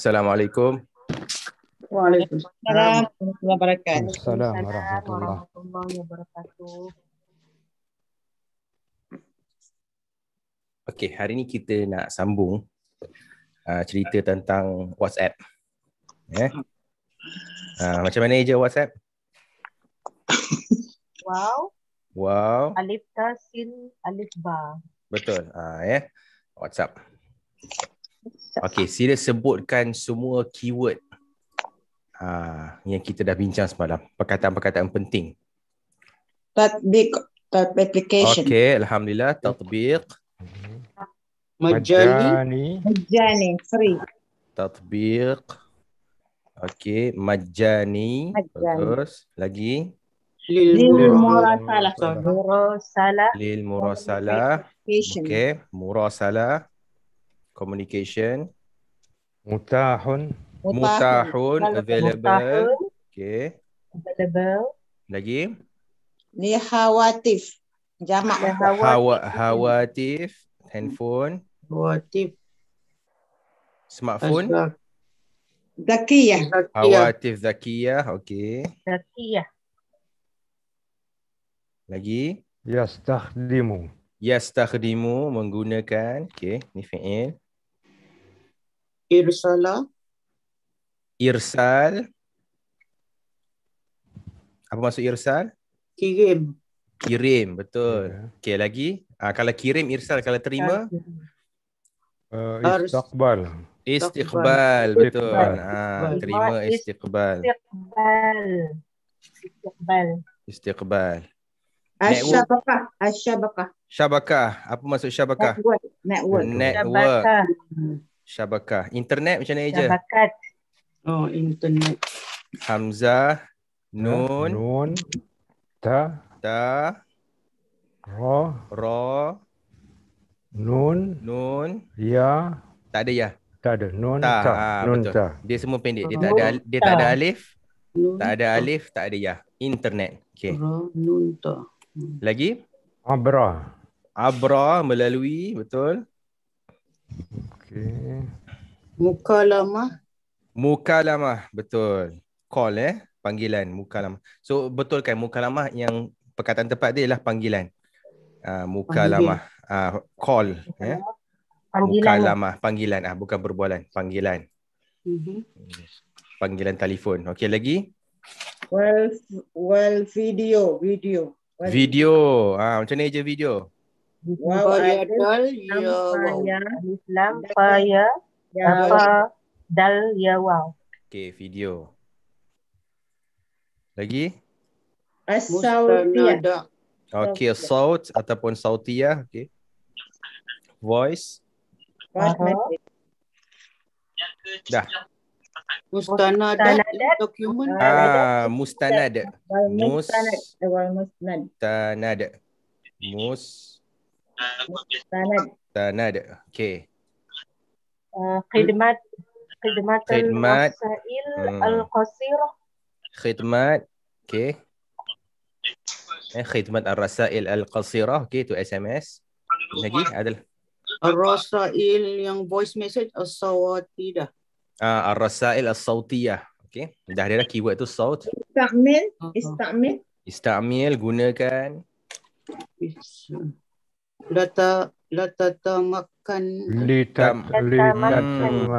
Assalamualaikum. Waalaikumsalam Assalamualaikum warahmatullahi wabarakatuh. Okey, hari ni kita nak sambung uh, cerita tentang WhatsApp. Ya. Yeah. Uh, macam mana je WhatsApp? Wow. Wow. Alif tasin alif ba. Betul. Ah uh, ya. Yeah. WhatsApp. Okay, sila sebutkan semua keyword uh, yang kita dah bincang semalam. Perkataan-perkataan penting. Tatbik, application. Okay, Alhamdulillah. Tatbik. Majani. Majani, Majani. sorry. Tatbik. Okay, Majani. Majani. Terus, lagi. Lil murasalah. Lil murasalah. Okay, murasalah communication. Mutahun. Mutahun available. Okay. Available. Lagi. Ni Hawatif, Jamak Hawatif, Khawatif. Handphone. Hawatif, Smartphone. Zakia, Hawatif Zakia, Okay. Zakia, Lagi. Yastakhdimu. Yastakhdimu. Menggunakan. Okay. Ni fi'il. Irsala. Irsal. Apa maksud irsal? Kirim. Kirim, betul. Ya. Okey, lagi. Uh, kalau kirim, irsal. Kalau terima? Ya. Uh, istiqbal. Istiqbal, betul. Ha, terima istiqbal. Istiqbal. Istiqbal. Istiqbal. Asyabakah. Asyabakah. Syabakah. Apa maksud syabakah? Network. Network. Network. Syabakah. Internet macam mana aja? Syabakat. Oh, internet. Hamzah. Ya, nun. Nun. Ta. Ta. Ro. Ro. Nun. Nun. Ya. Tak ada ya. Tak ada. Nun. Ta. ta. Ah, nun. Betul. Ta. Dia semua pendek. Dia tak ada dia tak ada alif. Nun. Tak ada alif, tak ada ya. Internet. Okey. Nun. Ta. Lagi? Abra. Abra melalui, betul? Okay. Mukalamah. Mukalamah, betul. Call eh, panggilan mukalamah. So betul kan mukalamah yang perkataan tepat dia ialah panggilan. Ah uh, mukalamah, ah, uh, call panggilan. eh. Panggilan. Mukalamah, panggilan ah uh, bukan berbualan, panggilan. Mm-hmm. Panggilan telefon. Okay lagi? Well well video, video. video. Ah macam ni je video. Wawadal ya Islam paya apa dal ya wow. Ya okay video. Lagi? Asautia. Okay, saut ataupun sautia. Okay. Voice. Uh-huh. Dah. Mustanada. Mustanada. Ah, mustanada. Ah, mus. Mustanada. Mus. mus- Sanad. Sanad. Okay. Uh, khidmat. Khidmat. Khidmat. Al hmm. Al-Qasir. Khidmat. Okay. Eh, khidmat al-rasail al-qasirah okay, to SMS. Lagi, Adel. Al-rasail yang voice message al-sawatidah. Ah, al-rasail al-sawtiyah. Okay. Dah ada keyword tu, sawt. Istamil. Ha, ha. Istamil. Istamil, gunakan lata lata tamakan lita lita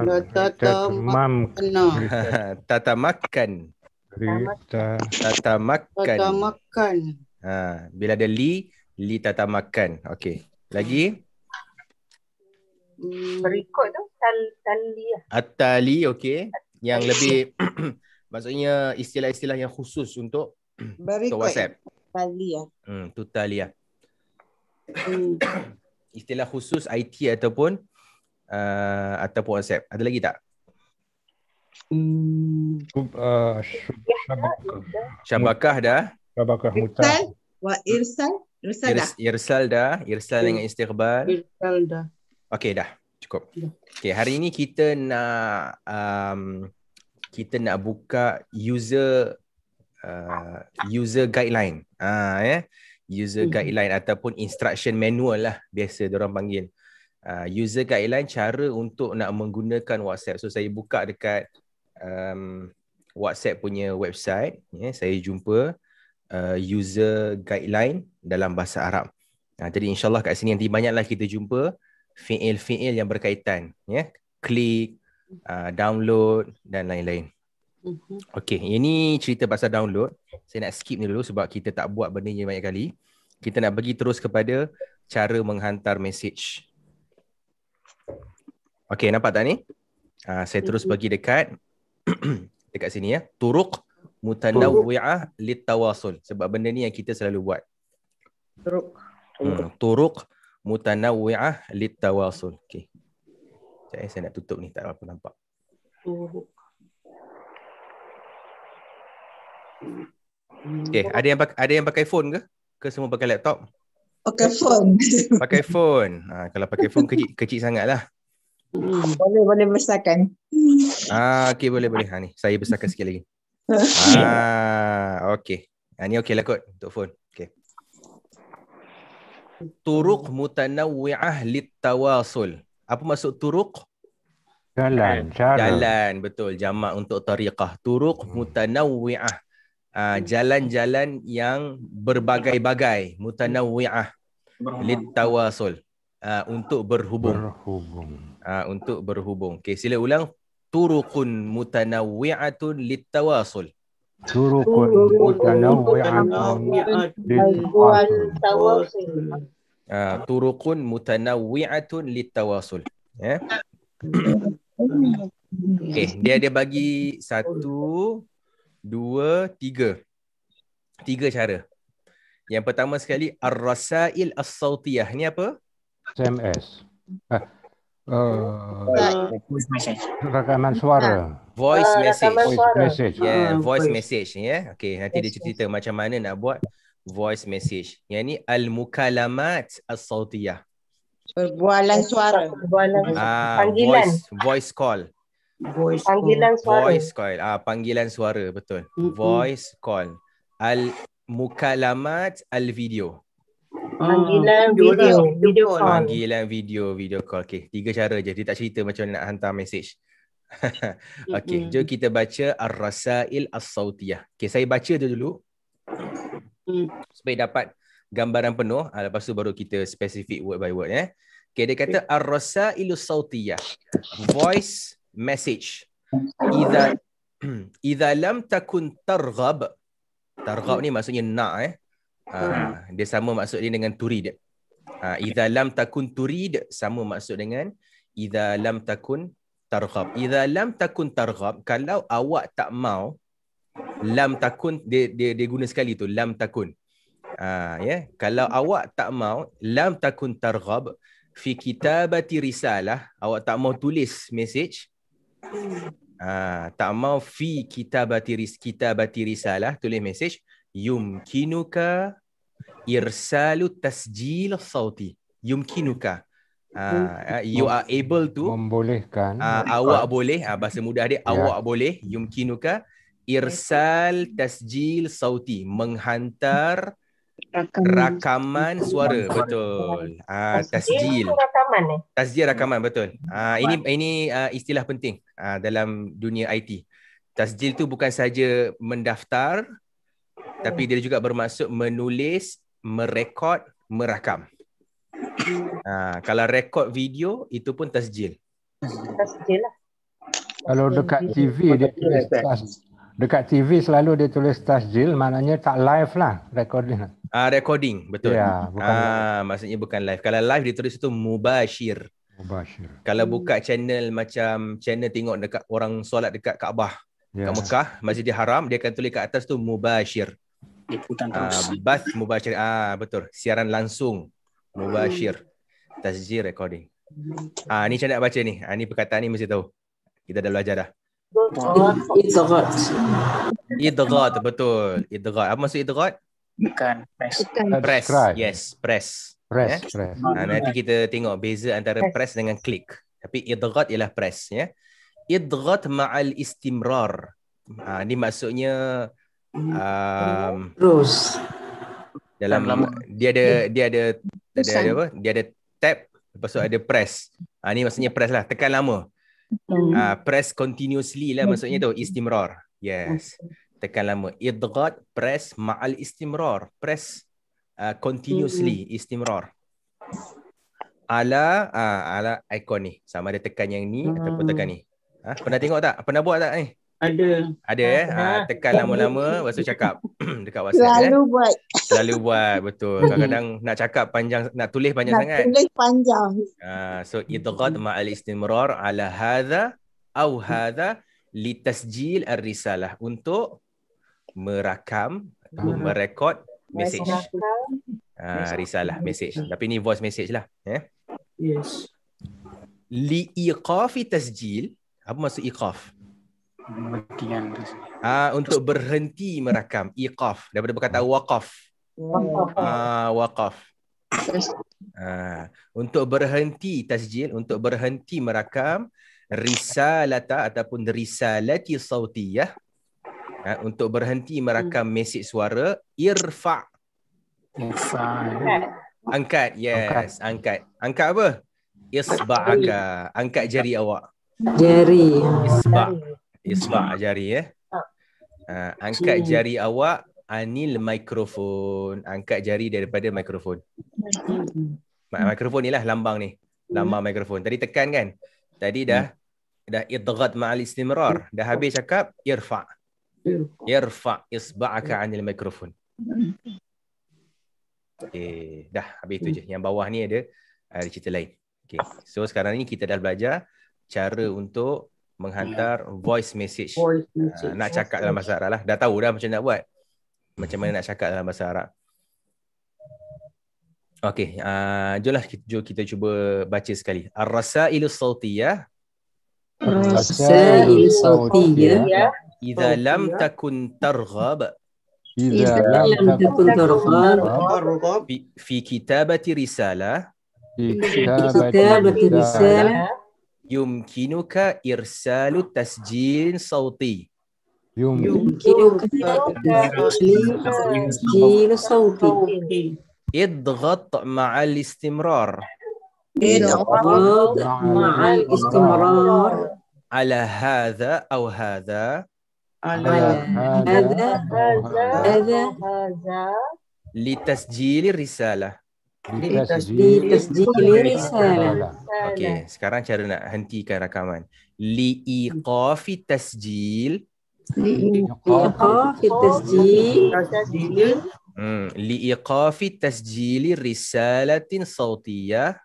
lata tamakan tata makan lita tata makan tata makan ha bila ada li li tata makan okey lagi berikut tu tali atali lah. ah, okey yang lebih maksudnya istilah-istilah yang khusus untuk WhatsApp. Tali ya. Hmm, tu tali ya. istilah khusus IT ataupun uh, ataupun WhatsApp. Ada lagi tak? Hmm. Uh, Syabakah dah. Syabakah mutah. Wa irsal. Irsal dah. Irsal dah. Irsal dengan istiqbal. Irsal dah. Okey dah. Cukup. Okey hari ini kita nak um, kita nak buka user uh, user guideline. Ah ya. Yeah user hmm. guideline ataupun instruction manual lah biasa orang panggil. Uh, user guideline cara untuk nak menggunakan WhatsApp. So saya buka dekat um, WhatsApp punya website. Yeah, saya jumpa uh, user guideline dalam bahasa Arab. Uh, jadi insyaAllah kat sini nanti banyak banyaklah kita jumpa fiil-fiil yang berkaitan. Yeah. Klik, uh, download dan lain-lain. Mm-hmm. Okay, ini cerita pasal download. Saya nak skip ni dulu sebab kita tak buat benda ni banyak kali. Kita nak bagi terus kepada cara menghantar message. Okay, nampak tak ni? Ha, saya terus mm-hmm. bagi dekat dekat sini ya. Turuq mutanawwi'ah litawasul. Sebab benda ni yang kita selalu buat. Turuk. Hmm, turuq mutanawwi'ah litawasul. Okay. Eh, saya nak tutup ni. Tak apa nampak. Turuq. Okay, hmm. ada yang pakai ada yang pakai phone ke? Ke semua pakai laptop? Pakai phone. Pakai phone. Ha, kalau pakai phone kecil kecil sangatlah. Hmm. Boleh boleh besarkan. Ah, ha, okay boleh boleh. Ha ni, saya besarkan sikit lagi. Ah, ha, okay. Ha, ni okay lah kot untuk phone. Okay. Turuk mutanawiyah mutanawi'ah tawasul. Apa maksud turuk? Jalan, cara. Jalan, betul. Jamak untuk tariqah. Turuq hmm. Ah, hmm. jalan-jalan yang berbagai-bagai mutanawwi'ah litawasul uh, ah, untuk berhubung berhubung uh, untuk berhubung okey sila ulang turuqun mutanawwi'atun litawasul turuqun mutanawwi'atun turuqun mutanawwi'atun litawasul ya hmm. Okey, dia dia bagi satu, dua, tiga. Tiga cara. Yang pertama sekali, Ar-Rasail As-Sautiyah. Ini apa? SMS. Uh, uh, rakaman ah. Ah, suara. Voice message. Uh, voice message. Yeah, voice message. Yeah. Okay, nanti dia cerita macam mana nak buat voice message. Yang ni Al-Mukalamat As-Sautiyah. Perbualan suara. Perbualan. Ah, voice, voice call voice panggilan call. suara voice call ah panggilan suara betul mm-hmm. voice call al mukalamat al video ah, panggilan ah, video video, video call. call panggilan video video call Okay, tiga cara je dia tak cerita macam nak hantar message Okay, mm-hmm. jom kita baca ar rasail as sautiyah Okay, saya baca tu dulu mm. supaya dapat gambaran penuh ah, lepas tu baru kita specific word by word eh Okay, dia kata okay. ar as sautiyah. Voice message. Idza idza lam takun targhab. Targhab ni maksudnya nak eh. Ha, dia sama maksud dia dengan turid. Ha, ah, idza lam takun turid sama maksud dengan idza lam takun targhab. Idza lam takun targhab kalau awak tak mau lam takun dia dia, dia guna sekali tu lam takun. Ha, yeah. kalau awak tak mau lam takun targhab fi kitabati risalah awak tak mau tulis message Ha, tak mau fi kitabati ris kitabati risalah tulis message yumkinuka irsalu tasjil sauti. Yumkinuka. Uh, you are able to membolehkan uh, awak boleh uh, bahasa mudah dia yeah. awak boleh yumkinuka irsal tasjil sauti menghantar rakaman, rakaman suara betul ah tasjil rakaman eh tasjil rakaman betul ah ini ini uh, istilah penting uh, dalam dunia IT tasjil tu bukan saja mendaftar tapi dia juga bermaksud menulis merekod merakam ah kalau rekod video itu pun tasjil tasjil lah kalau dekat TV dia tulis tasjil dekat TV selalu dia tulis tasjil maknanya tak live lah recording ah recording betul ya, bukan ah live. maksudnya bukan live kalau live dia tulis itu mubashir mubashir kalau buka channel macam channel tengok dekat orang solat dekat Kaabah yes. Ya. kat Mekah Masjidil Haram dia akan tulis kat atas tu mubashir liputan ah, terus bas mubashir ah betul siaran langsung mubashir tasjil recording ah ni saya nak baca ni ah ni perkataan ni mesti tahu kita dah belajar dah Idgat. Idgat betul. Idgat. Apa maksud idgat? Bukan press. Press. press. Yes, press. Press. Yeah? press. Ha, nanti kita tengok beza antara press, press dengan click. Tapi idgat ialah press, ya. Yeah? Idgat ma'al istimrar. Ha, ini maksudnya um, terus dalam lama. Hmm. dia ada dia ada dia ada, apa? Dia ada tap lepas tu ada press. Ha, ini maksudnya press lah, tekan lama. Uh, press continuously lah maksudnya tu istimrar. Yes. Tekan lama. Idghat press ma'al istimrar. Press uh, continuously hmm. istimrar. Ala uh, ala ikon ni. Sama ada tekan yang ni ataupun tekan ni. Ha? Pernah tengok tak? Pernah buat tak ni? Eh? Ada. Ada eh. Ha, tekan lama-lama waktu cakap dekat WhatsApp Selalu eh? buat. Selalu buat betul. Kadang-kadang nak cakap panjang nak tulis panjang nak sangat. Nak tulis panjang. Ha, so idghad ma al istimrar ala hadha au hadha li tasjil ar risalah untuk merakam atau hmm. merekod mesej. Ha, risalah mesej. Tapi ni voice message lah. Eh? Yes. Li iqafi tasjil. Apa maksud iqaf? Ah uh, untuk berhenti merakam iqaf daripada perkataan waqaf. Ah uh, waqaf. Ah uh, untuk berhenti tasjil untuk berhenti merakam risalata ataupun risalati sautiyah. Uh, untuk berhenti merakam hmm. mesej suara irfa. Irfa. Angkat. Yes, angkat. Angkat apa? Isba'aka. Angkat jari awak. Jari. Isba'. Isma' hmm. jari eh. Uh, angkat jari awak anil mikrofon. Angkat jari daripada mikrofon. Hmm. Mikrofon ni lah lambang ni. Lambang hmm. mikrofon. Tadi tekan kan? Tadi dah dah idghat ma'al istimrar. Dah habis cakap irfa'. Irfa' isba'aka anil mikrofon. Okay, dah habis tu je. Yang bawah ni ada ada cerita lain. Okay. So sekarang ni kita dah belajar cara untuk menghantar yeah. voice message. Voice ah, message. Uh, nak cakap voice dalam bahasa Arab lah. Dah tahu dah macam nak buat. Macam mana nak cakap dalam bahasa Arab. Okay, uh, ah, jomlah kita, jom kita cuba baca sekali. Ar-rasailu sawtiyah. Ar-rasailu sawtiyah. Idza lam takun targhab. Idza lam takun targhab. Fi kitabati risalah. Fi kitabati risalah. يمكنك إرسال تسجيل صوتي يمكنك تسجيل صوتي اضغط مع الاستمرار اضغط مع الاستمرار على هذا أو هذا على هذا هذا هذا لتسجيل الرسالة Okey, sekarang cara nak hentikan rakaman. Li iqafi tasjil. Li iqafi tasjil. Hmm, li iqafi tasjil risalatin sawtiyah.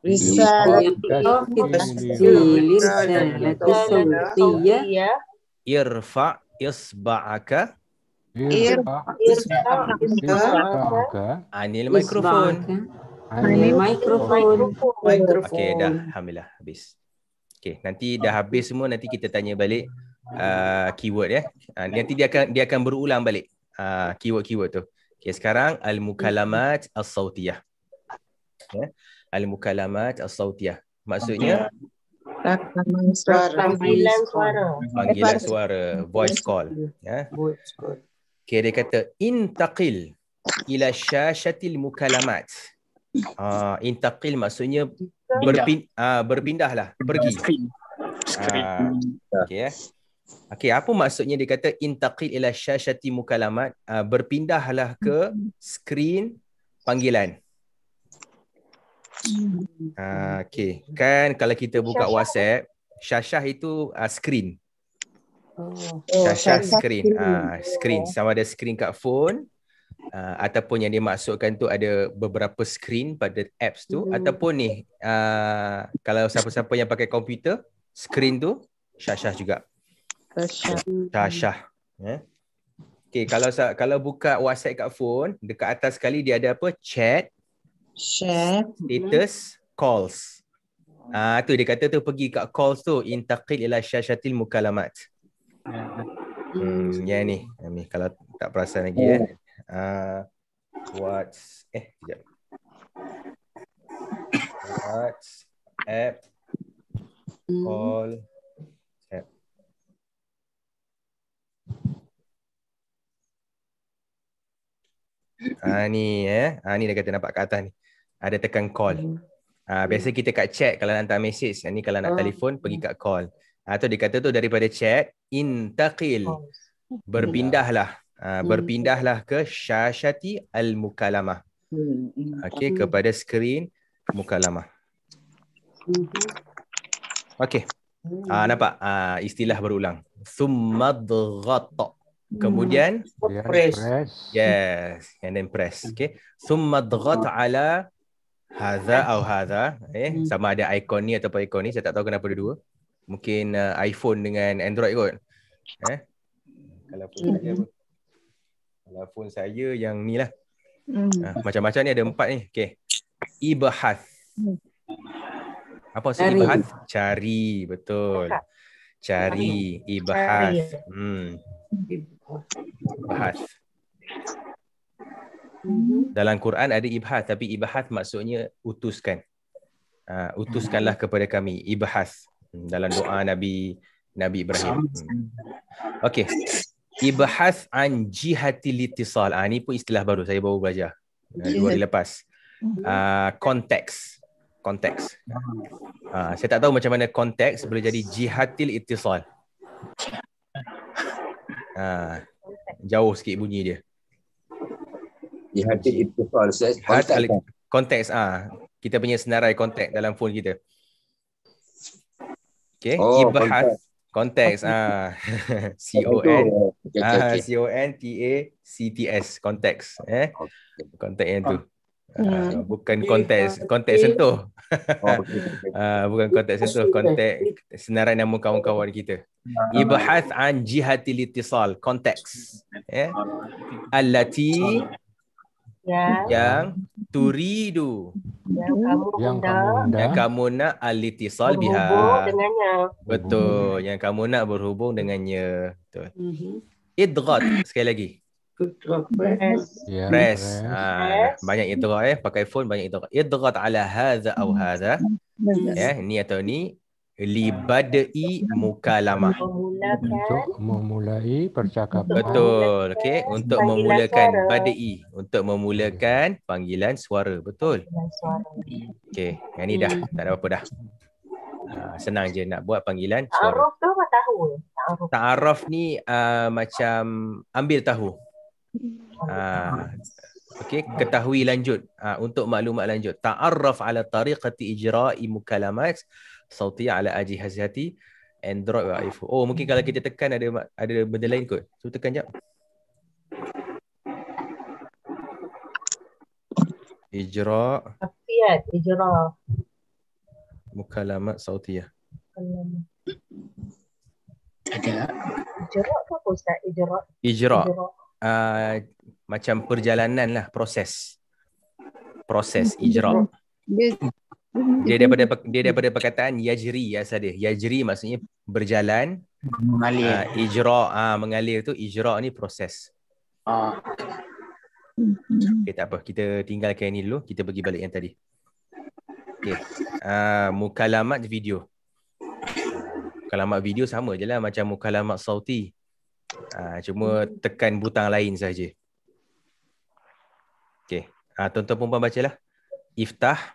Risalatin tasjil risalatin sawtiyah. Irfa isba'aka. Irfan. Anil ah, mikrofon. Anil ah, mikrofon. Okey dah alhamdulillah habis. Okey nanti dah habis semua nanti kita tanya balik uh, keyword ya. Uh, nanti dia akan dia akan berulang balik uh, keyword-keyword tu. Okey sekarang al mukalamat as-sautiyah. Ya. Al mukalamat as-sautiyah. Maksudnya Panggilan suara. Panggilan suara. Voice call. Ya. Voice call. Okay, dia kata intaqil ila syashatil mukalamat. Uh, intaqil maksudnya berpin, uh, berpindahlah, pergi. Uh, okay, eh. okay, apa maksudnya dia kata intaqil ila syashati mukalamat, uh, berpindahlah ke skrin panggilan. Uh, okay, kan kalau kita buka WhatsApp, syashah itu uh, screen. skrin. Oh. Shasha oh, screen. Ah, oh. screen. Sama ada screen kat phone uh, ataupun yang masukkan tu ada beberapa screen pada apps tu hmm. ataupun ni uh, kalau siapa-siapa yang pakai komputer, screen tu Shasha juga. Shasha. Shasha. Yeah. Okay, kalau kalau buka WhatsApp kat phone, dekat atas sekali dia ada apa? Chat. Chat. Status. Calls. Ah uh, tu dia kata tu pergi kat calls tu intaqil ila syashatil mukalamat. Hmm, hmm yeah ni. Amin. Kalau tak perasan lagi oh. eh. Uh, ah, what's eh kejap. What's app hmm. call app. Ah ni eh. Ah ni dah kata nampak kat atas ni. Ada ah, tekan call. Hmm. Ah biasa kita kat chat kalau nak hantar message. Ni kalau nak ah. telefon pergi kat call atau dikata tu daripada chat intaqil oh. berpindahlah ah, hmm. berpindahlah ke syashati al mukalamah hmm. okey hmm. kepada skrin mukalamah okey ah nampak ah istilah berulang summa dghata kemudian press yes and then press okey summa dghata ala haza atau haza. eh sama ada ikon ni atau ikon ni saya tak tahu kenapa dua-dua mungkin uh, iPhone dengan Android kot. Eh? Kalau hmm. pun saya apa? Kalau pun saya yang ni lah. Hmm. Ah, macam-macam ni ada empat ni. Okay. Ibahat. Hmm. Apa maksud ibahat? Cari. Betul. Cari. Ibahat. Hmm. Ibahat. Hmm. Dalam Quran ada ibahat tapi ibahat maksudnya utuskan. Uh, utuskanlah kepada kami ibahas Hmm, dalam doa Nabi Nabi Ibrahim. Hmm. Okey. Ibahath an jihati litisal. Ah ha, ni pun istilah baru saya baru belajar. Dua hari lepas. Mhm. Ah uh, konteks. Konteks. Uh, ah, saya tak tahu macam mana konteks boleh jadi jihatil ittisal. Ha, ah, jauh sikit bunyi dia. Jihatil ittisal. Konteks. Konteks. Ah, uh, kita punya senarai konteks dalam phone kita. Okay, oh, Ibah Context ah, ah. C O N ah C O N T A C T S konteks eh konteks yang tu ah. Ah, bukan konteks context sentuh ah bukan konteks sentuh konteks senarai nama kawan-kawan kita ah. ibahath an jihati litisal context eh allati ah yang, yang turidu yang kamu hendak yang kamu nak alitisal biha dengannya betul hmm. yang kamu nak berhubung dengannya betul mm mm-hmm. idghat sekali lagi Press. Yeah, press. press. Ha, press. banyak idghat eh pakai phone banyak idghat idghat ala hadza au haza mhm. ya yeah, ni atau ni libada'i mukalama untuk memulai percakapan betul okey untuk memulakan bada'i untuk memulakan panggilan suara betul okey yang ni dah tak ada apa dah ah, senang je nak buat panggilan suara ta'aruf tu tahu ta'aruf ni uh, macam ambil tahu uh, Okey, ketahui lanjut uh, untuk maklumat lanjut. Ta'arraf ala tariqati ijra'i mukalamat sautiah ala aji hasihati Android atau iPhone. Oh, mungkin kalau kita tekan ada ada benda lain kot. So tekan jap. Ijra. Sautiah, kan? ijra. Mukalamat sautiah. Ya. Ijra apa Ustaz? Ijra. Ijra. Ah, macam perjalanan lah, proses. Proses ijra. Mm-hmm. dia daripada mm-hmm. dia daripada perkataan yajri ya dia yajri maksudnya berjalan mengalir uh, ijra ah uh, mengalir tu ijra ni proses ah uh. Eh, okey tak apa kita tinggalkan ini dulu kita pergi balik yang tadi okey uh, mukalamat video mukalamat video sama je lah macam mukalamat sauti uh, cuma tekan butang lain saja okey uh, tuan-tuan puan bacalah iftah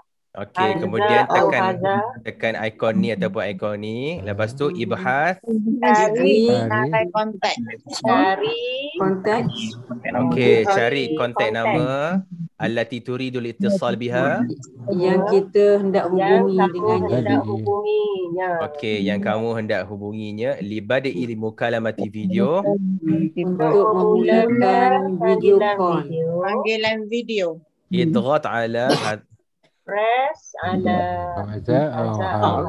Okey, kemudian tekan tekan ikon ni ataupun ikon ni. Lepas tu ibhas. Cari, cari kontak. Cari kontak. Okey, cari kontak nama. Alati turi dulu itisal biha. Yang ya. kita hendak hubungi dengan dia. Hendak hubunginya. Okay, yang kamu hendak hubunginya. Libada ilmu kalamati video. Untuk memulakan video call. Panggilan video. Idrat ala press ada ada oh,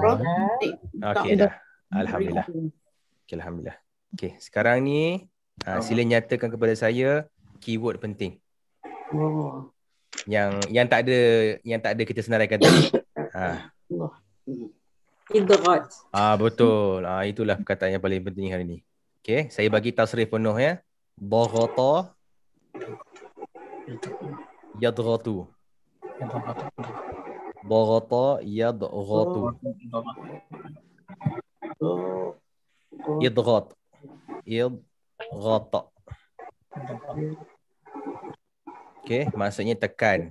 okey dah alhamdulillah okay, alhamdulillah okey sekarang ni uh, sila nyatakan kepada saya keyword penting oh. yang yang tak ada yang tak ada kita senaraikan tadi ha ah. idrat ah betul ah itulah perkataan yang paling penting hari ini. okey saya bagi tasrif penuh ya Dhaghata Yadghatu Bogoto ya dogotu. Idgot. Idgot. Oke, maksudnya tekan.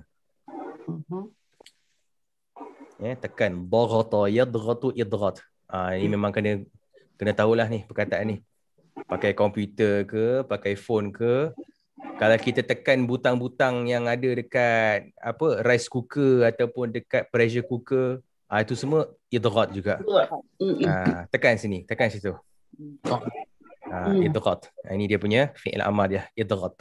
Ya, tekan. Bogoto ya dogotu idgot. Ah, ini memang kena kena tahulah ni perkataan ni. Pakai komputer ke, pakai phone ke, kalau kita tekan butang-butang yang ada dekat apa rice cooker ataupun dekat pressure cooker ah uh, itu semua idghat juga uh, tekan sini tekan situ ah uh, mm. mm. idghat ah, ini dia punya fi'il amal dia idghat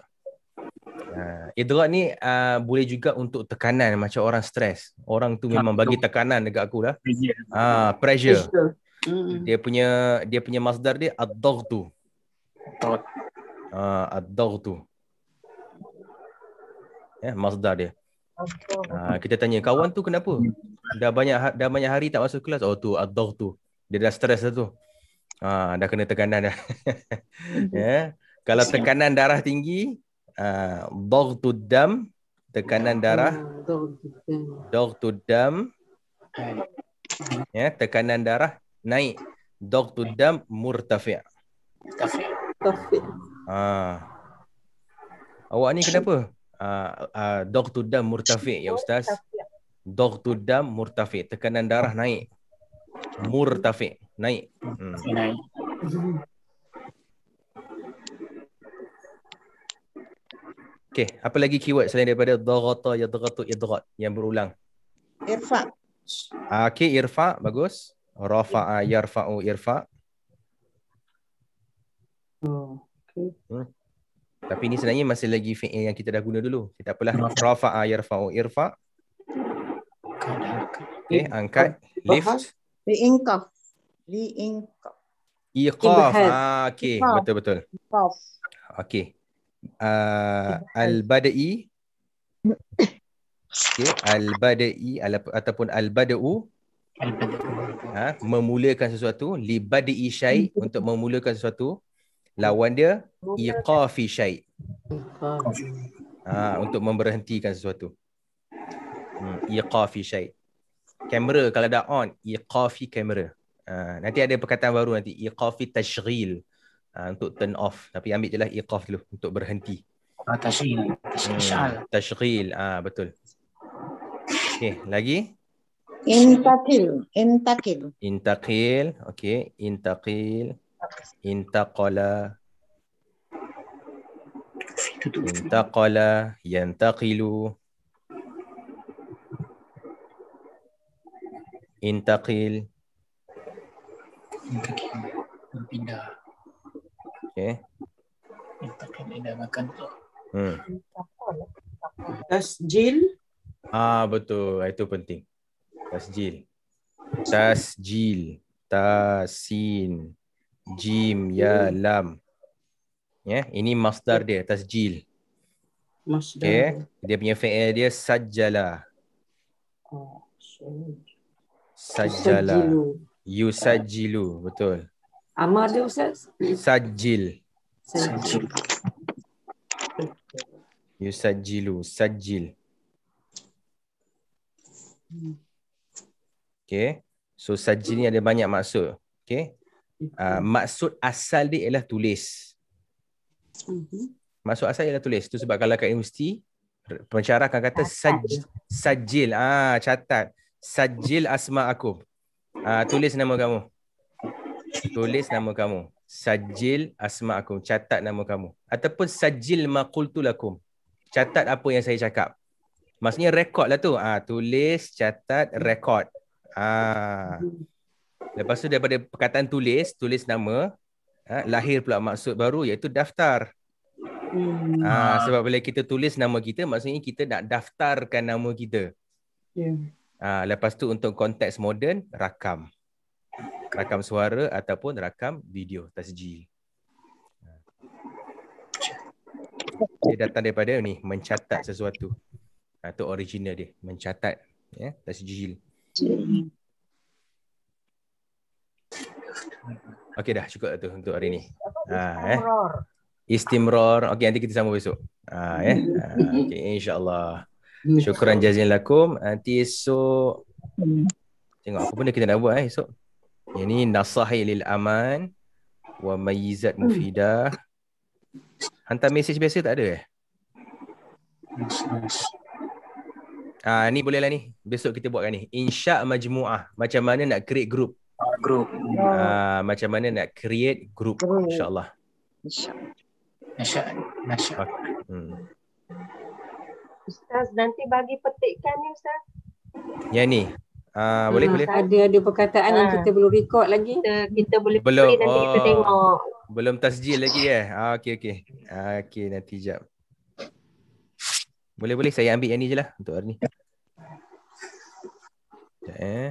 Uh, ah, idrat ni uh, boleh juga untuk tekanan macam orang stres. Orang tu memang bagi tekanan dekat aku lah. Ah, uh, pressure. Dia punya dia punya masdar dia ad-daghtu. Ah, uh, ad-daghtu ya eh, masdar dia ha, kita tanya kawan tu kenapa dah banyak ha-, dah banyak hari tak masuk kelas oh tu adhaw tu dia dah stres dah tu ha, dah kena tekanan dah ya kalau tekanan darah tinggi uh, tu dam tekanan darah dog to dam ya tekanan darah naik dog to dam murtafi murtafi ah awak ni kenapa uh, uh, dam murtafi ya ustaz Doktu dam murtafi tekanan darah naik murtafi naik hmm. okey apa lagi keyword selain daripada dharata yadghatu idghat yang berulang irfa ah okey irfa bagus rafa'a yarfa'u irfa oh, okey hmm. Tapi ini sebenarnya masih lagi fi'il eh, yang kita dah guna dulu. Kita apalah. Rafa'a yarfa'u ah, irfa. Okay, oh, eh, angkat. Lift. Li'inqaf. Li'inqaf. Iqaf. Ha, okay, betul-betul. Iqaf. Okay. Uh, ah, Al-Bada'i. Okay, Al-Bada'i ataupun Al-Bada'u. Al-Bada'u. Ha, ah, memulakan sesuatu. Li-Bada'i syai untuk memulakan sesuatu lawan dia iqafi syait. ha, untuk memberhentikan sesuatu hmm, iqafi syait. kamera kalau dah on iqafi kamera ha, nanti ada perkataan baru nanti iqafi tashghil ha, untuk turn off tapi ambil je lah, iqaf dulu untuk berhenti ah, tashghil hmm, tashghil ha, betul Okay, lagi Intakil, intakil. Intakil, okay, intakil. okay intaqala intaqala yantaqilu intaqil intaqil berpindah okey intaqil ila makan tu hmm tasjil ah betul ah, itu penting tasjil tasjil tasin Jim ya lam. Ya, yeah, ini masdar dia tasjil. Masdar. Okay. Dia punya fi'il eh, dia sajjala. Oh, sajjala. Yu sajjilu, betul. Amar dia ustaz? sajil. Sajjil. Yu sajjilu, sajjil. Hmm. Okay. So sajjil ni ada banyak maksud. Okay uh, maksud asal dia ialah tulis. mm Maksud asal ialah tulis. Itu sebab kalau kat universiti, pencara akan kata saj, sajil. Ah, catat. Sajil asma aku. Ah, tulis nama kamu. Tulis nama kamu. Sajil asma aku. Catat nama kamu. Ataupun sajil maqultu lakum. Catat apa yang saya cakap. Maksudnya rekod lah tu. Ah, tulis, catat, rekod. Ah. mm Lepas tu daripada perkataan tulis, tulis nama, ha, lahir pula maksud baru iaitu daftar. Hmm. Ha, sebab bila kita tulis nama kita, maksudnya kita nak daftarkan nama kita. Ya. Ha, lepas tu untuk konteks moden, rakam. Rakam suara ataupun rakam video, tasjil. Ha. Dia datang daripada ni mencatat sesuatu. Atau ha, original dia mencatat ya tasjil. Yeah. Okey dah cukup tu untuk hari ni. Ha eh. Istimrar. Okey nanti kita sambung besok. Ha eh. Ah, okey insya-Allah. Syukran jazil lakum. Nanti esok tengok apa benda kita nak buat eh esok. Yang ni nasahi lil aman wa mayizat mufida. Hantar mesej biasa tak ada eh? Ah ni boleh lah ni. Besok kita buatkan ni. Insya majmuah. Macam mana nak create group? group. Uh, macam mana nak create group insyaAllah. Insya, InsyaAllah. Insya okay. hmm. Ustaz nanti bagi petikkan ni Ustaz. Yang ni. Uh, ah, boleh hmm, boleh. Ada ada perkataan uh, yang ah. kita belum record lagi. Kita, kita boleh belum, nanti oh, kita tengok. Belum tasjil lagi eh. Ah, okay okay. Ah, okay nanti jap. Boleh boleh saya ambil yang ni je lah untuk hari ni. Sekejap eh.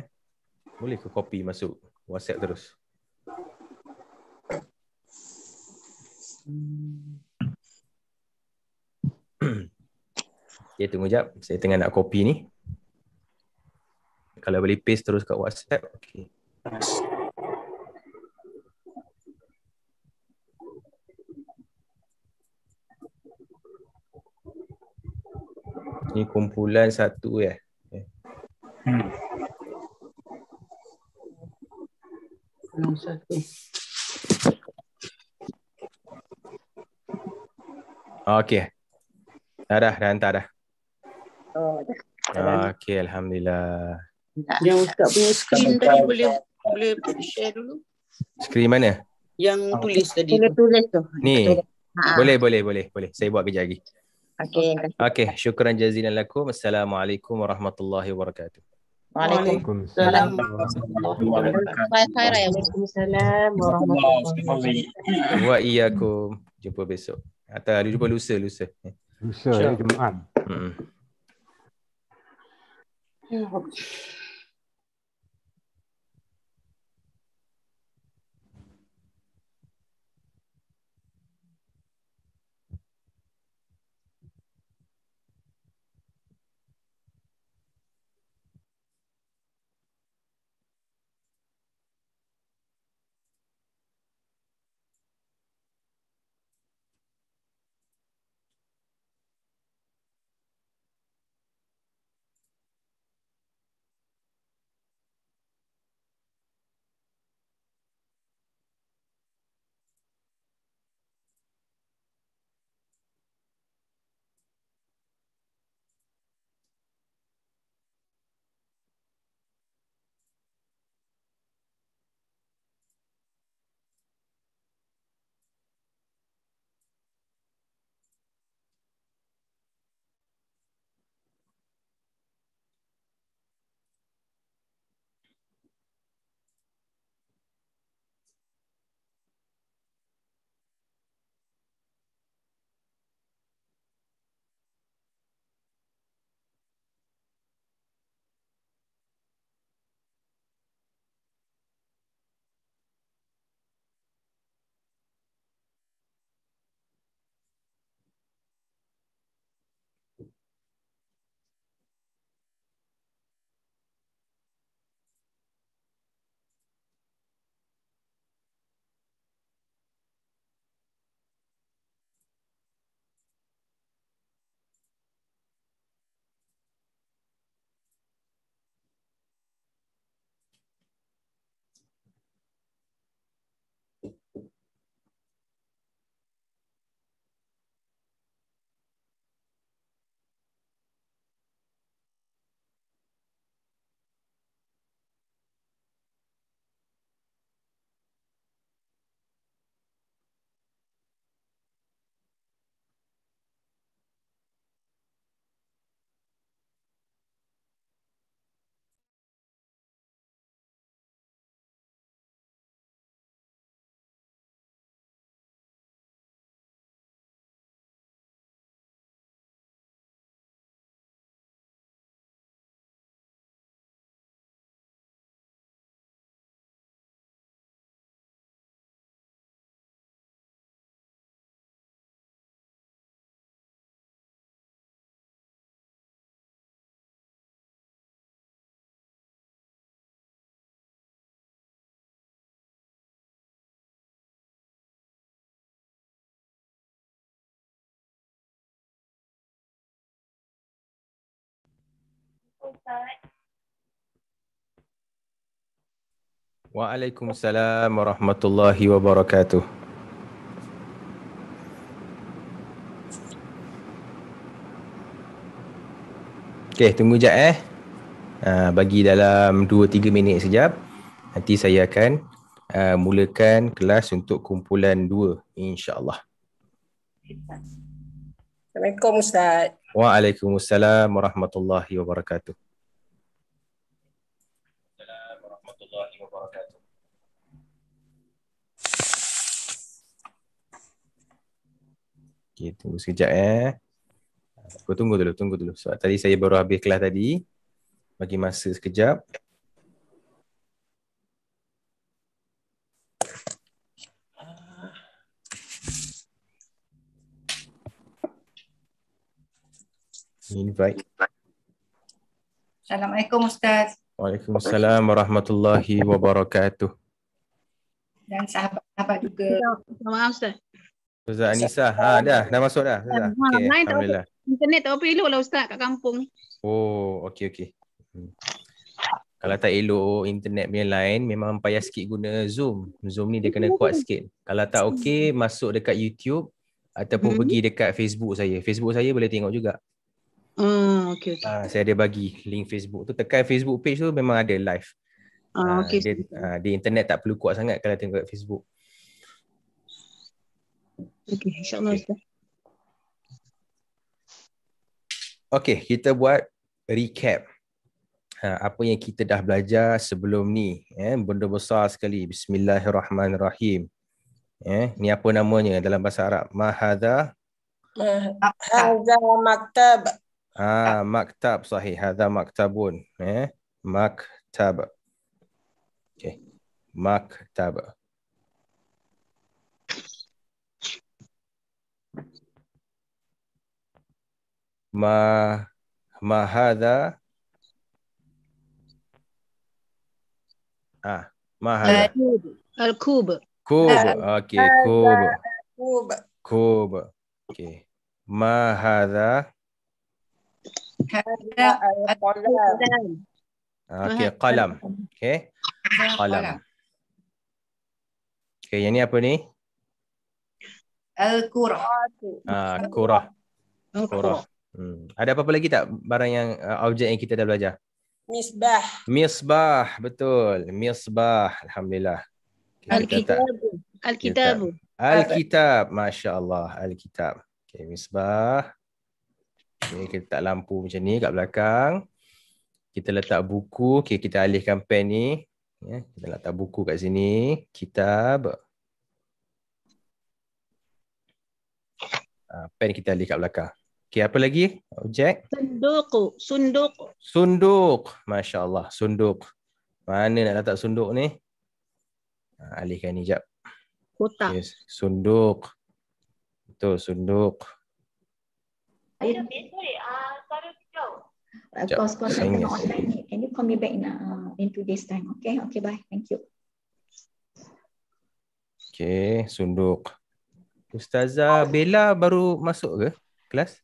Boleh ke copy masuk? WhatsApp terus. Okay, tunggu jap. Saya tengah nak copy ni. Kalau boleh paste terus kat WhatsApp. Okay. Ini kumpulan satu ya. Eh. Okay. Eh. Hmm. non so Okey. Dah dah, dah hantar dah. Oh, dah. dah Okey, Alhamdulillah. Yang Ustaz punya screen tadi kan- boleh boleh share dulu. Screen mana? Yang ah, tulis tadi. Yang tulis tu. Ni. Ha, ha. Boleh, boleh, boleh. boleh. Saya buat kejap lagi. Okey. Okey, syukran jazilan lakum. Assalamualaikum warahmatullahi wabarakatuh. Waalaikumsalam. Waalaikumsalam. Waalaikumsalam. Waalaikumsalam. Waalaikumsalam. Jumpa besok. Atau hari jumpa lusa, lusa. Lusa, sure. Jumaat. Hmm. Yeah. Hmm. Waalaikumsalam warahmatullahi wabarakatuh. Okey, tunggu jap eh. Ah, bagi dalam 2-3 minit sekejap. Nanti saya akan uh, mulakan kelas untuk kumpulan 2 insyaAllah. Assalamualaikum Ustaz. Waalaikumsalam warahmatullahi wabarakatuh. Okay, tunggu sekejap eh. Aku tunggu dulu, tunggu dulu. Sebab tadi saya baru habis kelas tadi. Bagi masa sekejap. invite. Assalamualaikum Ustaz. Waalaikumsalam warahmatullahi wabarakatuh. Dan sahabat-sahabat juga. Maaf Ustaz. Ustaz Anissa. Ha, dah, dah masuk dah. Ustaz. Ah, okay, Alhamdulillah. Internet tak apa elok lah Ustaz kat kampung ni. Oh, okey, okey. Hmm. Kalau tak elok internet punya line, memang payah sikit guna Zoom. Zoom ni dia kena oh. kuat sikit. Kalau tak okey, masuk dekat YouTube ataupun hmm. pergi dekat Facebook saya. Facebook saya boleh tengok juga. Ah, okay, okay. Uh, saya ada bagi link Facebook tu tekan Facebook page tu memang ada live ah uh, okay, uh, dia, Uh, di internet tak perlu kuat sangat kalau tengok Facebook okey insyaallah okay. Okey, kita buat recap. Ha, apa yang kita dah belajar sebelum ni, eh benda besar sekali. Bismillahirrahmanirrahim. Eh, ni apa namanya dalam bahasa Arab? Mahadha. Mahadha maktab. اه مكتب صحيح هذا مكتبون ايه مكتب إيه مكتب ما ما هذا اه ما هذا الكوب كوب اوكي كوب كوب كوب اوكي ما هذا Qalam. Ah, okey, qalam. Okey. Qalam. Okey, yang ni apa ni? Al-Qurah. Ah, ah Qurah. Qurah. Hmm. Ada apa-apa lagi tak barang yang uh, objek yang kita dah belajar? Misbah. Misbah, betul. Misbah, alhamdulillah. Alkitab. Alkitab. Alkitab. masya-Allah, Alkitab. Okey, misbah. Ni kita letak lampu macam ni kat belakang. Kita letak buku. Okay, kita alihkan pen ni. Ya, kita letak buku kat sini. Kitab. Ah, pen kita alih kat belakang. Okay, apa lagi? Objek? Sunduk. Sunduk. Sunduk. Masya Allah. Sunduk. Mana nak letak sunduk ni? Ah, alihkan ni jap. Kotak. Yes. Sunduk. Betul, sunduk. Ayo, mail sorry. Ah, uh, sorry, jauh. Of course, of course. I'm online. Can you call me back in, uh, in two days time? Okay, okay, bye. Thank you. Okay, Sunduk. Ustazah oh. Bella baru masuk ke kelas?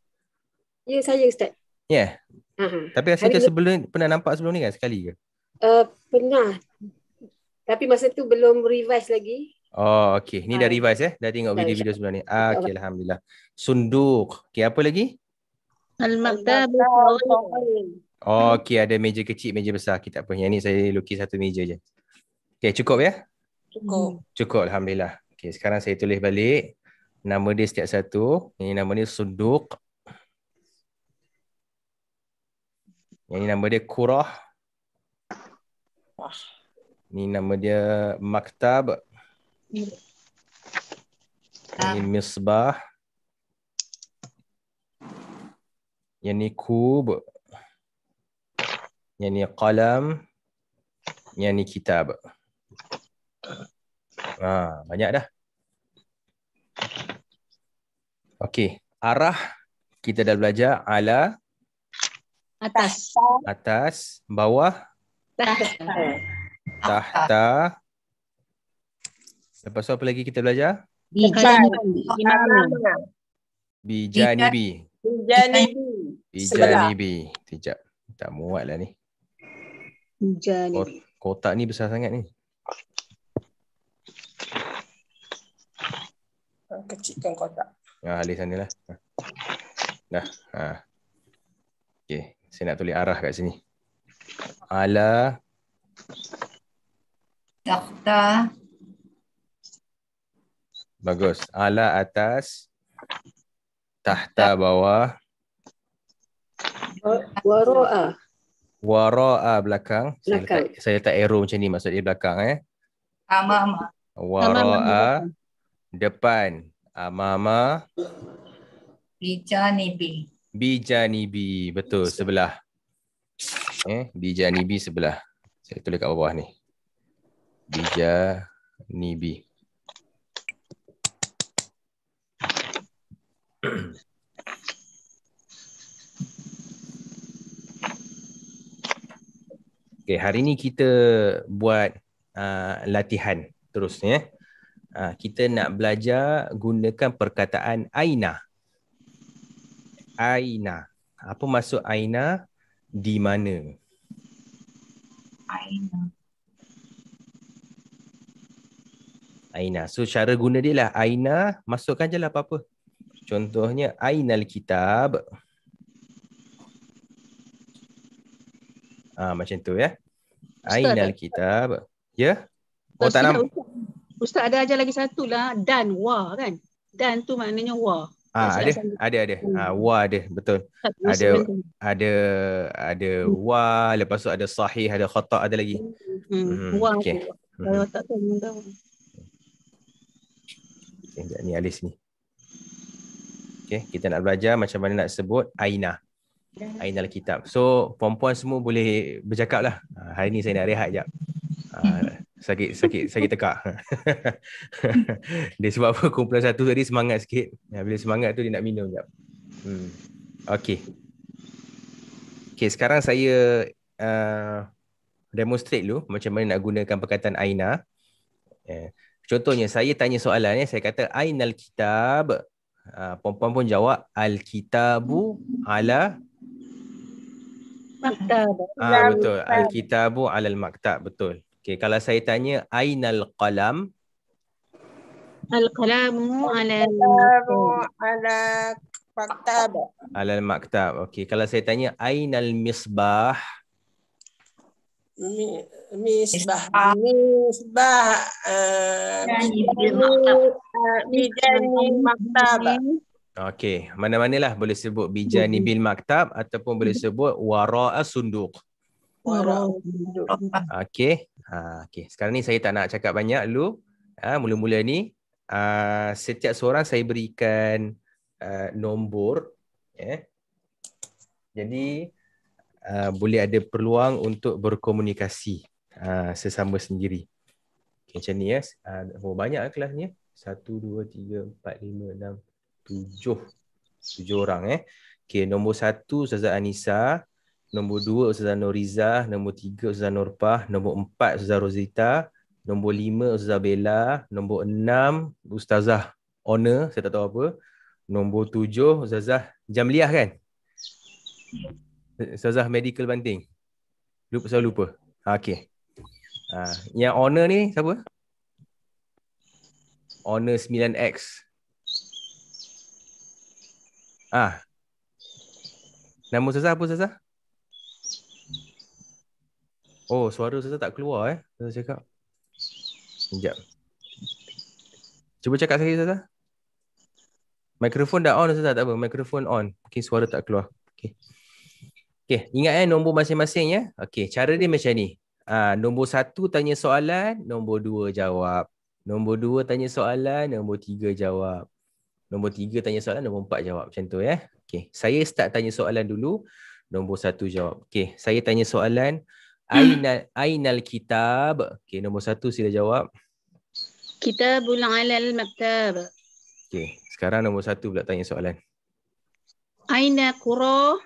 Ya, yeah, saya Ustaz. Ya? Yeah. Uh-huh. Tapi rasa macam sebelum ni, pernah nampak sebelum ni kan sekali ke? Uh, pernah. Tapi masa tu belum revise lagi. Oh, okay. Ni dah ah. revise eh? Dah tengok video-video sebelum ni. Ah, okay, Alhamdulillah. Sunduk. Okay, apa lagi? Al-Maktab Oh, okay. Ada meja kecil, meja besar. Kita apa. Yang ni saya lukis satu meja je. Okay, cukup ya? Cukup. Hmm. Cukup, Alhamdulillah. Okay, sekarang saya tulis balik. Nama dia setiap satu. Ini nama dia Sunduk. Yang ini nama dia Kurah. Ini nama dia Maktab. Ini hmm. Misbah. Misbah. yang ni kub yang ni qalam yang ni kitab ha banyak dah Okay, arah kita dah belajar ala atas atas bawah tahta tahta lepas tu apa lagi kita belajar bijani bijani bijani bi. Ijanibi. Sekejap. Tak muat lah ni. Ijanibi. Kot- kotak ni besar sangat ni. Ah, kecilkan kotak. Ha, ah, alih sana lah. Ah. Dah. Ha. Ah. Okay. Saya nak tulis arah kat sini. Ala. Takhta. Bagus. Ala atas. Tahta bawah. Waro'a. Waro'a belakang. belakang. Saya, letak, saya letak arrow macam ni maksud dia belakang eh. Amama. Waro'a. Depan. Amama. Bijanibi. Bijanibi. Betul. Sebelah. Eh, Bijanibi sebelah. Saya tulis kat bawah ni. Bijanibi. Bijanibi. Okay, hari ni kita buat uh, latihan terus ya. Eh. Uh, kita nak belajar gunakan perkataan Aina. Aina. Apa maksud Aina? Di mana? Aina. Aina. So cara guna dia lah. Aina, masukkan je lah apa-apa. Contohnya, Aina alkitab. Aina Ha, macam tu ya. Ainal kitab. Ya? Oh Ustaz, tak nama? Ustaz ada ajar lagi satu lah. Dan, wa kan? Dan tu maknanya wa. Ha, ada, ada, ada, ada. Ha, wa ada, betul. Ada, ada, ada, ada hmm. wa, lepas tu ada sahih, ada khotak, ada lagi. Hmm. hmm. hmm wa. Okay. Hmm. Kalau tak tahu, tak tahu. Okay, ni Alis ni. Okay, kita nak belajar macam mana nak sebut Aina. Ain Al-Kitab. So, perempuan semua boleh bercakap lah. Ha, hari ni saya nak rehat sekejap. Ha, sakit, sakit, sakit tekak. dia sebab apa kumpulan satu tadi semangat sikit. Ha, bila semangat tu dia nak minum sekejap. Hmm. Okay. Okay, sekarang saya uh, demonstrate dulu macam mana nak gunakan perkataan Aina. Yeah. Contohnya, saya tanya soalan. Ya. Saya kata, Aina Al-Kitab. Uh, perempuan pun jawab, Al-Kitabu ala Al-Maktab. Ah, betul. Al-Kitabu alal maktab Betul. Okay, kalau saya tanya, Aynal Qalam? Al-Qalamu Al-Maktab. Alal maktab Okay, kalau saya tanya, Aynal Misbah? Misbah. Misbah. Eh, eh, Misbah. Misbah. Misbah. Misbah. Okey, mana-manalah boleh sebut bijani hmm. bil maktab ataupun boleh hmm. sebut wara'a sunduq. Wara'a. Okey. Ha okay. Sekarang ni saya tak nak cakap banyak lu. Ha mula-mula ni uh, setiap seorang saya berikan uh, nombor eh. Jadi uh, boleh ada peluang untuk berkomunikasi uh, sesama sendiri. Okay, macam ni ya. Uh, oh, banyak kelas ni. 1 2 3 4 5 6 tujuh tujuh orang eh. Okey, nombor satu Ustazah Anissa, nombor dua Ustazah Noriza, nombor tiga Ustazah Norpah, nombor empat Ustazah Rosita, nombor lima Ustazah Bella, nombor enam Ustazah Ona, saya tak tahu apa. Nombor tujuh Ustazah Jamliah kan? Ustazah Medical Banting. Lupa saya lupa. Ha, ah, Okey. Ha, ah, yang Honor ni siapa? Honor 9X. Ah. Nama Ustazah apa Ustazah? Oh, suara Ustazah tak keluar eh. Ustazah cakap. Sekejap. Cuba cakap sekali Ustazah. Mikrofon dah on Ustazah tak apa. Mikrofon on. Okay, suara tak keluar. Okay. Okay, ingat eh nombor masing-masing ya. Okay, cara dia macam ni. Ah, nombor satu tanya soalan, nombor dua jawab. Nombor dua tanya soalan, nombor tiga jawab. Nombor tiga tanya soalan, nombor empat jawab. Macam tu ya. Eh? Okay. Saya start tanya soalan dulu. Nombor satu jawab. Okay. Saya tanya soalan. Hmm. Ainal, Ainal Kitab. Okay. Nombor satu sila jawab. Kitabul Alal Maktab. Okay. Sekarang nombor satu pula tanya soalan. Aina Kuro.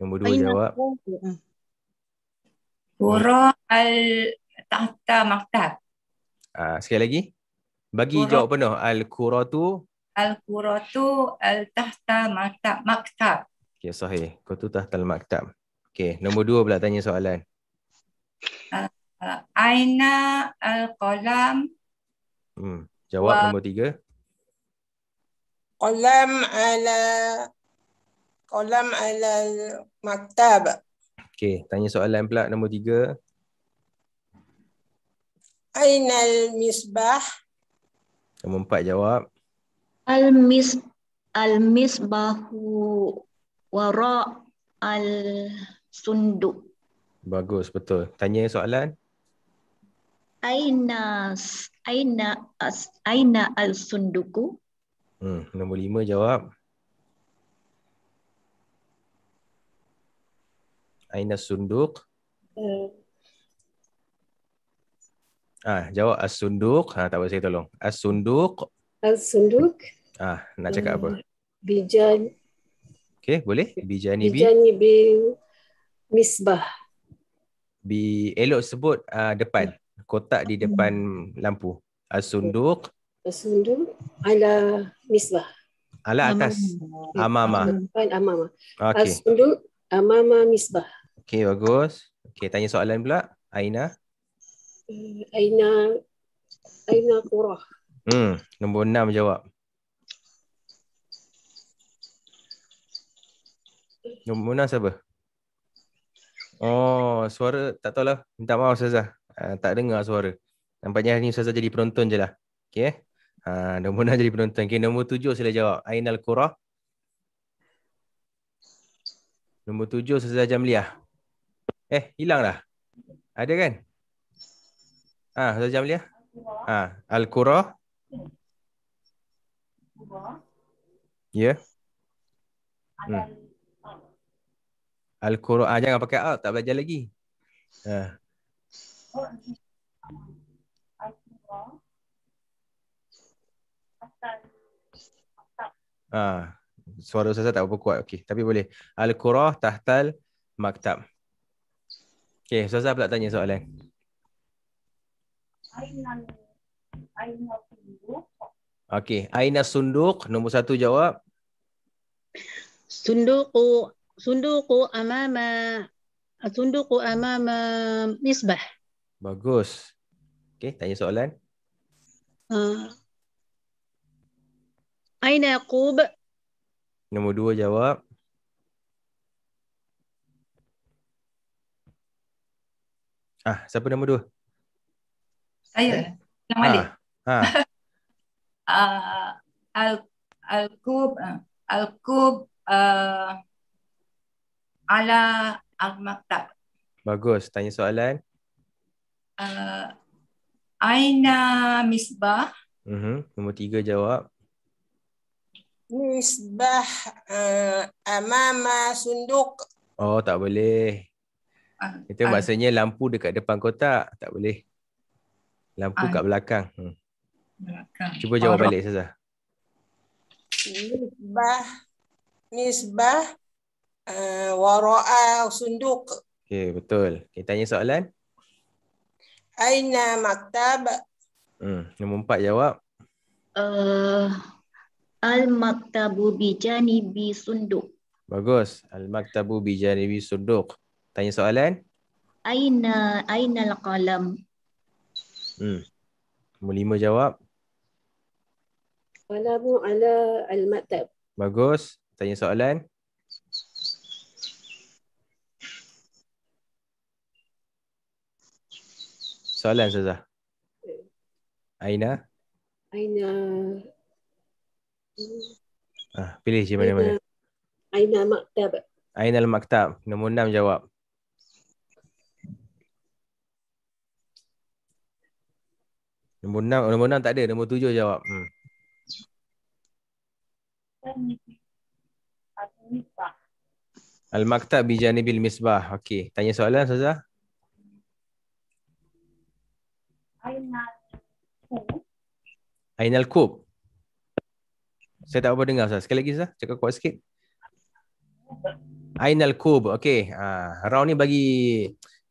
Nombor dua jawab. Hmm. Kuro Al Tahta Maktab. Uh, sekali lagi. Bagi Kuro. jawab penuh. Al Kuro tu Al-Quratu Al-Tahta Maktab. Maktab. Okay, sahih. Quratu Tahta maktab Okay, nombor dua pula tanya soalan. Uh, Aina Al-Qalam. Hmm. Jawab wa... nombor tiga. Qalam ala Qalam ala Maktab. Okay, tanya soalan pula nombor tiga. Aina al-misbah. Nombor empat jawab al mis al misbahu wara al sunduk bagus betul tanya soalan aina aina aina al sunduku hmm nombor lima jawab aina sunduk hmm. ah jawab as sunduk ha tak boleh saya tolong as sunduk as sunduk Ah, nak cakap apa? Bijan. Okay, boleh? Bijani bi. Bijani bi misbah. Bi elok sebut uh, depan. Kotak di depan lampu. Asunduk. Asunduk ala misbah. Ala atas. Amama. Depan amama. Okay. Asunduk amama misbah. Okay, bagus. Okay, tanya soalan pula. Aina. Eh, Aina. Aina Kurah Hmm, nombor enam jawab. Mona siapa? Oh, suara tak tahu lah. Minta maaf Ustazah. Uh, tak dengar suara. Nampaknya hari ni Ustazah jadi penonton je lah. Okay. Uh, nombor nak jadi penonton. Okay, nombor tujuh sila jawab. Ainal Qura. Nombor tujuh Ustazah Jamliah. Eh, hilang dah. Ada kan? Ha, uh, Ustazah Jamliah. Ha, ah, Al-Qura. Ya. Yeah. Hmm. Al-Quran ah, jangan pakai out tak belajar lagi. Ha. Ah. Ah, suara saya tak apa kuat. Okey, tapi boleh. Al-Qurah tahtal maktab. Okey, so saya pula tanya soalan. Aina Aina Okey, Aina Sunduq nombor satu jawab. Sunduku sunduku amama sunduku amama misbah. Bagus. Okey, tanya soalan. Uh, Aina Yaqub? Nombor dua jawab. Ah, siapa nombor dua? Saya. Eh? Nama ha. Ha. uh, Al Al Kub Al ah. Kub uh, ah, ala al maktab. Bagus, tanya soalan. Uh, Aina misbah. Uh-huh. Nombor tiga jawab. Misbah uh, amama sunduk. Oh, tak boleh. Uh, Itu uh, maksudnya lampu dekat depan kotak. Tak boleh. Lampu uh, kat belakang. Hmm. belakang. Cuba jawab oh, balik, saja. Misbah. Misbah uh, wara'a sunduk. Okey, betul. Kita tanya soalan. Aina maktab? Hmm, nombor empat jawab. Uh, Al-maktabu bijani bi sunduk. Bagus. Al-maktabu bijani bi sunduk. Tanya soalan. Aina aina al-qalam? Hmm. Nombor lima jawab. Qalamu ala al-maktab. Bagus. Tanya soalan. Soalan Saza. Aina. Aina. Ah, pilih je mana-mana. Aina, Aina Maktab. Aina maktab Nombor enam jawab. Nombor enam, oh, nombor enam tak ada. Nombor tujuh jawab. Hmm. Al-Maktab bijani bil misbah. Okey, tanya soalan Ustazah. Ainal Kub. Saya tak apa dengar Ustaz. Sekali lagi Ustaz, cakap kuat sikit. Ainal Kub. Okey, uh, round ni bagi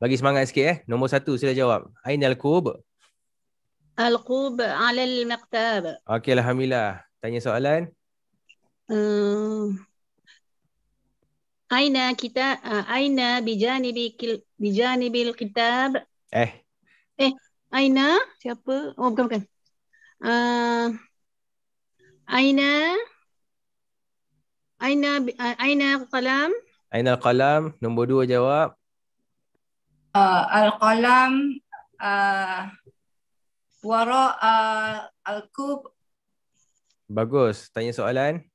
bagi semangat sikit eh. Nombor satu sila jawab. Ainal Kub. Al Kub ala al maktab. Okey, alhamdulillah. Tanya soalan. Uh, aina kita uh, aina bijanibi bijanibil kitab. Eh. Eh, Aina, siapa? Oh, bukan bukan. Uh, Aina Aina ah, Aina al-qalam? Aina al-qalam? Nombor dua jawab. Uh, al-qalam uh, wara uh, al-kub. Bagus. Tanya soalan.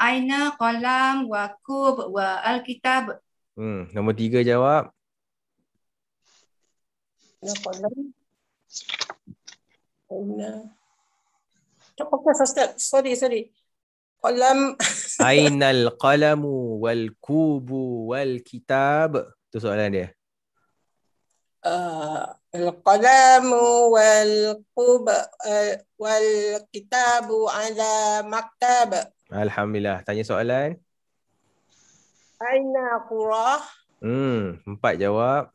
Aina qalam wa kub wa al-kitab? Hmm, nombor tiga jawab. No problem. Aina. Okay, first step. Sorry, sorry. Kolam. Ainal qalamu wal kubu wal kitab. Itu soalan dia. Uh, al القلم wal kub uh, wal على مكتب maktab. Alhamdulillah tanya soalan. Aina قرأ؟ أمم hmm, empat jawab.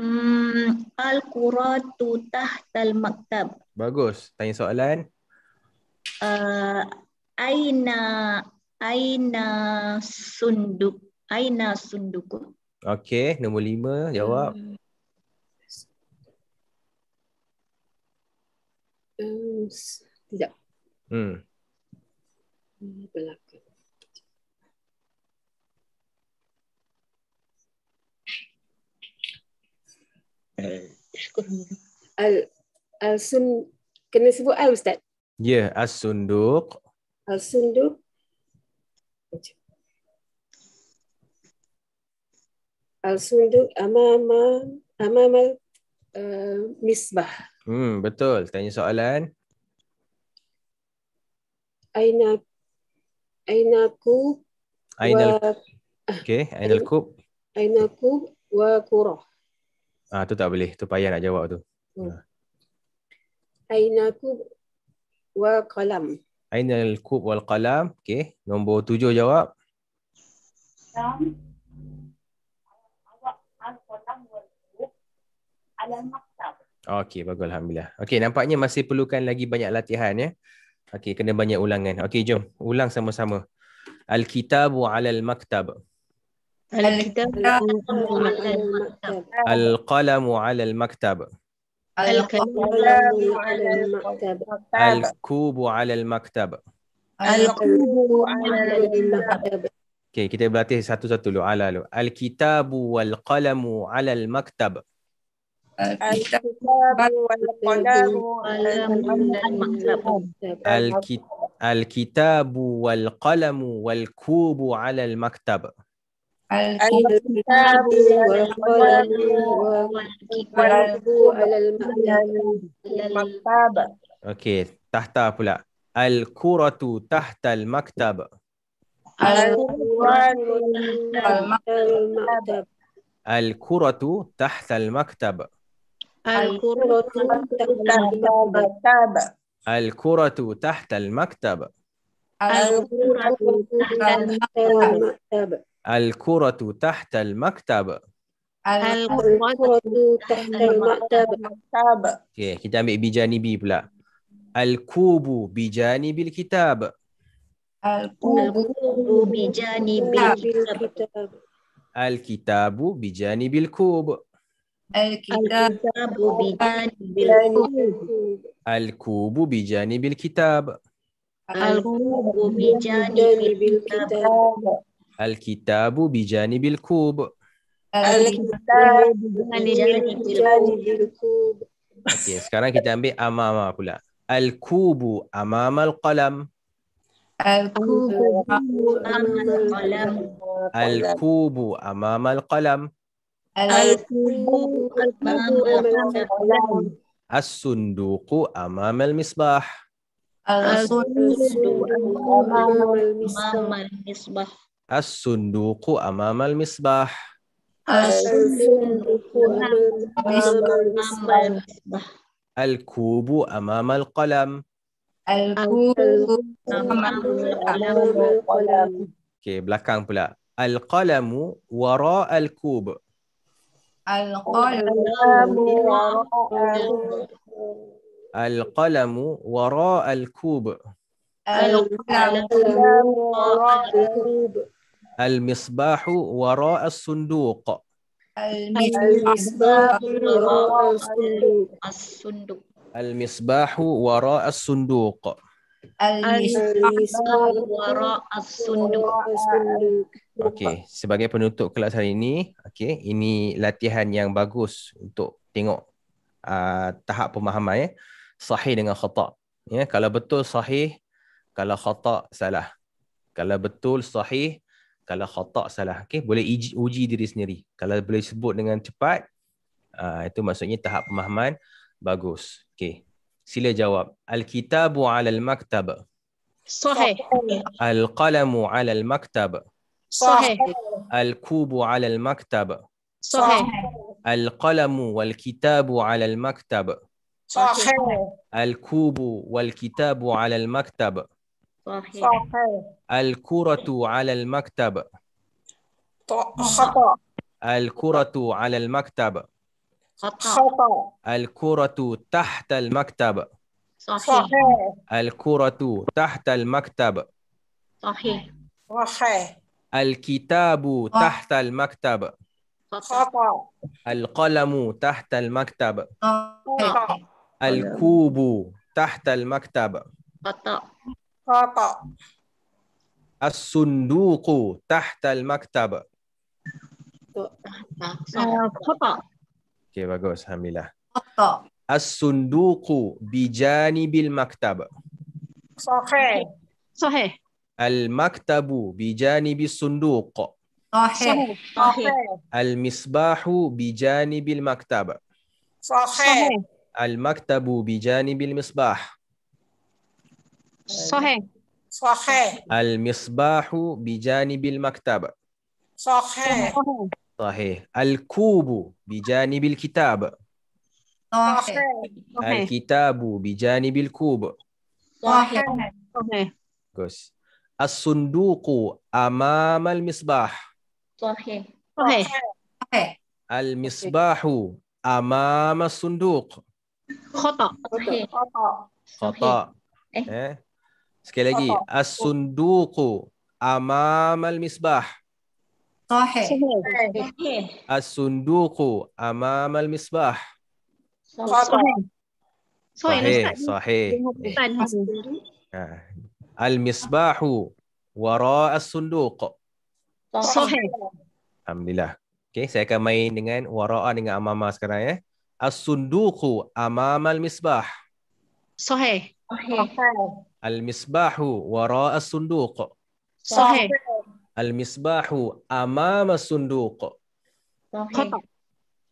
Hmm, Al-Quratu tahtal maktab. Bagus. Tanya soalan. Uh, aina aina sunduk aina sunduku. Okey, nombor lima jawab. Hmm. sekejap. Hmm. hmm belak. Al al sun kena sebut al ustaz. Ya, yeah, al sunduk. Al sunduk. Al sunduk amama amama uh, eh, misbah. Hmm, betul. Tanya soalan. Aina aina kub. Aina. Okey, aina kub. Aina kub wa kurah. Ah, tu tak boleh. Tu payah nak jawab tu. Hmm. Ah. Aina kub wal qalam. Aina al kub wal qalam. Okay. Nombor tujuh jawab. Dalam awak al qalam wal kub al maktab. Okay, bagus. Alhamdulillah. Okay, nampaknya masih perlukan lagi banyak latihan ya. Okay, kena banyak ulangan. Okay, jom. Ulang sama-sama. Al-kitabu alal maktab. Al-kitabu alal maktab. الكتاب القلم على المكتب الكلام على المكتب الكوب على المكتب الكوب على المكتب Okay, kita berlatih satu-satu dulu. Ala dulu. Al-kitabu wal-qalamu ala al-maktab. Al-kitabu wal-qalamu wal-kubu ala al-maktab. الكتاب والقلم والكتاب على المكتب Okey, tahta pula. Al-kuratu tahta al-maktab. Al-kuratu tahta al-maktab. Al-kuratu tahta al-maktab. Al-kuratu tahta al-maktab. Al-kuratu tahta al-maktab. Al-kuratu tahta al-maktab. الكرة تحت المكتب الكرة تحت المكتب كتاب بجانبي بلا الكوب بجانب الكتاب الكوب بجانب الكتاب الكتاب الكوب الكتاب بجانب الكوب الكوب بجانب الكتاب الكوب بجانب الكتاب الكتاب بجانب الكوب الكتاب بجانب الكوب Okey, sekarang kita ambil amama pula. Al-kubu amama al-qalam. Al-kubu amama al-qalam. Al-kubu amama al-qalam. Al-kubu amama al-qalam. As-sunduqu amama al-misbah. As-sunduqu amama al-misbah. الصندوق أمام المصباح الصندوق أمام المصباح الكوب أمام القلم الكوب أمام القلم بلا القلم وراء القلم وراء الكوب القلم وراء الكوب المصباح وراء الصندوق المصباح وراء الصندوق Okey, sebagai penutup kelas hari ini, okey, ini latihan yang bagus untuk tengok uh, tahap pemahaman ya. Sahih dengan khata. Ya, kalau betul sahih, kalau khata salah kalau betul sahih kalau khata salah okey boleh uji, uji diri sendiri kalau boleh sebut dengan cepat uh, itu maksudnya tahap pemahaman bagus okey sila jawab alkitabu al maktab sahih Al alqalamu al maktab sahih Al alkubu al maktab sahih Al alqalamu walkitabu al maktab sahih Al kubu alkubu walkitabu al maktab صحيح الكرة على المكتب خطأ الكرة على المكتب خطأ خطأ الكرة تحت المكتب صحيح الكرة تحت المكتب صحيح صحيح الكتاب تحت المكتب خطأ القلم تحت المكتب خطأ الكوب تحت المكتب خطأ خطأ الصندوق تحت المكتب خطأ Okey bagus alhamdulillah. Khata. As-sunduqu bijanibil maktab. Sahih. Sahih. Al-maktabu bijanibis sunduq. Sahih. Sahih. Al-misbahu bijanibil maktab. Sahih. Al-maktabu bijanibil misbah. صحيح صحيح المصباح بجانب المكتبة صحيح صحيح الكوب بجانب الكتاب صحيح الكتاب بجانب الكوب صحيح صحيح الصندوق أمام المصباح صحيح صحيح المصباح أمام الصندوق خطأ خطأ خطأ Sekali lagi, oh, as-sunduqu amam al-misbah. Sahih. As-sunduqu amam al-misbah. Sahih. Sahih. Ha. Al-misbahu wara' as-sunduq. Sahih. Alhamdulillah. Okay, saya akan main dengan wara'a dengan amama sekarang ya. Eh. As-sunduqu amam al-misbah. Sahih. Sahih. Al-misbahu wara'a sunduq. Sahih. Al-misbahu amama sunduq. Sahih. Khata.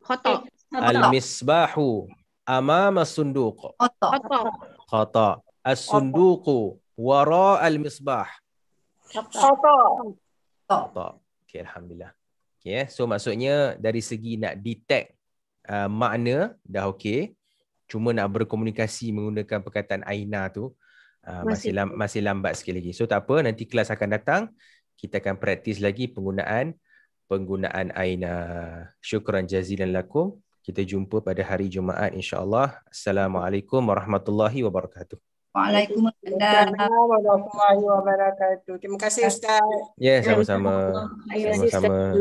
Khata. Al-misbahu amama sunduq. Khata. Khata. As-sunduq wara'a al-misbah. Khata. Khata. Okay, alhamdulillah. Okay, eh. so maksudnya dari segi nak detect uh, makna dah okay. Cuma nak berkomunikasi menggunakan perkataan Aina tu. Ah, masih. masih lambat masih lambat sekali lagi. So tak apa nanti kelas akan datang kita akan praktis lagi penggunaan penggunaan aina. Syukran jazilan lakum. Kita jumpa pada hari Jumaat insya-Allah. Assalamualaikum warahmatullahi wabarakatuh. Waalaikumsalam warahmatullahi wabarakatuh. Terima kasih ustaz. Ya, sama-sama. sama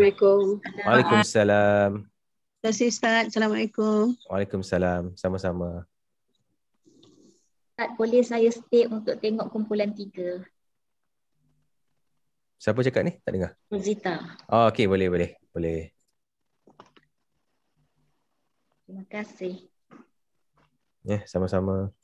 Waalaikumsalam. Terima kasih ustaz. Assalamualaikum. Waalaikumsalam. Sama-sama. Ustaz boleh saya stay untuk tengok kumpulan tiga? Siapa cakap ni? Tak dengar. Rosita. Oh, okey boleh boleh. Boleh. Terima kasih. Ya, yeah, sama-sama.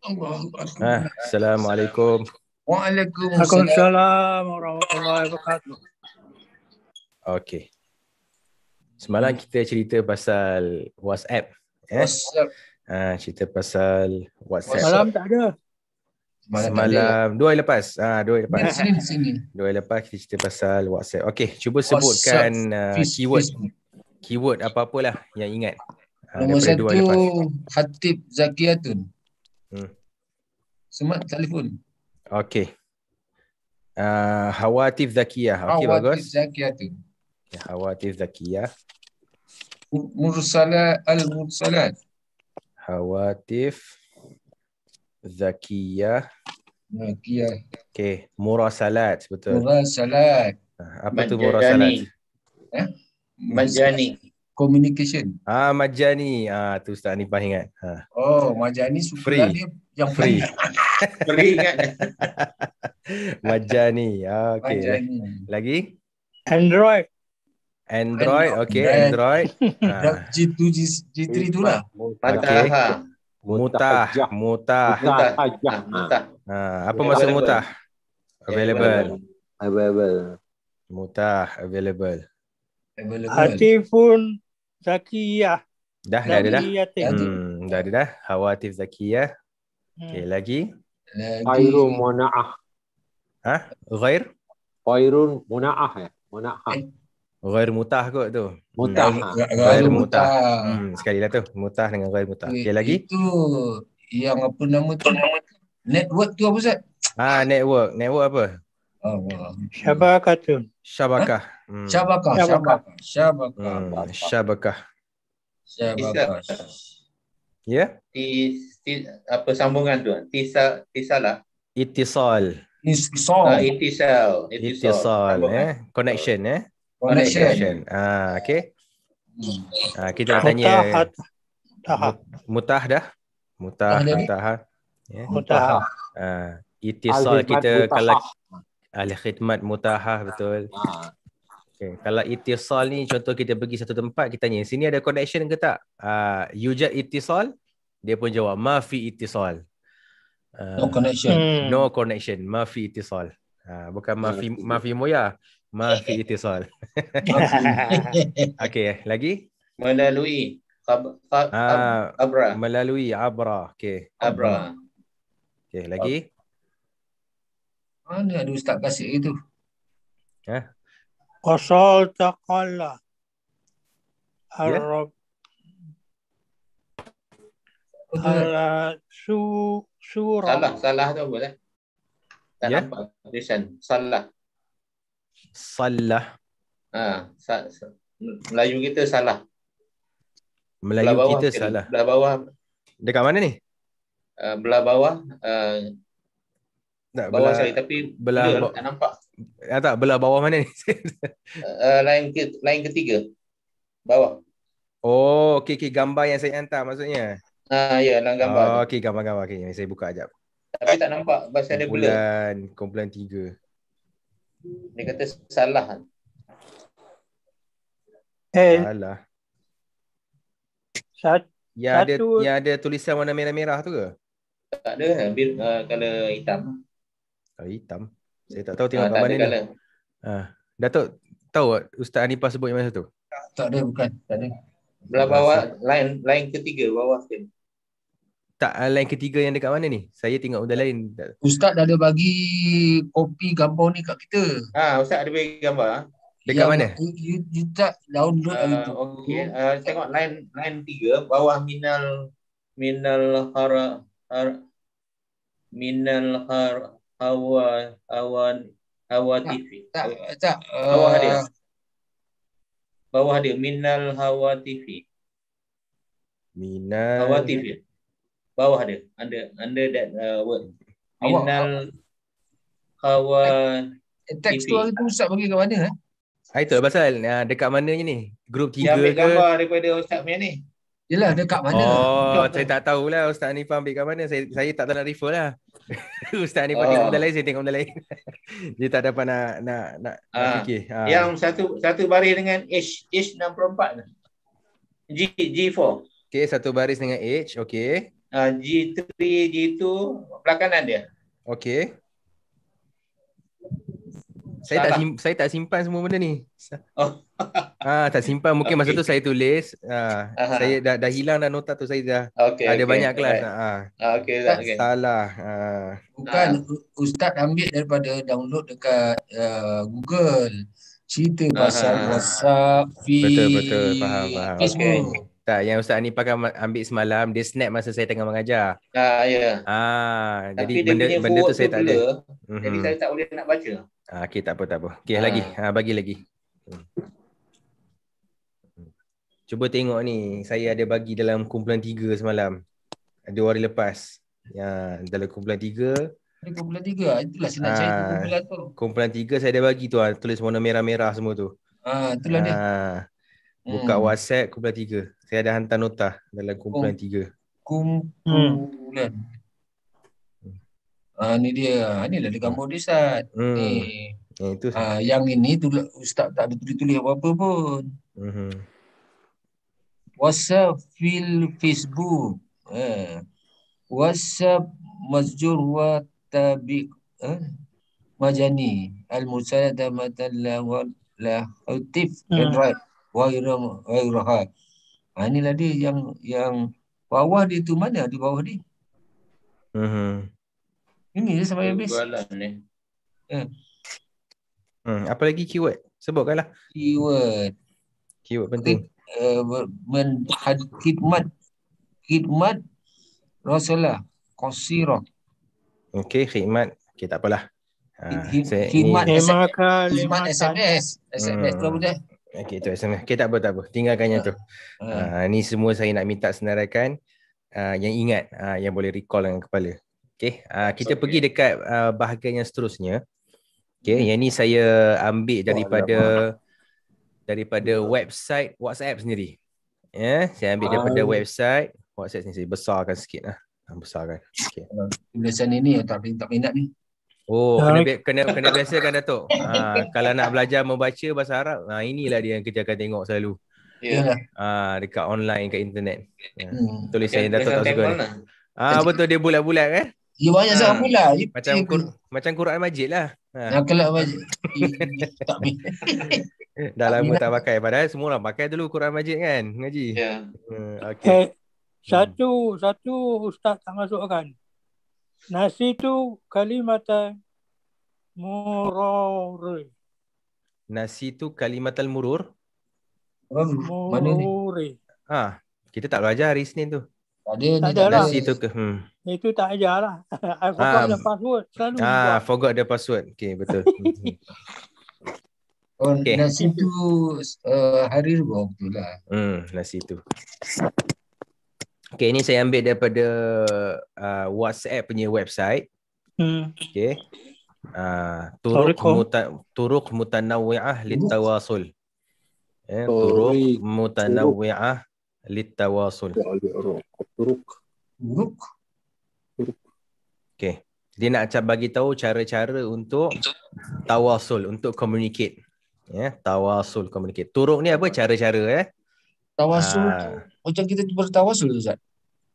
Allah. Ah, Assalamualaikum. Waalaikumsalam warahmatullahi wabarakatuh. Okey. Semalam kita cerita pasal WhatsApp. Yes. Eh? Ha, ah, cerita pasal WhatsApp. Semalam tak ada. Semalam, Semalam dua hari lepas. Ha, dua hari lepas. Sini, sini. Dua hari lepas kita cerita pasal WhatsApp. Okey, cuba sebutkan uh, keyword. Keyword apa-apalah yang ingat. Nombor satu, Khatib Zakiatun. سمعت تليفون اوكي آه هواتف ذكيه اوكي هواتف ذكيه هواتف ذكيه مرسلة المرسلات هواتف ذكيه ذكيه اوكي مراسلات مراسلات مراسلات مجاني communication. Ah Majani. Ah tu Ustaz ni pahing ingat. Ha. Oh, Majani suka free. Lah dia yang free. free ingat. Majani. Ah, ha, okay. Majani. Lagi? Android. Android, okay, Android. Android. ha. G2, G, 2 g 3 tu lah. Okay. Mutah, mutah, mutah, mutah. mutah. Ha. apa maksud mutah? Available. Available. Mutah, available. Available. Hati Zakiyah. Dah, dah, dah. Hmm, dah, dah, dah. Hawatif Zakiyah. Hmm. Okay, lagi. Khairun Muna'ah. Ha? Ghair? Khairun Muna'ah ya? Muna'ah. Ghair mutah kot tu. Mutah. Hmm. Ghair mutah. Hmm, sekali lah tu. Mutah dengan ghair mutah. Okay, lagi. Itu yang apa nama tu? Network tu apa, Zat? Ah, ha, network. Network apa? Allah. Syabakah tu. Syabakah. Huh? Hmm. Syabakah. Syabakah. Syabakah. Syabakah. Hmm, syabakah. Ya? ya? apa sambungan tu? Tisa tisalah. Itisal. Itisal. Uh, itisal. Itisal. Eh? eh? Connection eh. Connection. Ah, okay. Hmm. Ah, kita nak tanya. Mutah. Mutah dah. Mutah. Mutah. Ya? Mutah. Ah, itisal kita kalau Ahli khidmat mutahah betul. Ha. Ah. Okay. Kalau itisal ni contoh kita pergi satu tempat kita tanya sini ada connection ke tak? Ah uh, yujad itisal? Dia pun jawab mafi itisal. Ah, no connection. Hmm. No connection. Mafi itisal. Uh, bukan mafi mafi moya. Mafi itisal. okay, lagi? Melalui khab, khab, ah, abra. Melalui abra. Okay. Abra. Okay, lagi? Mana ada Ustaz Kasih itu? Ya. Qasal taqalla. Arab. Ya. Ala su surah. Salah, salah tu boleh. Tak ya. nampak tulisan. Salah. Salah. Ha, sa, sa, Melayu kita salah. Melayu bawah, kita salah. Belah bawah. Dekat mana ni? Uh, belah bawah. Uh, tak, bawah belah, saya tapi belah dia, tak nampak. Ya tak belah bawah mana ni? uh, lain ke lain ketiga. Bawah. Oh, okey okey gambar yang saya hantar maksudnya. Ah, uh, ya, dalam gambar. Oh, okey gambar-gambar okey. Saya buka ajap. Tapi tak nampak pasal ada blur. Bulan, kumpulan tiga. Dia kata salah. Eh. Hey. Salah. Sat yang ada yang ada tulisan warna merah-merah tu ke? Tak ada, biru uh, warna hitam. Ah, hitam. Saya tak tahu tengok ah, kat mana ni. Ah, Datuk tahu tak Ustaz Anipah sebut yang masa tu? Tak, tak ada bukan. Tak ada. Belah bawah lain lain ketiga bawah sini. Tak ah, lain ketiga yang dekat mana ni? Saya tengok udah lain. Ustaz dah ada bagi kopi gambar ni kat kita. Ha, Ustaz ada bagi gambar. Ha? Dekat ya, mana? You, you tak download uh, YouTube. Okay. Ah, uh, tengok lain, lain tiga. Bawah minal minal har, har minal har Hawa Hawa Hawa TV. Tak, tak. Uh, bawah dia. Eh. Bawah dia Minal Hawa TV. Minal Hawa TV. Bawah dia. Under under that uh, word. Minal Hawa eh, Textual tu Ustaz bagi kat mana eh? Ha itu lah pasal ah, dekat mana ni? Grup 3 ke? Dia ambil gambar daripada Ustaz punya ni. Yelah dekat mana Oh dekat saya tak tahu lah Ustaz Hanifah ambil kat mana Saya, saya tak tahu nak refer lah Ustaz Hanifah oh. tengok benda oh. lain Saya tengok benda lain Dia tak dapat nak Nak, nak uh, fikir uh. Yang satu Satu baris dengan H H64 G, G4 Okay satu baris dengan H Okay uh, ah, G3 G2 Belakangan dia Okay saya tak, tak simp- saya tak simpan semua benda ni. Oh. Ah tak simpan mungkin okay. masa tu saya tulis ah Aha. saya dah dah hilang dah nota tu saya dah okay, ada okay. banyak kelas right. Ah. ah. Okay, tak, okay. Salah. Ah. Bukan ah. ustaz ambil daripada download dekat uh, Google cerita pasal WhatsApp. Betul betul faham faham. Facebook. Okay. Tak, yang Ustaz Anif pakai ambil semalam, dia snap masa saya tengah mengajar. Ah, ya. Yeah. Ah, Tapi jadi benda, benda tu saya tu tak blur, ada. Mhm. Jadi mm-hmm. saya tak boleh nak baca. Ah, okey, tak apa, tak apa. Okey, ah. lagi. Ah, bagi lagi. Hmm. Cuba tengok ni, saya ada bagi dalam kumpulan tiga semalam. Dua hari lepas. Ya, dalam kumpulan tiga. Kumpulan tiga? Ah, itulah saya nak ah, cari kumpulan tu. Kumpulan tiga saya ada bagi tu lah. Tulis warna merah-merah semua tu. Ah, itulah ah. dia. Buka hmm. WhatsApp kumpulan tiga. Saya ada hantar nota dalam kumpulan tiga. Kumpulan. Hmm. Ah, ni dia. Ini ah, lah dia gambar dia, Sat. Hmm. Ni. Eh, ya, itu. Ah, yang ini tu, lah, Ustaz tak ada tulis-tulis apa-apa pun. Hmm. WhatsApp, fil, Facebook. Eh. WhatsApp, Masjur wa Tabiq. Eh. Majani. Al-Musalatah Matallah wa Lahutif. Hmm. Right wa irum wa iraha. Ha, ah, inilah dia yang yang bawah dia tu mana di bawah dia? Hmm. Ini dia sampai habis. Jualan eh. Hmm. Apa lagi keyword? Sebutkanlah. Keyword. Keyword penting. Uh, khidmat khidmat Rasulullah Qasirah. Okey, khidmat. Okey, tak apalah. Ha, khidmat, khidmat, khidmat SMS. SMS. Hmm. SMS. Okay, tu SMS. Okay, tak apa, tak apa. Tinggalkan yang tu. Uh, ni semua saya nak minta senaraikan uh, yang ingat, uh, yang boleh recall dengan kepala. Okay, uh, kita okay. pergi dekat uh, bahagian yang seterusnya. Okay, hmm. yang ni saya ambil daripada daripada hmm. website WhatsApp sendiri. Ya, yeah, saya ambil daripada um. website WhatsApp sendiri. Saya besarkan sikit lah. Besarkan. Okay. Tulisan ini yang tak minat ni. Oh, ya. kena, be- kena, kena biasakan Datuk. Ha, kalau nak belajar membaca bahasa Arab, ha, inilah dia yang kita akan tengok selalu. Ya. Ha, dekat online, kat internet. Ya. Hmm. Tulisan yang Datuk tak suka. Ah ha, betul, dia bulat-bulat kan? Eh? Dia ya, banyak sangat pula. Macam, kur- macam Quran Majid lah. Ha. Yang kelak Majid. Dah lama tak pakai. Padahal semua orang pakai dulu Quran Majid kan, Ngaji? Ya. Hmm, okay. Eh, satu, satu Ustaz tak masukkan. Nasi tu kalimatan murur. Nasi tu kalimatan murur? Murur. Ah, kita tak belajar hari Senin tu. Tadi tak ada nasi lah. tu ke? Hmm. Itu tak ajar lah. I forgot ah. the password. Selalu ah, juga. forgot the password. Okay, betul. Oh, okay. Nasi tu uh, hari rebah betul lah. Hmm, nasi tu. Okay, ini saya ambil daripada uh, WhatsApp punya website. Hmm. Okay. Uh, turuk, muta, turuk mutanawiah litawasul. Eh, turuk mutanawiah tawasul. Turuk. Turuk. Okay. Dia nak bagi tahu cara-cara untuk tawasul, untuk communicate. Ya, yeah, tawasul communicate. Turuk ni apa? Cara-cara eh. Tawasul ha. Ah. Macam kita tu bertawasul tu Ustaz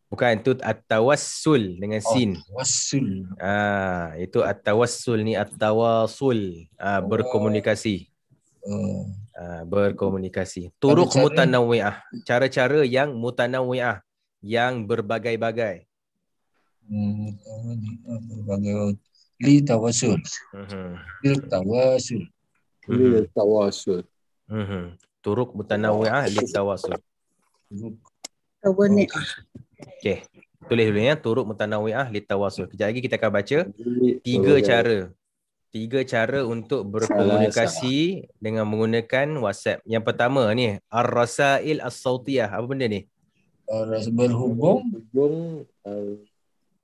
Bukan tu at tawasul dengan oh, sin. Tawassul. Ah, ha, itu at tawasul ni at tawasul ha, ah, oh. berkomunikasi. Oh. Ha, berkomunikasi. Turuk cara mutanawiah, cara-cara yang mutanawiah yang berbagai-bagai. li tawasul. Mhm. Li tawasul. Li tawasul. Mhm turuk mutanawiah li tawasul. Tawani'ah. Okey. Tulis dulu ya turuk mutanawiah li tawasul. Kejap lagi kita akan baca tiga cara. Tiga cara untuk berkomunikasi dengan menggunakan WhatsApp. Yang pertama ni ar-rasail as-sautiyah. Apa benda ni? Berhubung. Berhubung. Uh,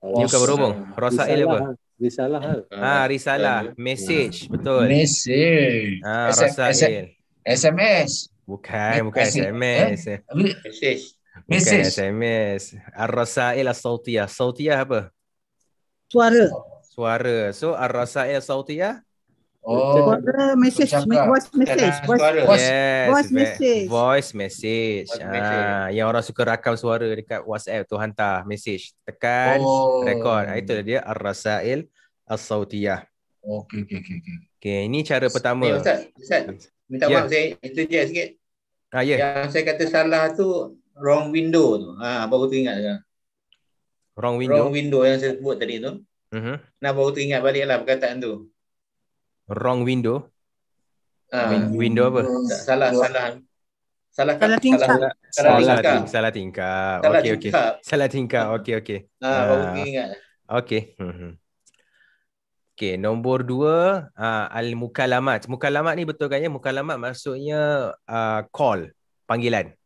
eh, bukan berhubung. Rasail apa? Risalah. Ah, risalah. Message. Betul. Message. Ah, ha, rasail. SMS. Bukan, bukan SMS. Eh? Message. Bukan SMS. Eh, Ar-Rasail As-Sautiyah. Sautiyah apa? Suara. Suara. So, Ar-Rasail As-Sautiyah? Oh, suara message, voice message, voice, ah, message, voice message. Voice message. Ah, yang orang suka rakam suara dekat WhatsApp tu hantar message, tekan oh. record. Ah, itu dia Ar-Rasail As-Sautiyah. okay, okay. Okay, Okey, ini cara pertama. Ustaz, Ustaz. Minta yeah. maaf saya interject sikit. Ha, ah, yeah. Yang saya kata salah tu wrong window tu. Ha, baru tu ingat sekarang. Wrong window. Wrong window yang saya sebut tadi tu. Uh-huh. Mhm. Nah, baru tu ingat baliklah perkataan tu. Wrong window. Ha, window, window apa? Salah, salah. Salah, salah tingkap. Salah, salah, tingkap. Salah tingkap. Okey, okey. Salah ha, tingkap. Okey, okey. Ah, baru tu ingat. Okey. huh. Okay, nombor dua, uh, al-mukalamat. Mukalamat ni betul kan ya? Mukalamat maksudnya uh, call, panggilan.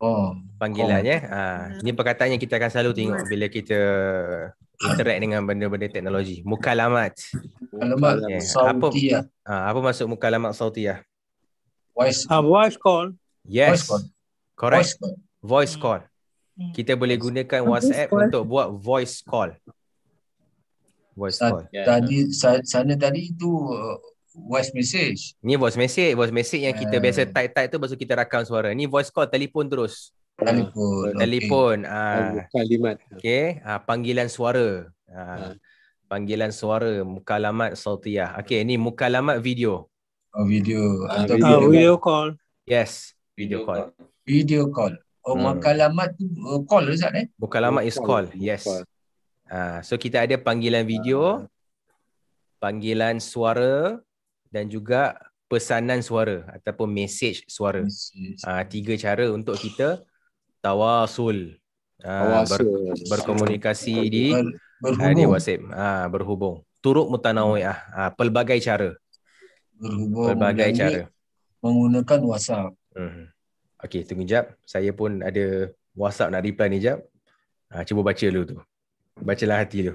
Oh. Panggilan ya. Eh? Uh, ini perkataan yang kita akan selalu tengok bila kita interact dengan benda-benda teknologi. Mukalamat. Mukalamat yeah. sautiyah. Apa, uh, apa maksud mukalamat sautiyah? Voice, uh, voice call. Yes. Voice call. Correct. Voice call. Voice call. Hmm. Kita boleh gunakan WhatsApp untuk buat voice call voice call. Tadi sana tadi tu uh, voice message. Ni voice message, voice message yang kita ah. biasa type-type tu baru kita rakam suara. Ni voice call telefon terus. Telefon. Oh, telefon. Okay. Ah. Okay, ah, Okey, ah, panggilan suara. Ah. Panggilan suara, mukalamat sautiah. Okey, ni mukalamat video. Oh, video. uh, video, uh, video call. Yes, video call. Video call. Oh, hmm. mukalamat tu uh, call ke Zat eh? Mukalamat is call. Yes. Call. Uh, so kita ada panggilan video, ah. panggilan suara dan juga pesanan suara ataupun message suara. Message. Uh, tiga cara untuk kita tawasul. Uh, ber- berkomunikasi di berhubung. Uh, di WhatsApp. Uh, berhubung. Turuk mutanawi ah. Uh, pelbagai cara. Berhubung. Pelbagai cara. Menggunakan WhatsApp. Uh-huh. Okey, tunggu jap. Saya pun ada WhatsApp nak reply ni jap. Uh, cuba baca dulu tu. Bacalah hati tu.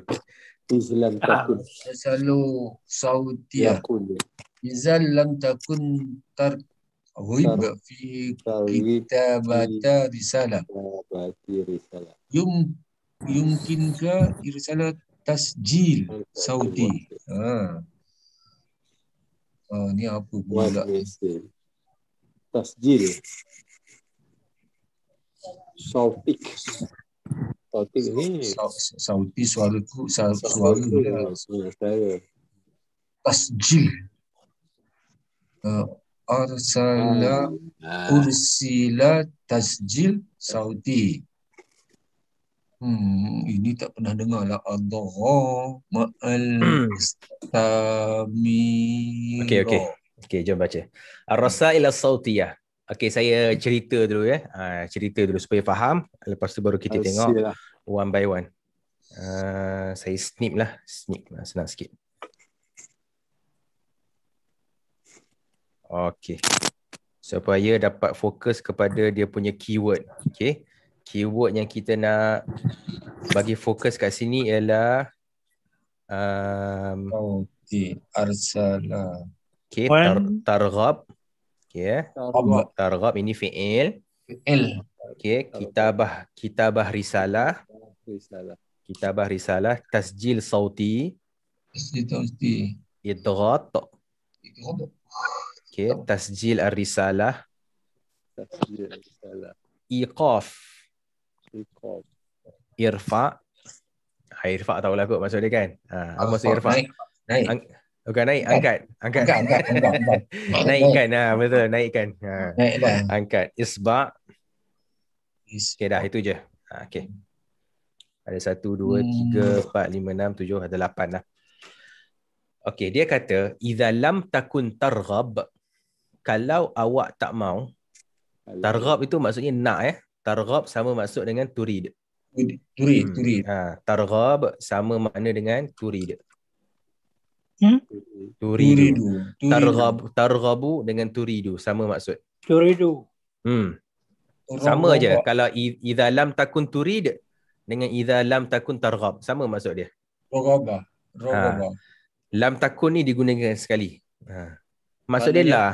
Izlam takun. Selalu sauti yakun. Lah. Izal lam takun tar ghaib fi kitabata risalah. Bati risalah. Yum yumkin ka irsala tasjil sauti. Ha. Oh, ni apa pula? Tasjil. Sautik. Topik ni. Saudi suara ku, suara, lah. ah, suara, suara, Tasjil. Uh, arsala ah. ursila tasjil Saudi. Hmm, ini tak pernah dengar lah. Adha ma'al hmm. tamir. Okay okay okay. jom baca. Arsala ila sautiyah. Okay, saya cerita dulu ya. Uh, cerita dulu supaya faham. Lepas tu baru kita tengok one by one. Uh, saya snip lah. Snip lah. Senang sikit. Okay. Supaya dapat fokus kepada dia punya keyword. Okay. Keyword yang kita nak bagi fokus kat sini ialah um, Okay. Arsala. Okay. Tar- Targhab. Okey. Targhab ini fi'il. Fi'il. Okey, kitabah kitabah risalah. Risalah. Kitabah risalah tasjil sauti. Tasjil sauti. Idrat. Idrat. Okay, tasjil ar-risalah. Tasjil risalah Iqaf. Iqaf. Irfa. Hai Irfa tahu lah kot maksud dia kan. Ha, maksud Irfa. Naik. naik. Bukan naik, angkat. Angkat, angkat, angkat. angkat, angkat. naikkan, ha, ah, betul. Naikkan. Ha. Ah. Naikkan. Lah. Angkat. Isbak. Is. Okay, dah. Itu je. Ha, okay. Ada satu, dua, hmm. tiga, empat, lima, enam, tujuh, ada lapan lah. Okay, dia kata, Iza lam takun targab, kalau awak tak mau, targab itu maksudnya nak eh. Targab sama maksud dengan turid. Turid, turid. Hmm. Ha, targab sama makna dengan turid. Turidu. Targab, targabu dengan turidu. Sama maksud. Turidu. Hmm. Sama aja. Kalau idha lam takun turid dengan idha lam takun targab. Sama maksud dia. Rogaba. Lah. Ha. Lah. Lam takun ni digunakan sekali. Ha. Maksud dia lah.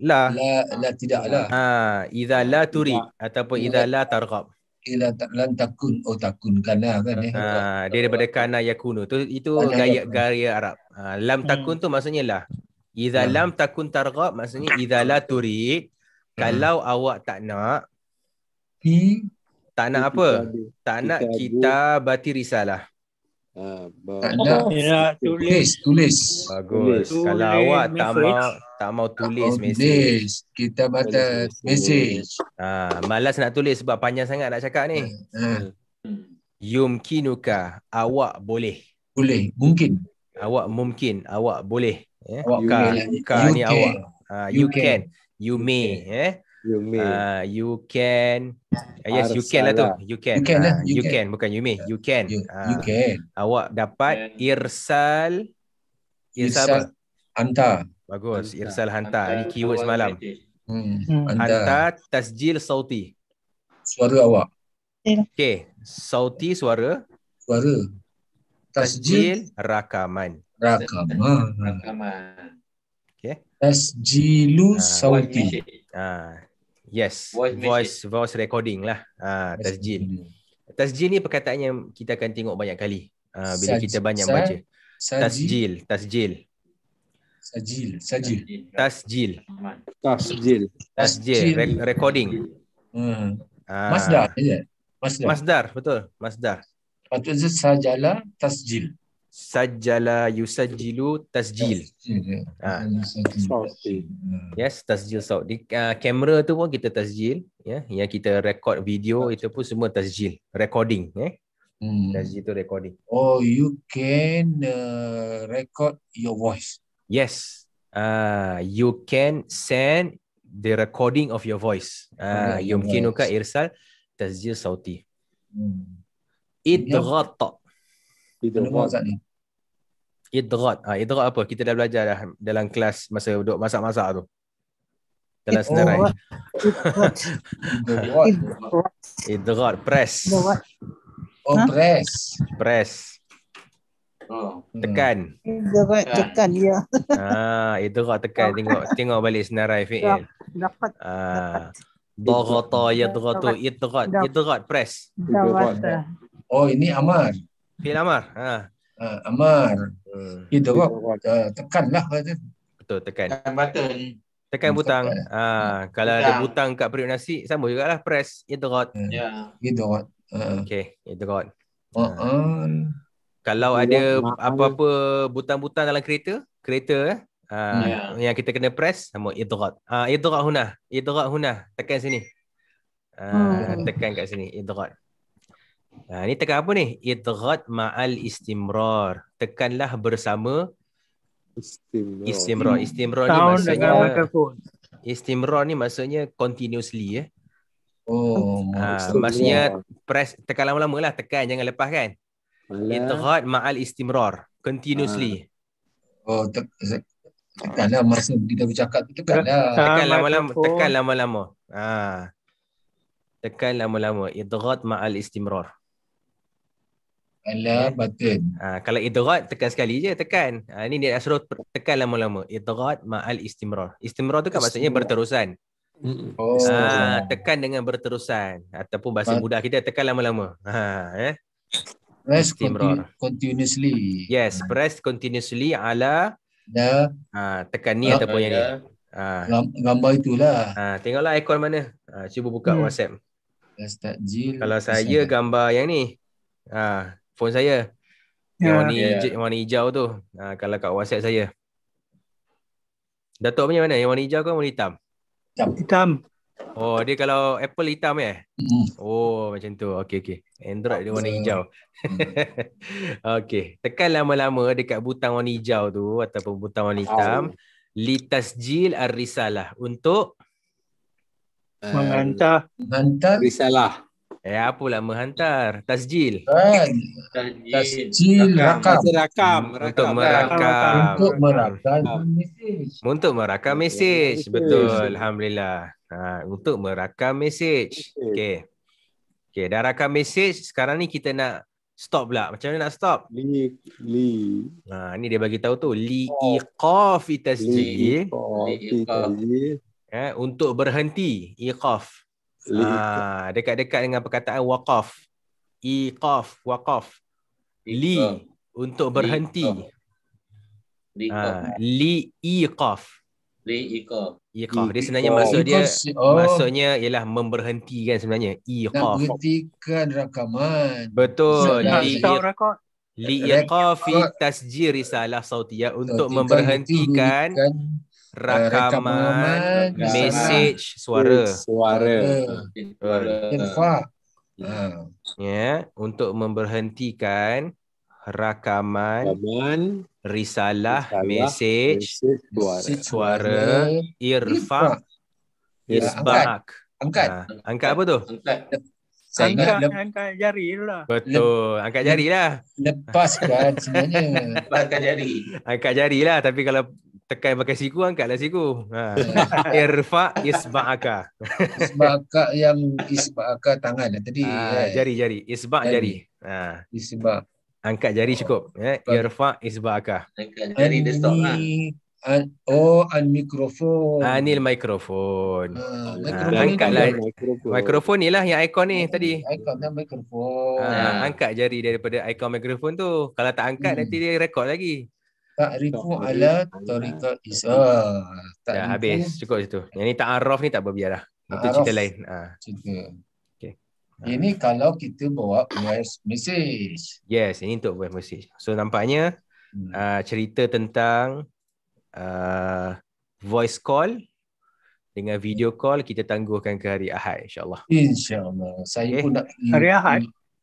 La. La, la tidak lah. Ha. Idha la turid. Ataupun idha la targab ila lan lah takun oh takun kana lah kan eh. Ha, dia daripada kana yakunu. Tu itu gaya gaya Arab. Ha, lam hmm. takun tu maksudnya lah. Idza hmm. lam takun targhab maksudnya hmm. idza la turid hmm. kalau awak tak nak hmm. tak nak apa? Kita tak nak kita, bati risalah. Ah, tak nak. Oh. Tulis, tulis. Bagus. Tulis. Kalau tulis. awak tak mahu tak mau tulis mesej. Kita baca mesej. Ha, malas nak tulis sebab panjang sangat nak cakap ni. Ha, ha. Yumkinuka, awak boleh. Boleh, mungkin. Awak mungkin, awak boleh. Eh? Awak ka, lah. ka ni awak. Ha, you, can. You, may. Can. Ya. You may. Uh, you can. Uh, yes, you can lah tu. You can. You can Uh, you can. can. Bukan you may. You can. You, uh, you can. Awak dapat irsal. Irsal. irsal. Bagus. Hantar. Irsal hantar. hantar. Ini keyword semalam. Hmm. hmm. Hantar. hantar tasjil sauti. Suara awak. Okay. Sauti suara. Suara. Tasjil, rakaman. Rakaman. Rakaman. Okay. Tasjilu ah, sauti. Ah. Yes. Voice, voice, voice recording lah. Ah, tasjil. Tasjil ni perkataan yang kita akan tengok banyak kali. Uh, bila kita banyak baca. Sa- tasjil. Tasjil. Sajil. Sajil. Tasjil. Tasjil. Tasjil. recording. Hmm. Ah. Masdar. Ya? Masdar. Masdar. Betul. Masdar. Patutnya sajala tasjil. Sajala yusajilu tasjil. tasjil ya. ah. hmm. Yes, tasjil sound. Di uh, kamera tu pun kita tasjil. Ya, yang kita record video itu pun semua tasjil. Recording. Eh. Hmm. Tasjil tu recording. Oh, you can uh, record your voice. Yes. Uh, you can send the recording of your voice. Uh, ah, yumkinuka irsal tasjil sauti. Idghata. Hmm. Idghat. Ah, idghat apa? Kita dah belajar dah dalam kelas masa duduk masak-masak tu. Dalam It senarai. Idghat. press. Oh, press. Press. Oh. Tekan. Direct tekan, ya. Ah, itu kau tekan. Tengok tengok balik senarai FAA. Dapat. dapat. Ah. Dogoto ya dogoto itu kot itu kot press. Dapat. Oh ini Amar. Fil Amar. Ha. Ah. Uh, amar. Hmm. Itu kot. tekanlah. tekan lah Betul tekan. Tekan button. Tekan butang. Ha. Ah. kalau ada butang kat periuk nasi sama jugalah press itu kot. Ya. Yeah. Itu kot. Uh. Okey, itu kot. Oh kalau ada apa-apa butang-butang dalam kereta kereta eh uh, yeah. Hmm. Ya. yang kita kena press sama idghat ah uh, idghat huna idghat huna tekan sini uh, hmm. tekan kat sini idghat ah uh, ni tekan apa ni idghat ma'al istimrar tekanlah bersama istimrar istimrar ni maksudnya istimrar ni maksudnya continuously eh Oh, uh, maksudnya press tekan lama-lama lah, tekan jangan lepas kan. Itihad ma'al istimrar continuously. Ha. Oh, te- tekanlah masa kita bercakap tekanlah. Tekan lama-lama, tekan lama-lama. Ha. Tekan lama-lama idghad ma'al istimrar. Alah eh? button. Ah kalau idghad tekan sekali je tekan. Ha, ah, ini dia suruh tekan lama-lama. Idghad ma'al istimrar. Istimrar tu kan istimrar. maksudnya berterusan. Oh. Ha, tekan dengan berterusan ataupun bahasa But... mudah kita tekan lama-lama. Ha, eh rest continu- continuously. Yes, press continuously ala the ha, ah, tekan ni uh, ataupun yang ni. Ah. Gambar itulah. Ha, tengoklah ikon mana. Ha, cuba buka hmm. WhatsApp. Rest Kalau saya sahaja. gambar yang ni. Ha, phone saya. Yeah. Yang ya, warna, yeah. Ya. warna hijau tu. Ha, kalau kat WhatsApp saya. Datuk punya mana? Yang warna hijau ke warna hitam? Hitam. Oh, dia kalau Apple hitam eh? Mm. Oh, macam tu. Okay, okay. Android dia warna hijau. okay. Tekan lama-lama dekat butang warna hijau tu ataupun butang warna hitam. Litas Jil Ar-Risalah untuk? Eh, menghantar. Menghantar. Risalah. Eh, apa lah menghantar? Tasjil. Eh, Tasjil. Rakam. Rakam. rakam. Hmm, untuk merakam. Untuk merakam. Untuk merakam mesej. Ya, ya, ya. Betul. Alhamdulillah. Ha, untuk merakam message. Okay. Okay, dah rakam message. Sekarang ni kita nak stop pula. Macam mana nak stop? Li. Li. Ha, ni dia bagi tahu tu. Li iqaf itasji. Li iqaf ha, untuk berhenti. Iqaf. Ha, dekat-dekat dengan perkataan waqaf. Iqaf. Waqaf. Li. Untuk berhenti. Li. Ha, li iqaf. Iqa. Iqa. Dia sebenarnya maksud dia oh. maksudnya ialah memberhentikan sebenarnya. Iqa. Menghentikan rakaman. Betul. Li iqa tasjir risalah sautiyah untuk memberhentikan eh, rakaman, message suara. Suara. Suara. Ya. Ah. ya, untuk memberhentikan rakaman, rakaman risalah, risalah message, message suara, suara irfa ya, isbak angkat ha. angkat apa tu angkat saya angkat, ingat lep- angkat jari lah. Betul. Angkat jari lah. Lepaskan sebenarnya. angkat jari. Angkat jari lah. Tapi kalau tekan pakai siku, angkatlah siku. Ha. Irfa isba'aka. isba'aka yang isba'aka tangan. Tadi, ha, Jari, jari. Isba' jari. jari. Ha. Isba'. Angkat jari oh. cukup. Ya, Irfa isba Angkat jari dia stop lah. Ha. oh, an mikrofon. Anil ah, mikrofon. Uh, ah, ah, mikrofon. Ha, angkatlah lah. mikrofon. Mikrofon ni lah yang ikon ni hmm, tadi. Ikon dan mikrofon. Ha, ya. angkat jari daripada ikon mikrofon tu. Kalau tak angkat hmm. nanti dia rekod lagi. Ta'rifu ala tariqa isa. Ta'rifu. Dah habis. Cukup situ. Yang ni ta'araf ni tak berbiar lah. Itu cerita lain. Ha. Cinta. Ini hmm. kalau kita bawa voice message. Yes, ini untuk voice message. So nampaknya hmm. uh, cerita tentang uh, voice call dengan video hmm. call kita tangguhkan ke hari Ahad insyaallah. Insyaallah. Saya okay. Eh, pun nak hari Ahad.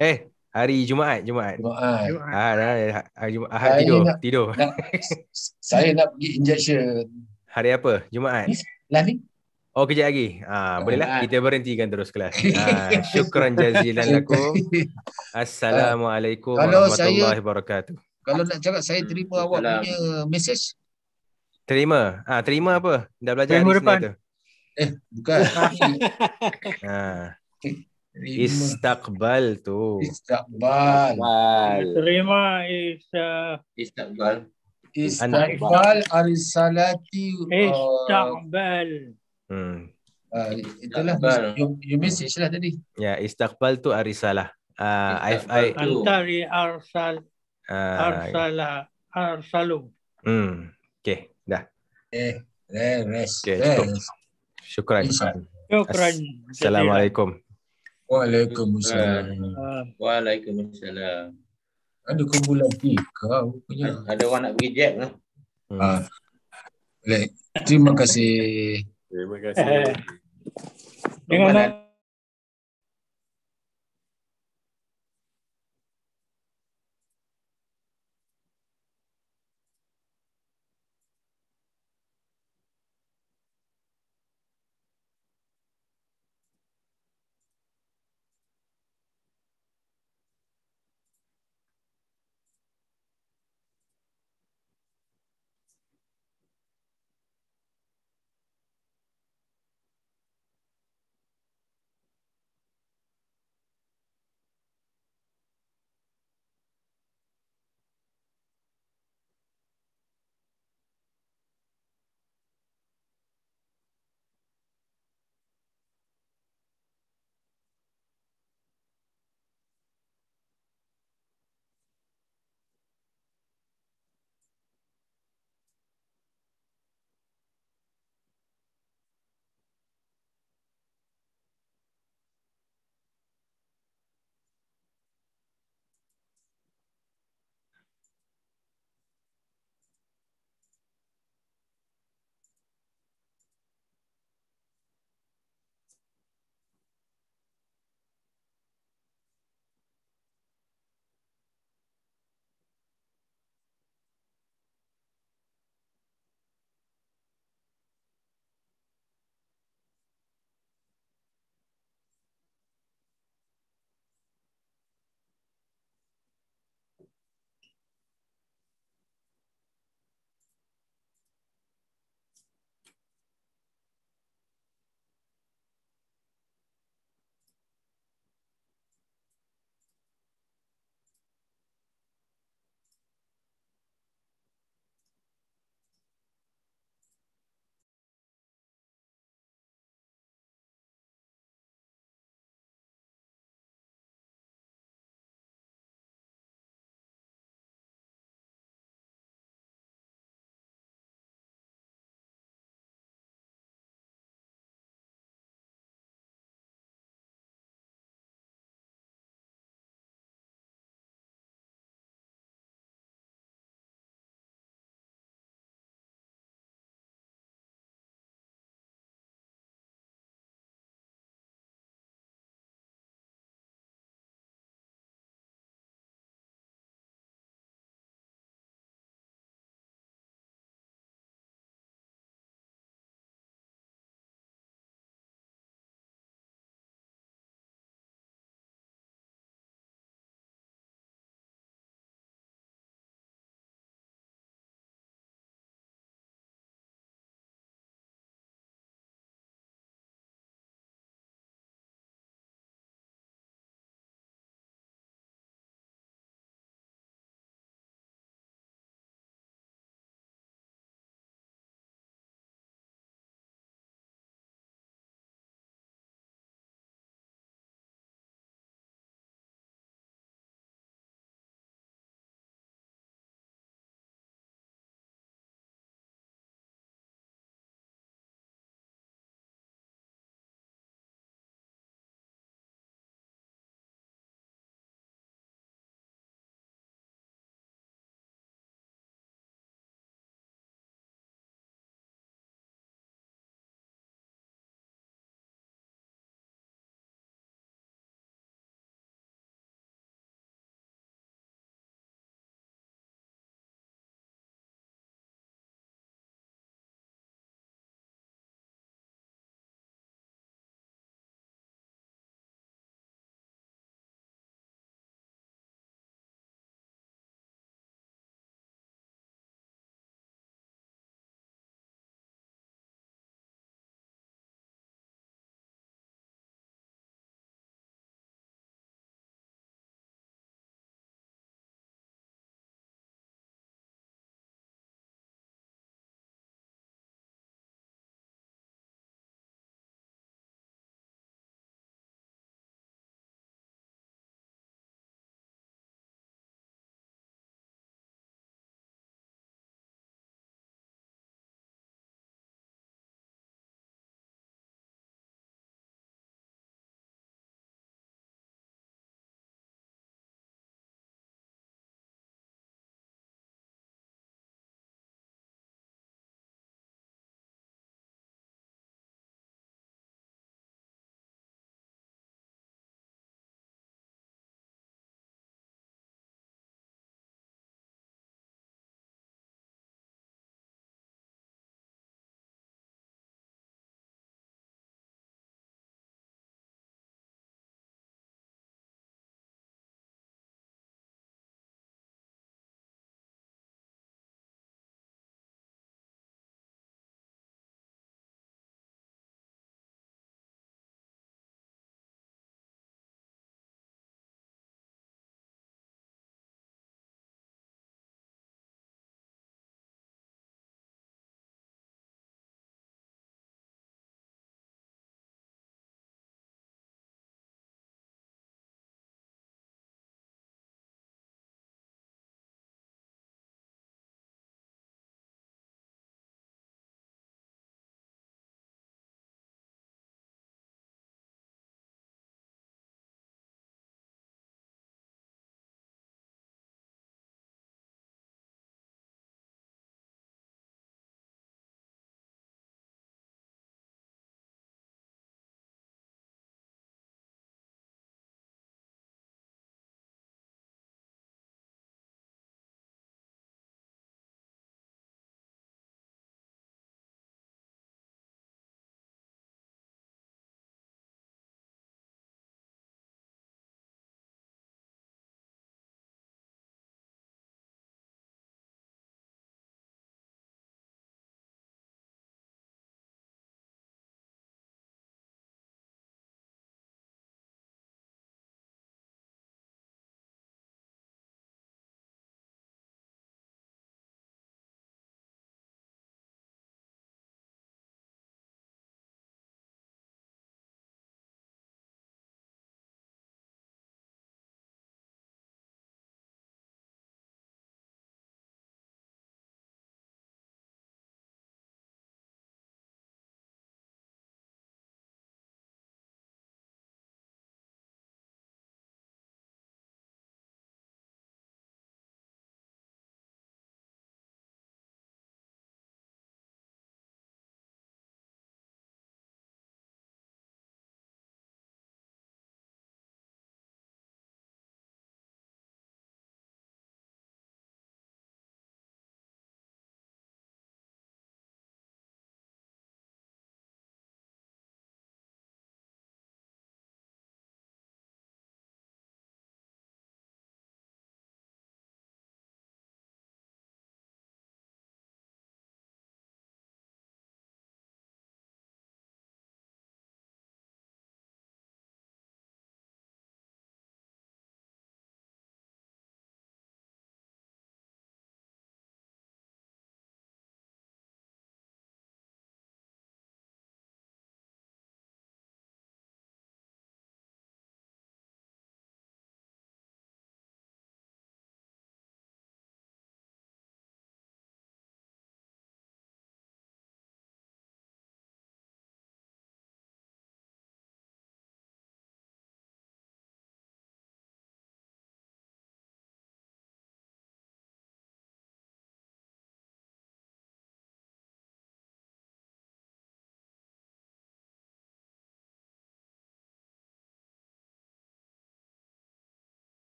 Eh, hari Jumaat, Jumaat. Jumaat. Ahad, ah, eh, ha, hari Jumaat. Ahad tidur, nak, tidur. Nak, saya nak pergi injection. Hari apa? Jumaat. Lah ni. Oh kejap lagi. Ha, ah, bolehlah ah. kita berhentikan terus kelas. Ha, ah, syukran jazilan aku. Assalamualaikum kalau warahmatullahi saya, wabarakatuh. Kalau nak cakap saya terima hmm, awak punya mesej. Terima. Ah ha, terima apa? Dah belajar terima depan. Tu. Eh bukan. ha. Istakbal tu. Istakbal. Terima istakbal. Istakbal arsalati. Istakbal. Uh, Hmm. Ah, itulah istakbal. you, you message lah tadi. Ya, yeah, istakbal tu arisalah. Uh, ah, I, I, Antari arsal uh, ah, arsalah arsalum. Hmm. Okay, dah. Eh, okay, rest. Okay, cukup. Syukran. Syukran. Assalamualaikum. Waalaikumsalam. Waalaikumsalam. Ada kumpul lagi kau punya. Ada orang nak pergi jet ke? Hmm. terima kasih. É, é, é,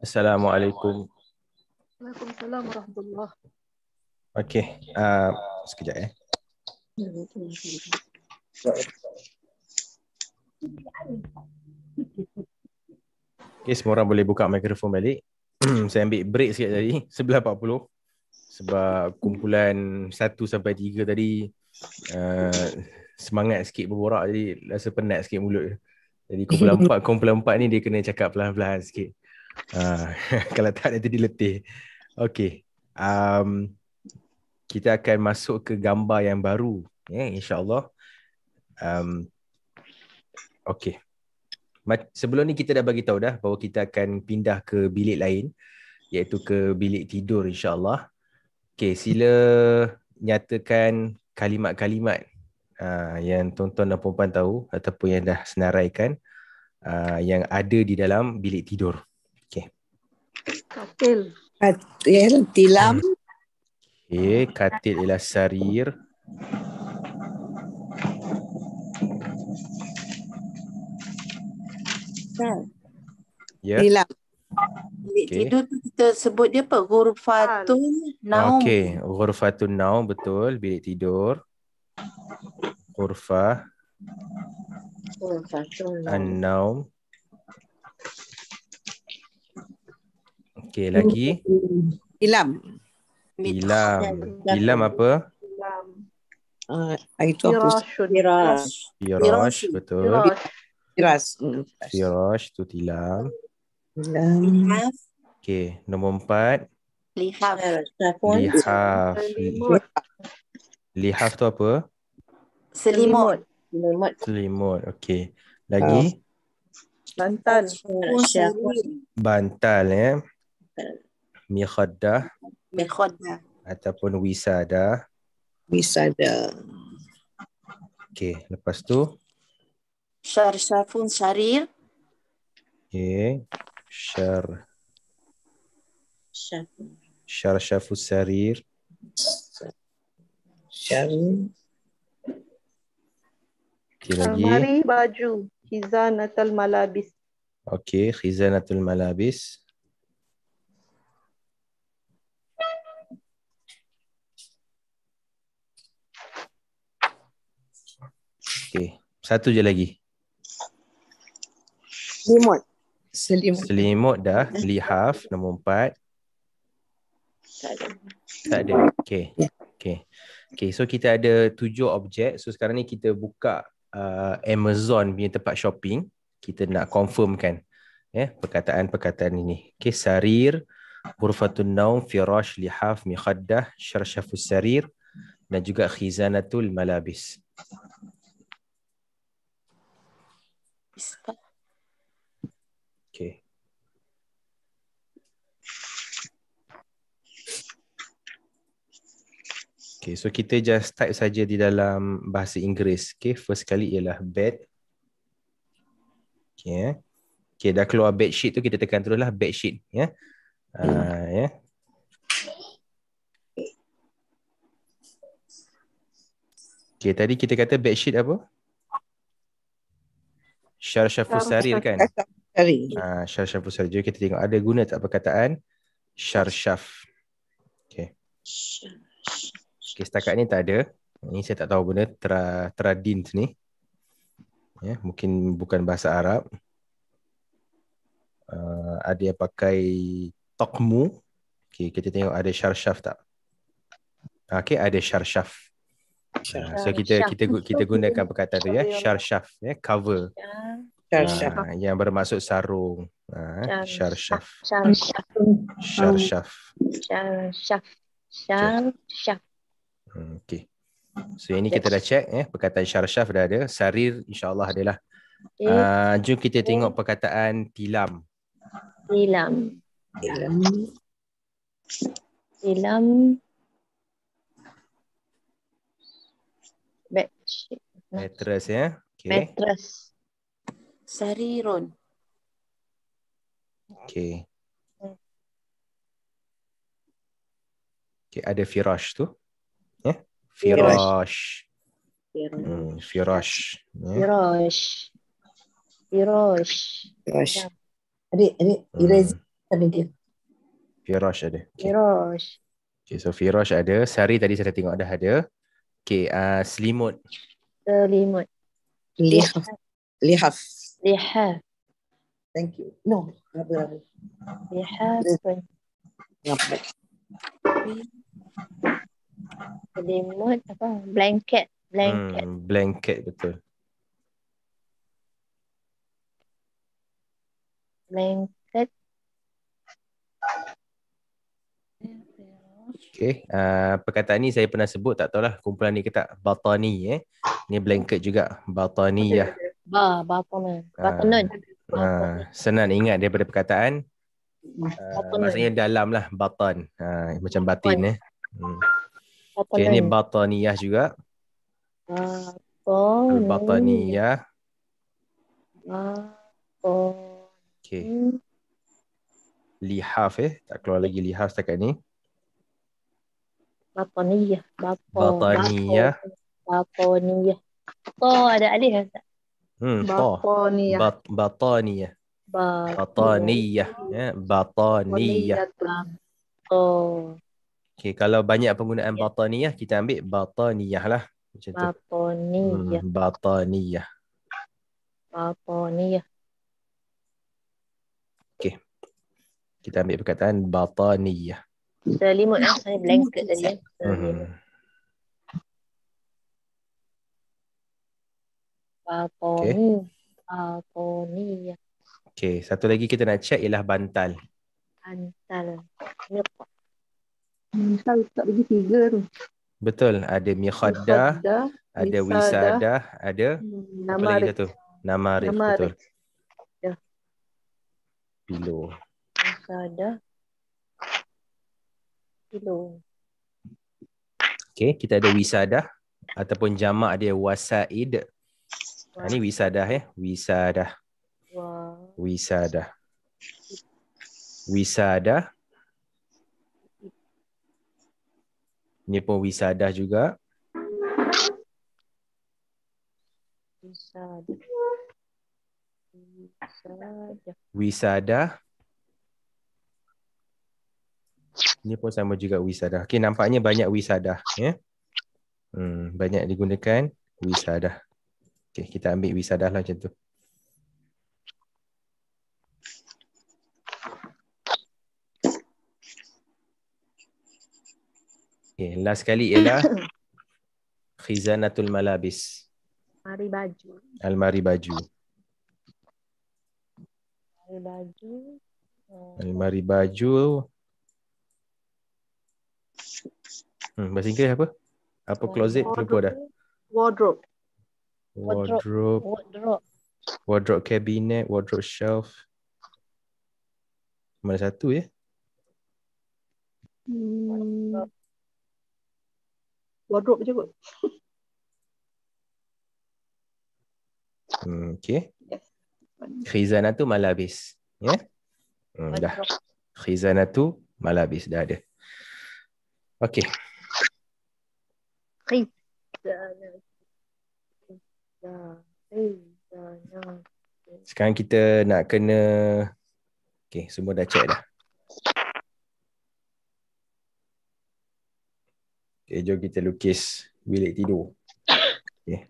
Assalamualaikum. Waalaikumsalam warahmatullahi wabarakatuh. Okey, uh, sekejap ya. Eh. Okay, semua orang boleh buka mikrofon balik. Saya ambil break sikit tadi, 11.40. Sebab kumpulan 1 sampai 3 tadi uh, semangat sikit berborak jadi rasa penat sikit mulut. Jadi kumpulan 4, kumpulan 4 ni dia kena cakap perlahan-lahan sikit. Ah, kalau tak nanti diletih. Okay, Um, kita akan masuk ke gambar yang baru. Ya, yeah, insyaAllah. Um, Okey. Sebelum ni kita dah bagi tahu dah bahawa kita akan pindah ke bilik lain iaitu ke bilik tidur insyaAllah. Okay, sila nyatakan kalimat-kalimat uh, yang tuan-tuan dan puan-puan tahu ataupun yang dah senaraikan uh, yang ada di dalam bilik tidur. Katil. Katil eh, tilam. Okay, katil ialah sarir. Kan? Ya. Yeah. Tilam. Okay. Tidur tu kita sebut dia apa? Ghurfatun naum. Okay. Ghurfatun naum betul. Bilik tidur. Ghurfah. Ghurfatun naum. naum Okay lagi. Ilam. Ilam. Ilam apa? Ilam. Uh, itu apa? Firas. Firas, betul. Firas. Firas, itu tilam. Ilam. Okay nombor empat. Lihaf. Lihaf. Lihaf tu apa? Selimut. Selimut. Selimut. okay Lagi? Ah. Bantal. Bantal, ya. Eh? mikhaddah mikhaddah ataupun wisada wisada okey lepas tu syar-shafun sarir okey syar syar syarsafu sarir syar okay, lagi Almari baju khizanatul malabis okey khizanatul malabis Okay. Satu je lagi. Selimut. Selimut. Selimut dah. Hmm. Lihaf nombor empat. Tak ada. Tak ada. Okay. Okay. Okay. So kita ada tujuh objek. So sekarang ni kita buka uh, Amazon punya tempat shopping. Kita nak confirmkan yeah, perkataan-perkataan ini. Okay. Sarir. Hurfatun naum. Firash. Lihaf. Mikhaddah. Syarshafus sarir. Dan juga khizanatul malabis. Bisa. Okay. Okay, so kita just type saja di dalam bahasa Inggeris. Okay, first kali ialah bed. Okay, yeah. okay dah keluar bed sheet tu kita tekan terus lah bed sheet. Ya. Yeah. Uh, ya. Yeah. Okay, tadi kita kata bed sheet apa? syarsyafu sarir kan syarsyafu sarir ah, jadi kita tengok ada guna tak perkataan syarsyaf okey okay, setakat ni tak ada ini saya tak tahu guna tra, tradint ni yeah, mungkin bukan bahasa arab uh, ada yang pakai takmu okey kita tengok ada syarsyaf tak Okay, ada syarsyaf Ah, so kita kita kita gunakan perkataan tu ya sharshaf ya cover sharshaf ah, uh, yang bermaksud sarung ha uh, sharshaf sharshaf sharshaf sharshaf okey so ini kita dah check ya eh, perkataan sharshaf dah ada sarir insyaallah adalah uh, jom kita tengok perkataan tilam tilam tilam Mattress ya. Okay. Mattress. Sarirun. Okay. Okay, ada firash tu. Ya. Yeah? Firash. Firash. Hmm, firash. Firash. Ya. Firash. Adik, adik. Iraz. Firash ada. Firash. Okay, so Firash ada. Sari tadi saya dah tengok dah ada. Okay, uh, selimut. Selimut. Lihaf. Lihaf. Lihaf. Thank you. No, rubber, rubber. Lihaf. Lihaf. Selimut apa? Blanket. Blanket. Hmm, blanket betul. Blanket. Okay, uh, ah, perkataan ni saya pernah sebut tak tahulah kumpulan ni ke tak. Batani eh. Ni blanket juga. Batani lah. Ya. Ba, batani. Ah, Batanun. Uh, ah, senang ingat daripada perkataan. Uh, maksudnya dalam lah. Batan. Uh, macam batin eh. Hmm. Okay, ni bataniyah juga. Batani. Bataniyah. Batani. Okay. Lihaf eh. Tak keluar lagi lihaf setakat ni. Bataniyah. Bapa. Bataniyah. Bataniyah. Bapa. Bapa. Bapa. Bapa. Bapa. Bapa. Bapa. Hmm, Batania. Bat Batania. Batania. Oh. Okay, kalau banyak penggunaan yeah. kita ambil Batania lah. Macam Batania. Hmm, Batania. Batania. Okay. Kita ambil perkataan Batania. Selimut lah, saya blanket tadi. Hmm. Balkoni. Okay. Okay, satu lagi kita nak check ialah bantal. Bantal. Bantal tak lagi tiga tu. Betul. Ada Mikhada, ada Wisada, ada hmm, apa lagi tu? Namarif. Namarif. Betul. Ya. Pilo kilo. Okey, kita ada wisadah ataupun jamak dia wasaid. Ha, ni wisadah ya, eh? wisadah. Wah. Wisadah. Wisadah. Ni pun wisadah juga. Wisadah. Wisadah. wisadah. Ini pun sama juga wisadah. Okey, nampaknya banyak wisadah. Ya? Hmm, banyak digunakan wisadah. Okey, kita ambil wisadah lah macam tu. Okay, last sekali ialah khizanatul malabis. Almari baju. Almari baju. Almari baju. Almari baju. Hmm, bahasa Inggeris apa? Apa uh, closet wardrobe, terlupa dah. Wardrobe. Wardrobe. Wardrobe. Wardrobe cabinet, wardrobe shelf. Mana satu ya? Hmm. Wardrobe je kot. Hmm, okay. Khizana tu malah malabis. Ya? Yeah? Hmm, dah. Khizana tu malabis. Dah ada. Okay. Sekarang kita nak kena Okay, semua dah check dah Okay, jom kita lukis bilik tidur Okay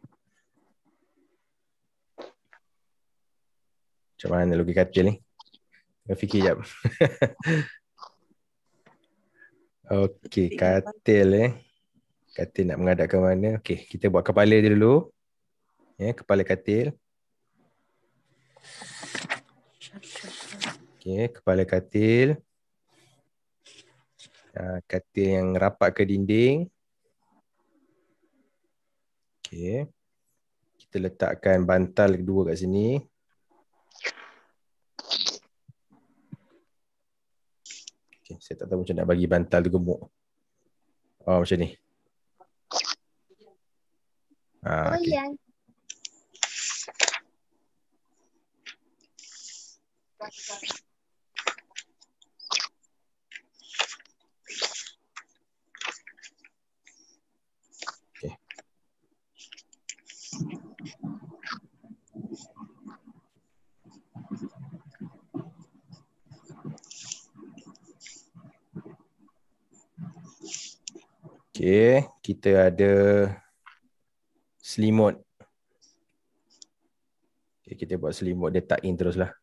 Macam mana nak lukis katil ni? Kena fikir sekejap Okay, katil eh katil nak menghadap ke mana. Okey, kita buat kepala dia dulu. Ya, yeah, kepala katil. Okey, kepala katil. Uh, katil yang rapat ke dinding. Okey. Kita letakkan bantal kedua kat sini. Okay, saya tak tahu macam nak bagi bantal tu gemuk. Oh, macam ni. Ah, oh, okay. Ya. kita ada selimut. Okay, kita buat selimut dia tak in lah.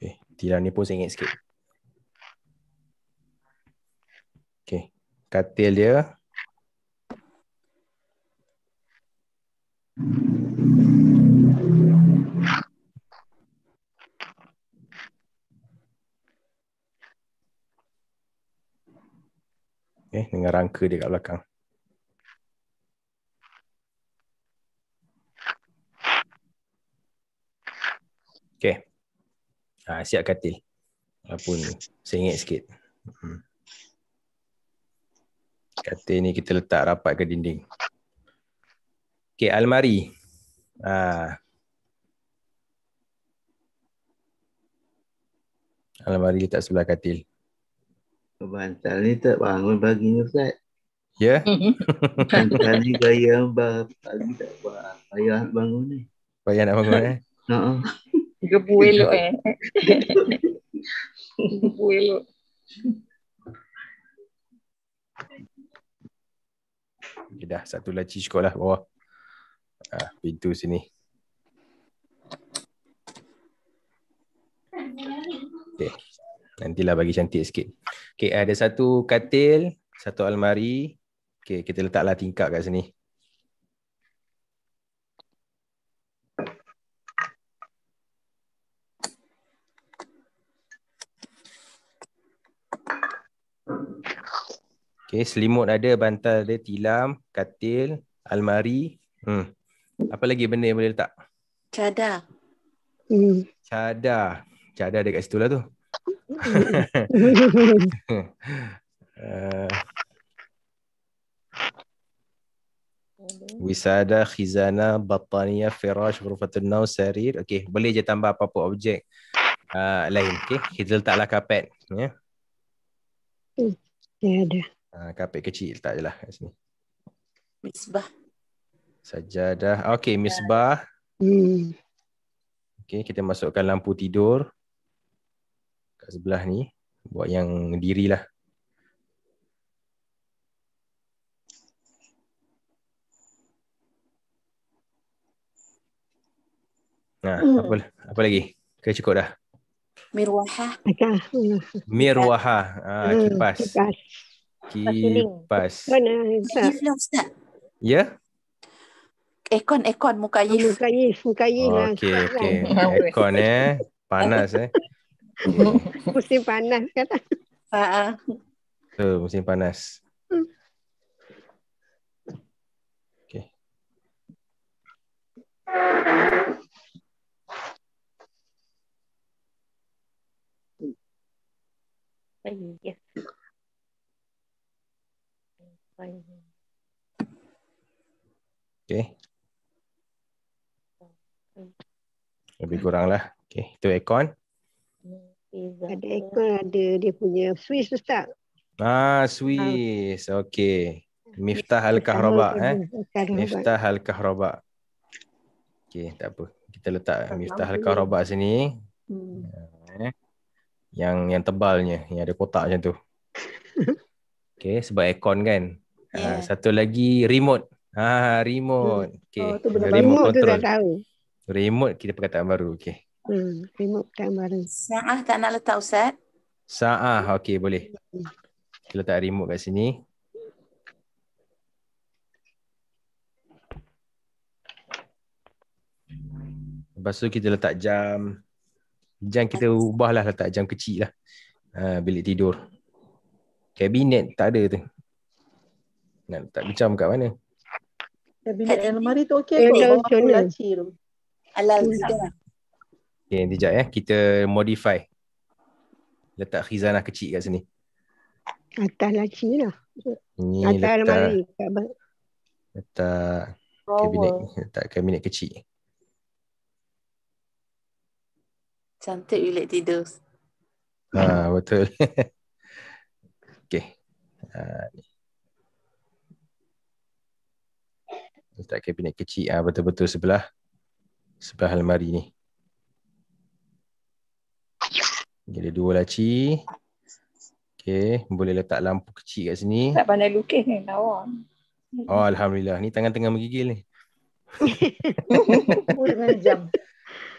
Eh, Tiran ni pun sengit sikit. katil dia. Eh, dengar rangka dia kat belakang. Okay. Ha, ah, siap katil. Apa ni? Sengit sikit. Hmm. Katil ni kita letak rapat ke dinding. Okey, almari. Ha. Almari letak sebelah katil. Bantal ni tak bangun bagi ni Ustaz. Ya? Yeah? Bantal ni gaya pagi tak bangun. bangun ni. Bayar nak bangun eh? Haa. Gebu elok eh. Gebu elok. Okay, dah satu laci cukup lah bawah ah, pintu sini. Okay. Nantilah bagi cantik sikit. Okay, ada satu katil, satu almari. Okay, kita letaklah tingkap kat sini. Okay, selimut ada, bantal ada, tilam, katil, almari. Hmm. Apa lagi benda yang boleh letak? Cadar. Hmm. Cadar. Cadar ada kat situ lah tu. Wisada, khizana, batania, firash, rufatun naw, sarir. Okay, boleh je tambah apa-apa objek uh, lain. Okay, kita letaklah kapet. Ya. Yeah. Hmm. Ya, ada. Ah, kapit kecil letak je lah kat sini. Misbah. Sajadah. Okey, misbah. Hmm. Okey, kita masukkan lampu tidur. Kat sebelah ni. Buat yang diri lah. Nah, hmm. apa, apa lagi? Kita cukup dah. Mirwaha. Mirwaha. Ah, hmm, kipas. Kipas kipas. Mana? Kipas lah, Ustaz. Ya? Ekon, ekon, muka Yif. Oh, muka Yif, muka Yif. Oh, okay, okay. Ekon eh. Panas eh. musim panas kan? Haa. So, musim panas. Okay. Thank you. Okey, Lebih kurang lah. Okay, itu aircon. Ada aircon, ada dia punya switch Ustaz. Ah, switch. Okey. Miftah Al-Kahraba. Eh? Miftah Al-Kahraba. Okey, tak apa. Kita letak Miftah Al-Kahraba sini. Hmm. Ya, eh. Yang yang tebalnya, yang ada kotak macam tu. Okey, sebab aircon kan. Ha, yeah. satu lagi remote. Ha ah, remote. Hmm. Okey. Oh, tu benar remote tu tahu. Remote kita perkataan baru. Okey. Hmm, remote perkataan baru. Saah tak nak letak Ustaz. Saah. Okey, boleh. Kita letak remote kat sini. Lepas tu kita letak jam. Jam kita ubahlah letak jam kecil lah. Ha, bilik tidur. Kabinet tak ada tu. Nak letak bicam kat mana? Kabinet yang lemari tu okey eh, ke? Alah, sudah. Okay, sekejap ya. Kita modify. Letak khizanah kecil kat sini. Atas laci lah. Ni Atas letak, lemari. Letak kabinet, letak kabinet kecil. Cantik bilik tidur. Ha, betul. okay. Uh, ha, letak kabinet kecil ah betul-betul sebelah sebelah almari ni. Jadi dua laci. Okey, boleh letak lampu kecil kat sini. Tak pandai lukis ni, lawa. Oh, alhamdulillah. Ni tangan tengah menggigil ni. Boleh jam.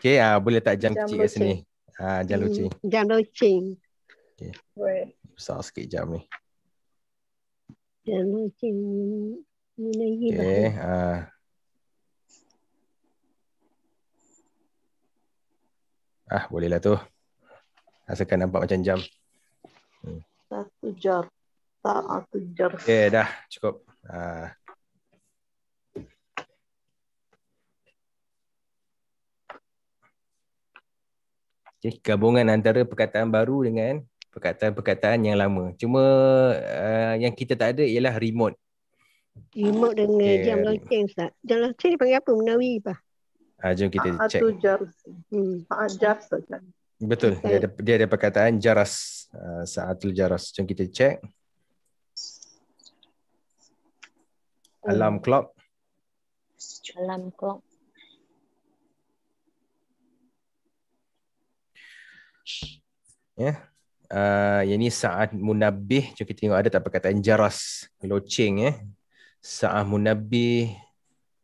Okey, ah boleh letak jam, jam kecil loceng. kat sini. Ah jam hmm, loceng. Jam loceng. Okey. Besar sikit jam ni. Jam loceng okay. ah. Ah, bolehlah tu. Rasakan nampak macam jam. Hmm. Satu jar. Satu jar. Okay, dah. Cukup. Ah. Okay, gabungan antara perkataan baru dengan perkataan-perkataan yang lama. Cuma uh, yang kita tak ada ialah remote. Remote ah, dengan okay. jam lonceng Ustaz. Jam lonceng dipanggil apa? Menawi apa? Ah, jom kita check. cek. jaras. Hmm. jam Betul. Dia ada, dia ada perkataan jaras. Ah, saat jaras. Jom kita cek. Alarm hmm. clock. Alarm clock. Ya. Yeah. Uh, yang ni saat munabih. Jom kita tengok ada tak perkataan jaras. Loceng. Eh. Sa'ah Munabbih,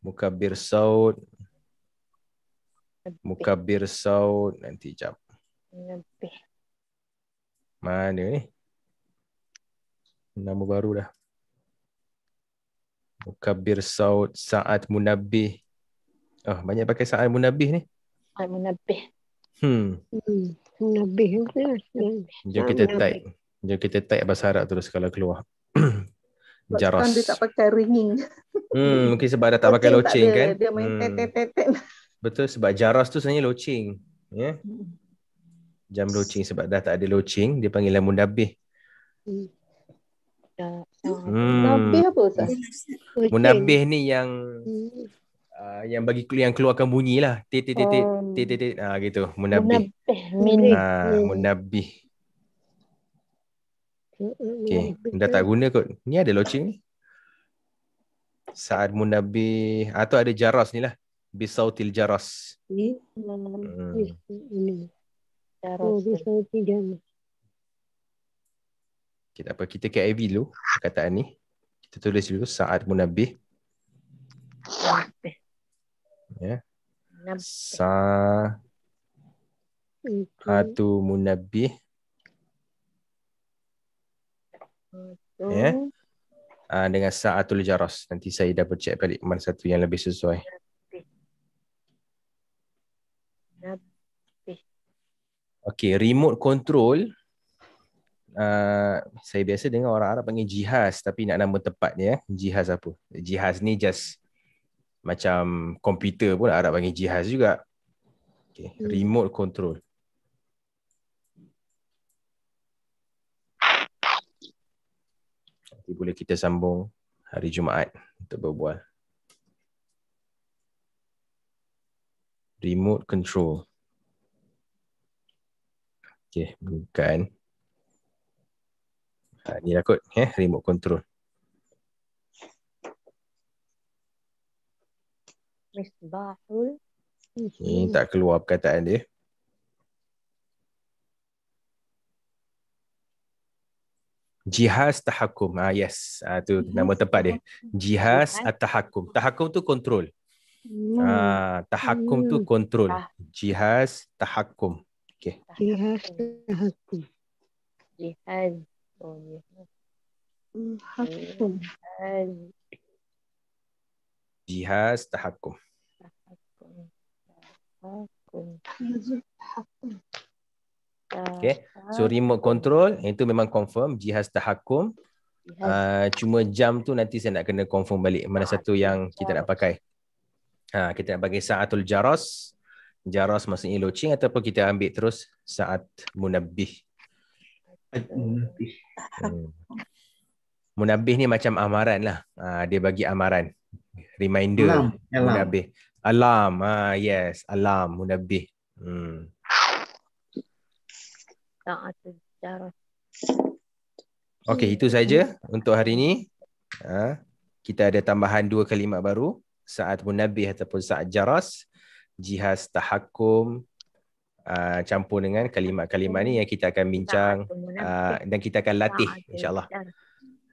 Mukabir Saud, Mukabir Saud, nanti jap. Mana ni? Nama baru dah. Mukabir Saud, saat Munabbih. Oh, banyak pakai saat Munabbih ni. Saat Munabbih. Hmm. hmm Munabbih. Jom kita type. Jom kita type bahasa Arab terus kalau keluar. Kan jaros. Sebab dia tak pakai ringing. Hmm, mungkin sebab dah tak pakai loceng kan? Dia main hmm. tet tet tet. Betul sebab jaros tu sebenarnya loceng. Ya. Yeah? Jam loceng sebab dah tak ada loceng, dia panggil lemon dabih. Ya, hmm. Dabih apa Ustaz? Okay. Munabih ni yang uh, yang bagi yang keluarkan bunyi lah. titi titi titi titi. Um. tit ah gitu. Munabih. Munabih. Ah, munabih. Okay. Dah tak guna kot. Ni ada loceng ni. Saat munabi atau ah, ada jaras ni lah. Bisautil jaras. Ini. Hmm. Jaras. Oh, Okay, tak apa. Kita ke AV dulu perkataan ni. Kita tulis dulu saat munabi. Ya. Yeah. Sa satu munabih Ya. Yeah. Uh, dengan Sa'atul Jaros. Nanti saya double check balik mana satu yang lebih sesuai. Okey, remote control. Uh, saya biasa dengar orang Arab panggil jihaz tapi nak nama tepat dia. Eh, jihaz apa? Jihaz ni just macam komputer pun Arab panggil jihaz juga. Okay. Hmm. Remote control. nanti boleh kita sambung hari Jumaat untuk berbual. Remote control. Okay, bukan. Ha, ni lah kot, eh, remote control. Miss Bahul. Ini tak keluar perkataan dia. jihas tahakum ah yes ah tu jihaz nama tepat dia jihas at-tahakum tahakum tu kontrol hmm. ah tahakum hmm. tu kontrol ah. jihas tahakum okey jihas tahakum jihas jihas jihas tahakum tahakum tahakum Okay. So ah. remote control itu memang confirm jihaz tahakum. Uh, ah, cuma jam tu nanti saya nak kena confirm balik mana ah, satu yang kita nak pakai. Ha, kita nak bagi saatul jaros. Jaros maksudnya loceng ataupun kita ambil terus saat munabih. Munabih hmm. ni macam amaran lah. Ha, dia bagi amaran. Reminder. Alam. Alam. Munabih. Alam. Ha, yes. Alam. Munabih. Hmm taat sejarah. Okey, itu saja untuk hari ini. Ha, kita ada tambahan dua kalimat baru. Saat munabih ataupun saat jaras. Jihaz tahakum. Uh, ha, campur dengan kalimat-kalimat ni yang kita akan bincang uh, dan kita akan latih insyaAllah.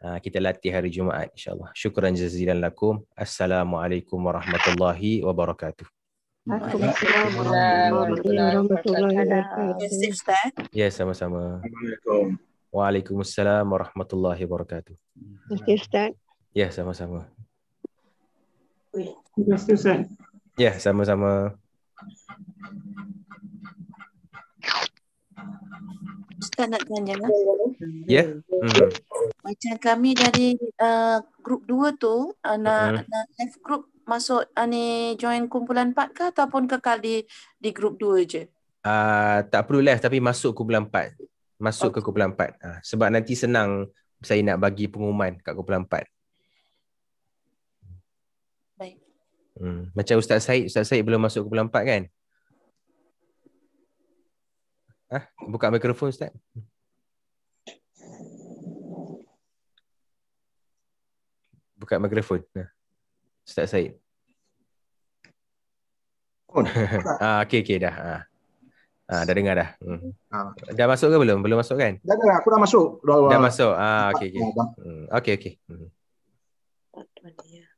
Uh, kita latih hari Jumaat insyaAllah. Syukuran jazilan lakum. Assalamualaikum warahmatullahi wabarakatuh. Assalamualaikum. Ya, sama-sama. Waalaikumsalam warahmatullahi wabarakatuh. Okay, Ya, sama-sama. Ya, sama-sama. Ustaz nak tanya lah. Ya. Mm-hmm. Macam kami dari uh, grup dua tu, anak, uh, mm. Mm-hmm. anak F group masuk ani join kumpulan 4 ke ataupun kekal di di grup 2 je? Ah uh, tak perlu left tapi masuk kumpulan 4. Masuk okay. ke kumpulan 4. Uh, ah, sebab nanti senang saya nak bagi pengumuman kat kumpulan 4. Baik. Hmm. macam Ustaz Said, Ustaz Said belum masuk kumpulan 4 kan? Ah, huh? buka mikrofon Ustaz. Buka mikrofon. Nah. Ustaz Said. Kun. ah okey okey dah. Ah. Ah dah dengar dah. Hmm. Ah. Dah masuk ke belum? Belum masuk kan? Dah dah aku dah masuk. Dah, dah masuk. Ah okey okey. Hmm. Okey okey. Hmm. Yeah.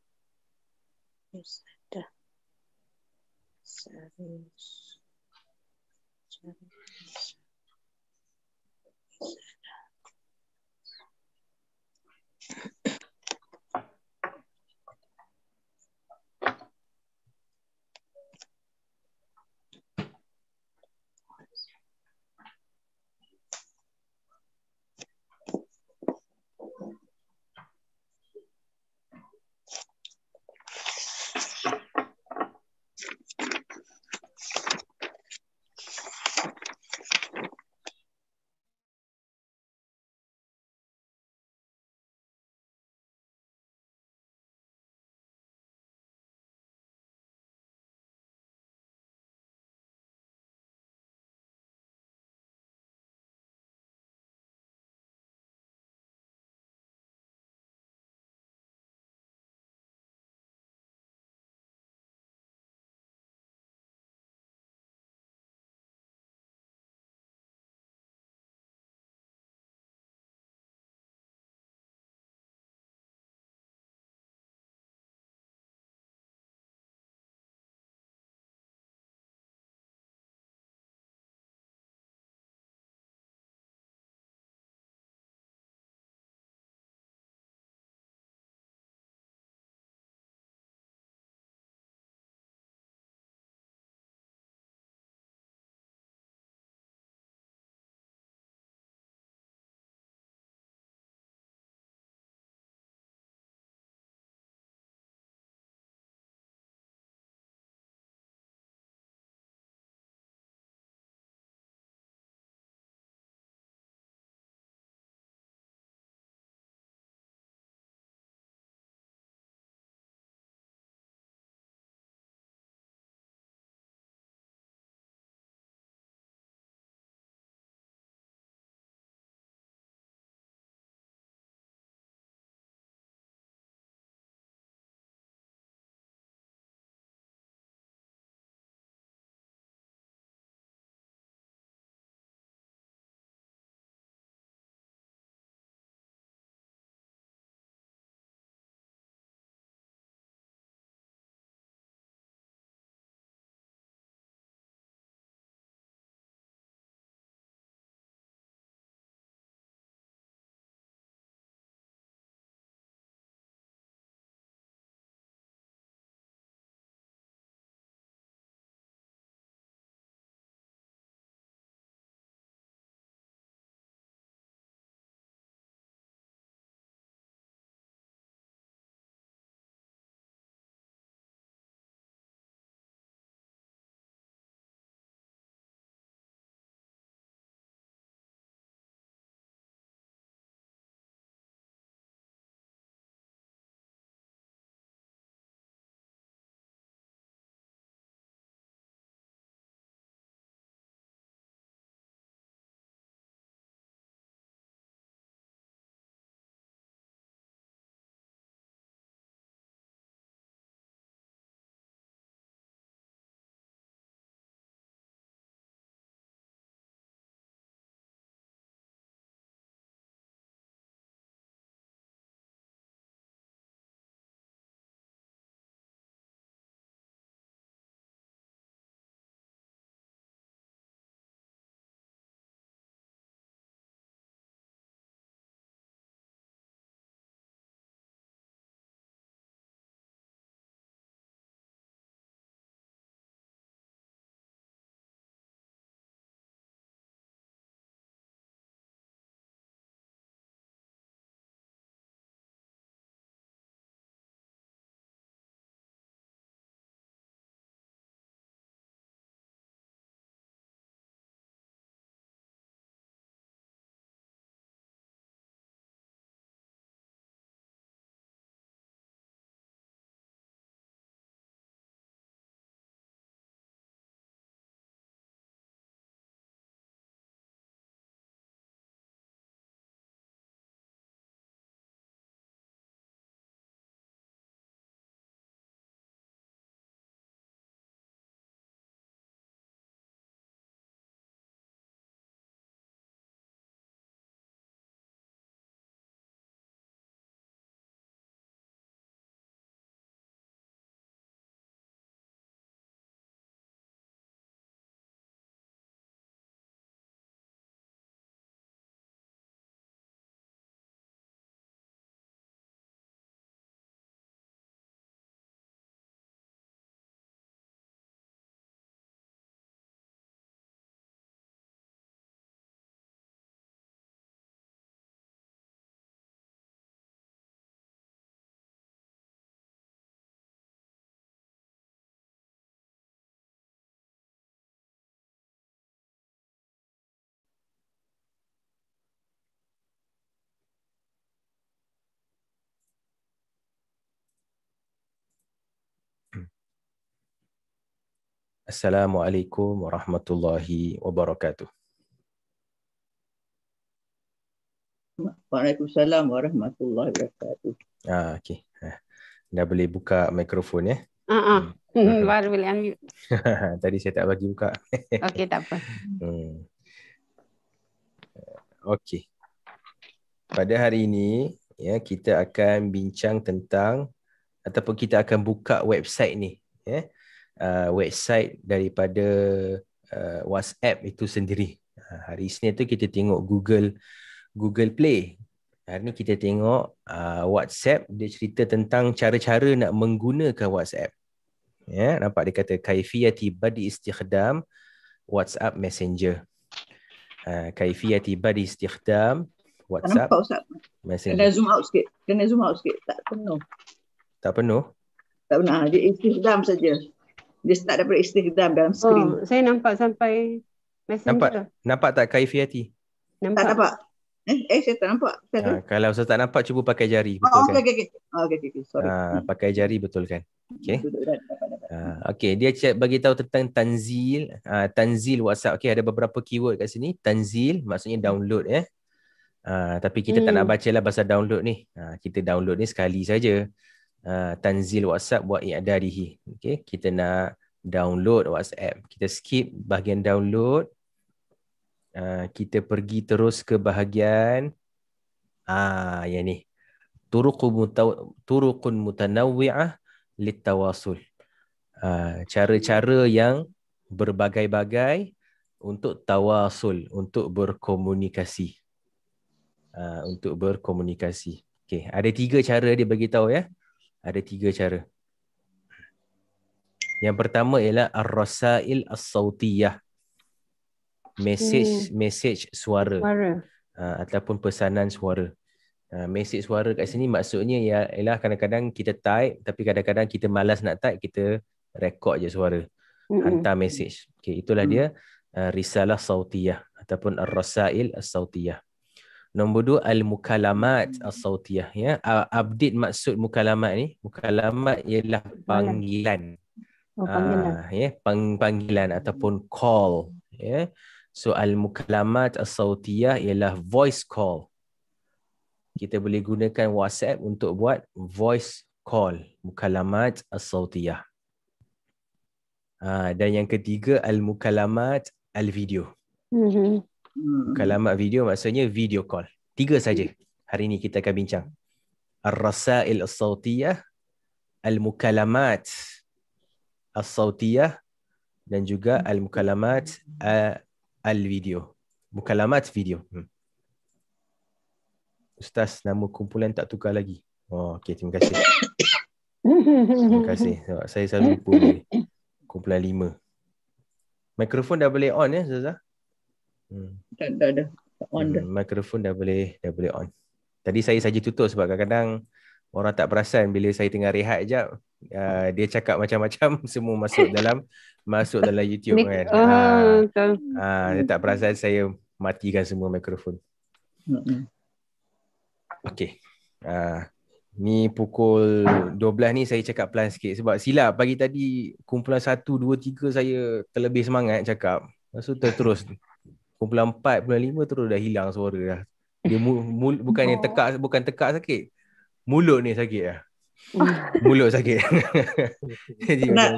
Assalamualaikum warahmatullahi wabarakatuh. Waalaikumsalam warahmatullahi wabarakatuh. Ah, okay. Ah, dah boleh buka mikrofon ya? Ah, uh-uh. hmm. baru boleh unmute. Tadi saya tak bagi buka. Okey, tak apa. Hmm. Okey. Pada hari ini, ya kita akan bincang tentang ataupun kita akan buka website ni. Ya uh, website daripada uh, WhatsApp itu sendiri. Uh, hari Isnin tu kita tengok Google Google Play. Hari ni kita tengok uh, WhatsApp dia cerita tentang cara-cara nak menggunakan WhatsApp. Ya, yeah, nampak dia kata kaifiyati badi istikhdam WhatsApp Messenger. Uh, kaifiyati badi istikhdam WhatsApp. Nampak, Ustaz. Messenger. Kena zoom out sikit. Kena zoom out sikit. Tak penuh. Tak penuh. Tak pernah. Dia istihdam saja dia start daripada Instagram dalam screen. Oh, saya nampak sampai messenger. Nampak, nampak tak Kaifi Nampak. Tak nampak. Eh, eh saya tak nampak. Saya ha, eh? kalau saya tak nampak, cuba pakai jari. Oh, betul kan? oh, okay, kan? okay, okay. Oh, okay, okay. Sorry. Ha, hmm. pakai jari betul kan? Okay. Uh, okay, dia chat bagi tahu tentang Tanzil, uh, Tanzil WhatsApp. Okay, ada beberapa keyword kat sini. Tanzil maksudnya download ya. Eh. Uh, tapi kita hmm. tak nak baca lah pasal download ni. Uh, kita download ni sekali saja. Uh, tanzil WhatsApp buat i'adarihi. Okay, kita nak download WhatsApp. Kita skip bahagian download. Uh, kita pergi terus ke bahagian ah uh, yang ni. Turuqun turuqun mutanawwi'ah litawasul. Uh, ah, cara-cara yang berbagai-bagai untuk tawasul, untuk berkomunikasi. Uh, untuk berkomunikasi. Okey, ada tiga cara dia bagi tahu ya ada tiga cara. Yang pertama ialah ar-rasail as-sautiyah. Message hmm. message suara. Suara. Uh, ataupun pesanan suara. Uh, ha, message suara kat sini maksudnya ya, ialah kadang-kadang kita type tapi kadang-kadang kita malas nak type kita rekod je suara. Hmm. Hantar message. Okey itulah hmm. dia uh, risalah sautiyah ataupun ar-rasail as-sautiyah. Nombor dua, al-mukalamat al-sautiyah. Ya. Uh, update maksud mukalamat ni. Mukalamat ialah panggilan. Oh, panggilan. Uh, ya, pang, panggilan ataupun call. Ya. So, al-mukalamat al-sautiyah ialah voice call. Kita boleh gunakan WhatsApp untuk buat voice call. Mukalamat al-sautiyah. Uh, ah, dan yang ketiga, al-mukalamat al-video. Mhm. Hmm. Mukalamat video maksudnya video call tiga saja hari ini kita akan bincang ar-rasail as-sautiyah al-mukalamat as-sautiyah dan juga al-mukalamat uh, al-video mukalamat video hmm. ustaz nama kumpulan tak tukar lagi oh okay, terima kasih terima kasih sebab saya selalu lupa ni. kumpulan lima mikrofon dah boleh on ya zaza hmm. tak dah on hmm, the microphone dah boleh dah boleh on. Tadi saya saja tutup sebab kadang-kadang orang tak perasan bila saya tengah rehat jap uh, dia cakap macam-macam semua masuk dalam masuk dalam YouTube kan. Ah, uh, uh, uh, dia tak perasan saya matikan semua mikrofon. Hmm. Okay. Ah, uh, ni pukul 12 ni saya cakap plan sikit sebab silap pagi tadi kumpulan 1 2 3 saya terlebih semangat cakap. Masuk terus Kumpulan 4, kumpulan 5 terus dah hilang suara dah. Dia mul, mul, bukannya oh. tekak bukan tekak sakit. Mulut ni sakit lah. mulut sakit. Jadi, penat.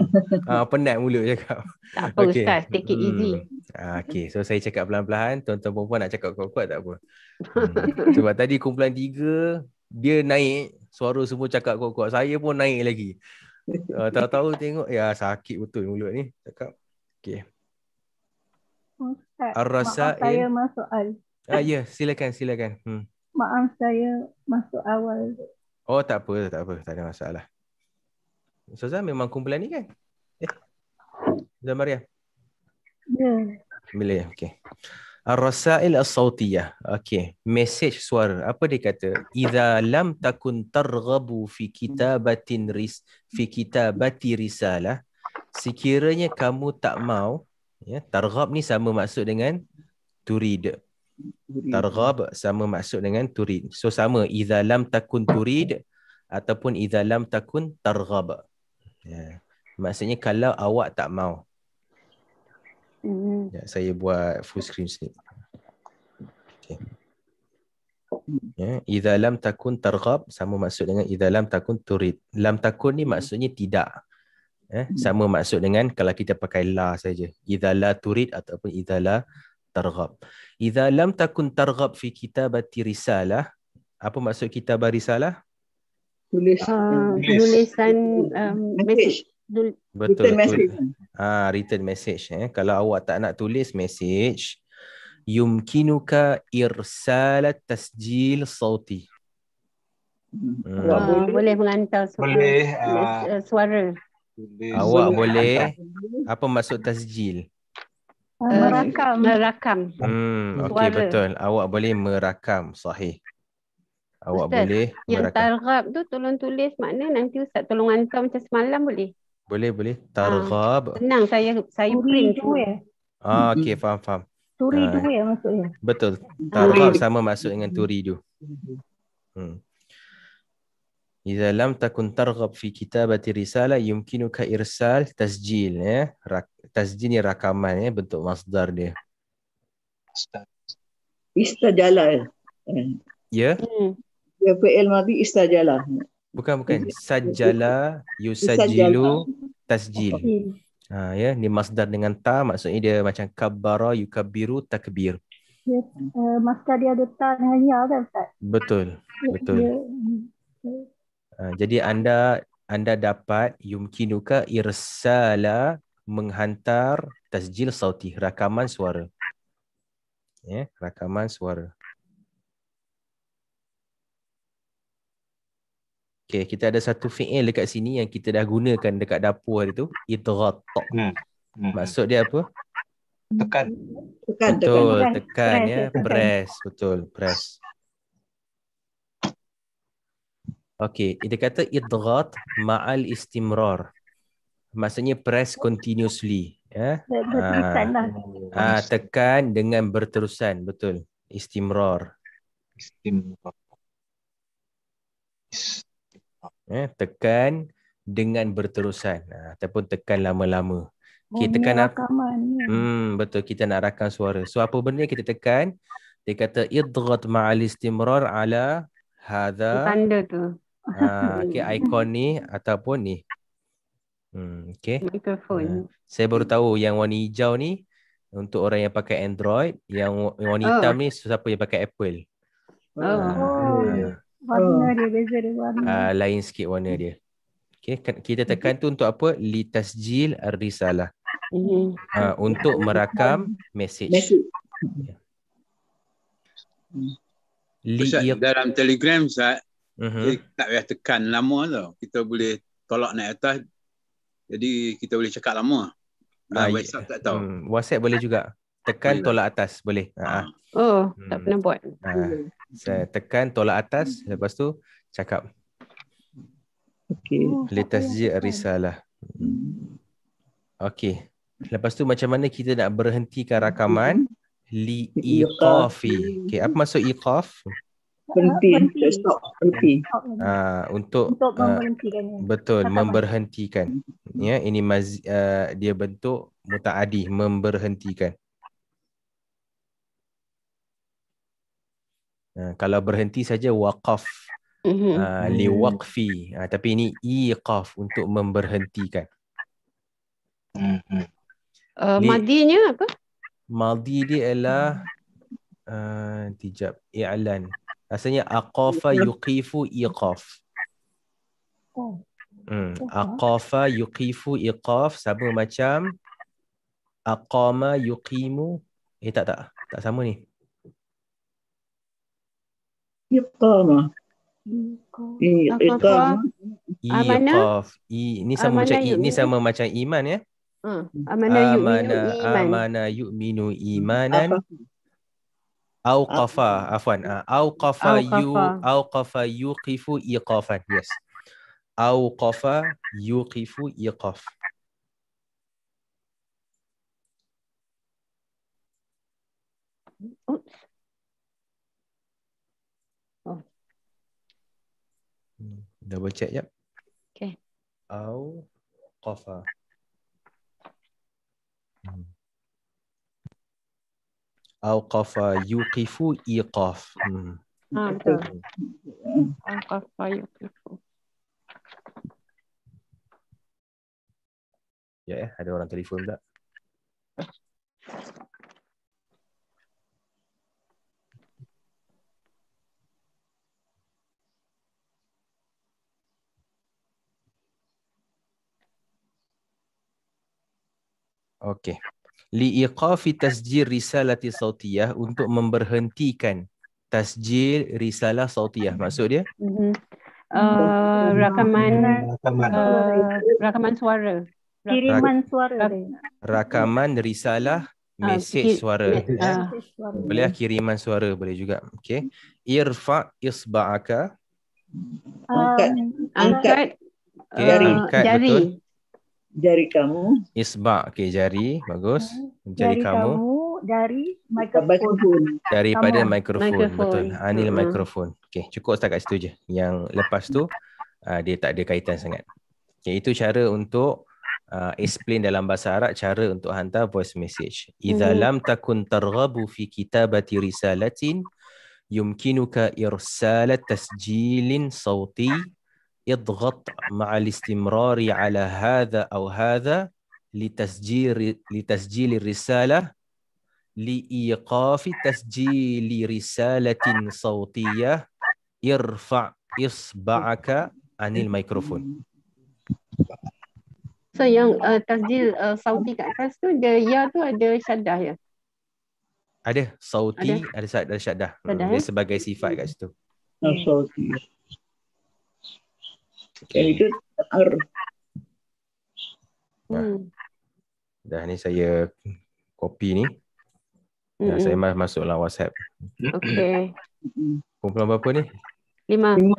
Uh, penat mulut cakap. Tak apa okay. Ustaz, take it easy. Hmm. Uh, ah, okay, so saya cakap pelan-pelan. Tuan-tuan perempuan nak cakap kuat-kuat tak apa. Hmm. Sebab tadi kumpulan 3, dia naik. Suara semua cakap kuat-kuat. Saya pun naik lagi. Uh, tahu-tahu tengok, ya sakit betul mulut ni. Cakap. Okay. Hmm, ar Maaf ya. saya masuk al. Ah, ya, yeah, silakan, silakan. Hmm. Maaf saya masuk awal. Oh, tak apa, tak apa. Tak ada masalah. Ustazah memang kumpulan ni kan? Eh. Ustazah Maria. Ya. Yeah. Bila ya, okey. Ar-Rasail As-Sawtiyah. Okey, message suara. Apa dia kata? Iza lam takun targabu fi kitabatin ris fi kitabati risalah. Sekiranya kamu tak mau ya targhab ni sama maksud dengan to read targhab sama maksud dengan to read so sama idza lam takun to read ataupun idza lam takun targhab ya maksudnya kalau awak tak mau hmm. ya, saya buat full screen sini okay. Ya, idza lam takun targhab sama maksud dengan idza lam takun turid. Lam takun ni maksudnya tidak eh hmm. sama maksud dengan kalau kita pakai la saja idza turid ataupun idza la targhab idza lam takun targhab fi kitabati risalah apa maksud kitab risalah tulisan uh, tulisan uh, message um, betul ah ha, written message eh kalau awak tak nak tulis message yumkinuka irsalat tasjil sauti hmm. uh, hmm. ah, boleh, boleh menghantar suara, boleh, uh, suara. Bezul Awak boleh atas. apa maksud tasjil? Eh, ah, merakam. Merakam. Hmm, okey betul. Awak boleh merakam, sahih. Awak Ustaz, boleh merakam. Yang targhab tu tolong tulis makna nanti Ustaz tolong hantar macam semalam boleh? Boleh, boleh. Ah, targhab. Ha, tenang saya saya print tu ya. Ah, okey faham, faham. Turidu ah, ha. ya maksudnya. Betul. Targhab sama maksud dengan turidu. Hmm. Jika لم تكن ترغب في كتابة رسالة يمكنك irsal تسجيل ya تسجيل rakaman ya bentuk masdar dia istajala ya ya fi'il madhi istajala bukan bukan sajala yusajilu tasjil ha ya ni masdar dengan ta maksudnya dia macam kabbara yukabbiru takbir ya, uh, eh, masdar dia ada ta dengan ya kan betul betul ya, ya. Ah, jadi anda anda dapat yumkinuka irsala menghantar tasjil sauti rakaman suara. Ya, yeah, rakaman suara. Okey, kita ada satu fi'il dekat sini yang kita dah gunakan dekat dapur hari tu, idghat. Hmm, hmm. hmm. Maksud dia apa? Tekan. Tekan, betul, tekan, ya. tekan, tekan ya, press, press. betul, press. Okey, dia kata idghat ma'al istimrar. Maksudnya press continuously. Ya? Ah, berterusan ha. Ha, tekan dengan berterusan, betul. Istimrar. Istimrar. Eh, tekan dengan berterusan ah, ataupun tekan lama-lama. Kita oh, tekan rakaman. Ya. Hmm, betul kita nak rakam suara. So apa benda kita tekan? Dia kata idghat ma'al istimrar ala hada Tanda tu. Ah, okay, ikon ni ataupun ni. Hmm, okay. Microphone. Uh, ah, saya baru tahu yang warna hijau ni untuk orang yang pakai Android. Yang warna hitam oh. ni siapa yang pakai Apple. Oh. Uh, oh. Warna oh. dia beza dia warna. Uh, lain sikit warna dia. Okay, kan, kita tekan tu untuk apa? Litas Litasjil Risalah. Mhm. Uh, untuk merakam message. message. Li- Ustaz, dalam telegram Ustaz, Uh-huh. Jadi tak payah tekan lama tau. Kita boleh tolak naik atas. Jadi kita boleh cakap lama. Ah, WhatsApp yeah. tak tahu. Hmm. WhatsApp boleh juga. Tekan boleh tolak lah. atas boleh. Ha. ha. Oh, oh hmm. tak pernah buat. Ha. Saya tekan tolak atas lepas tu cakap. Okey. Oh, Letas je risalah. Hmm. Okey. Lepas tu macam mana kita nak berhentikan rakaman? Hmm. Li iqafi. Okey, apa maksud iqaf? berhenti stop berhenti uh, ah, untuk untuk ah, memberhentikan betul Tata memberhentikan ya yeah, ini maz- uh, dia bentuk mutaadi memberhentikan uh, kalau berhenti saja waqaf uh, li uh, tapi ini iqaf untuk memberhentikan uh, hmm. eh, madinya apa madi dia ialah uh, tijab i'lan Rasanya aqafa yuqifu iqaf. Oh. Hmm. Aqafa yuqifu iqaf sama macam aqama yuqimu. Eh tak tak. Tak sama ni. Iqama. Iqama. Iqaf. I, ini sama Amana macam ini sama macam iman ya. Hmm. Ah, amana, amana yu'minu iman. Amana yu'minu imanan. Apa? Auqafa, ah. afwan. Auqafa ah, yu, yu yuqifu iqafan. Yes. Auqafa yuqifu iqaf. Oops. Oh. Hmm, double check, yep. Okay. Auqafa. Auqafa. awqafa yuqifu iqaf. Awqafa yuqifu. Ya, eh? ada orang telefon tak? Okay liiqafi tasjil risalati sautiyah untuk memberhentikan tasjir risalah sautiyah maksud dia mm-hmm. uh, rakaman rakaman. Uh, rakaman suara kiriman suara rakaman risalah ah, mesej uh, suara uh, boleh lah kiriman suara boleh juga okey irfa isba'aka um, angkat angkat, okay, uh, angkat jari betul jari kamu. Isba, okay, jari, bagus. Jari, jari kamu. kamu dari mikrofon. Daripada kamu. mikrofon, microphone. betul. Ah, ini uh mikrofon. Okay, cukup setakat situ je. Yang lepas tu, uh, dia tak ada kaitan sangat. Okay, itu cara untuk uh, explain dalam bahasa Arab cara untuk hantar voice message. Iza hmm. lam takun targabu fi kitabati risalatin yumkinuka irsalat tasjilin sawti اضغط مع الاستمرار على هذا او هذا لتسجيل لتسجيل الرساله لايقاف تسجيل رساله صوتيه ارفع اصبعك عن الميكروفون so yang uh, tasjil uh, sauti kat atas tu dia ya tu ada syaddah ya ada sauti ada ada syaddah dia ya? sebagai sifat kat situ sauti so, ya. Okay. Itu ar. Hmm. Dah. ni saya copy ni. Dah hmm. saya masuklah WhatsApp. Okay. Kumpulan berapa ni? Lima. Lima.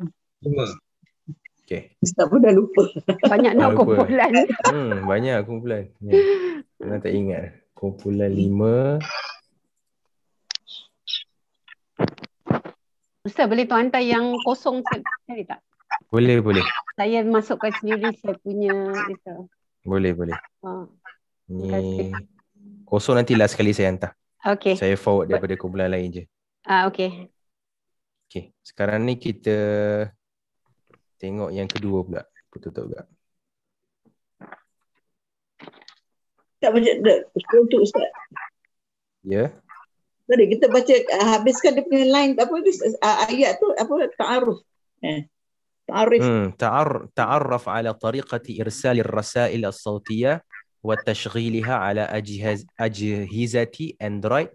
Okay. Ustaz pun dah lupa. Banyak nak kumpulan. Hmm, banyak kumpulan. Ya. tak ingat. Kumpulan lima. Ustaz boleh tuan hantar yang kosong sekali tak? Boleh, boleh. Saya masukkan sendiri saya punya itu. Boleh, boleh. Ha. Ni kosong nanti last sekali saya hantar. Okey. Saya forward daripada kumpulan lain je. Ah, okey. Okey, sekarang ni kita tengok yang kedua pula. Betul tak juga? Tak baca dah. Untuk Ustaz. Ya. Yeah. Tadi kita baca habiskan dia punya line apa tu ayat tu apa ta'aruf. Eh. تعرف تعر... تعرف على طريقة إرسال الرسائل الصوتية وتشغيلها على أجهز... أجهزة أندرويد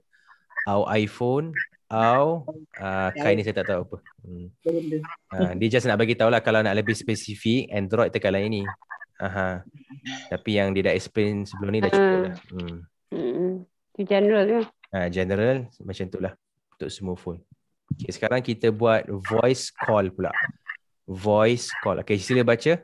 أو آيفون أو كاينة تتعب دي جاسنا بقي تولا كالانا على بي سبيسيفي أندرويد تكالا إني Aha. Tapi yang dia dah explain sebelum ni dah cukup dah. Hmm. Hmm. General ya. Ha, general macam itulah untuk semua phone. Okay, sekarang kita buat voice call pula voice call. Okay, sila baca.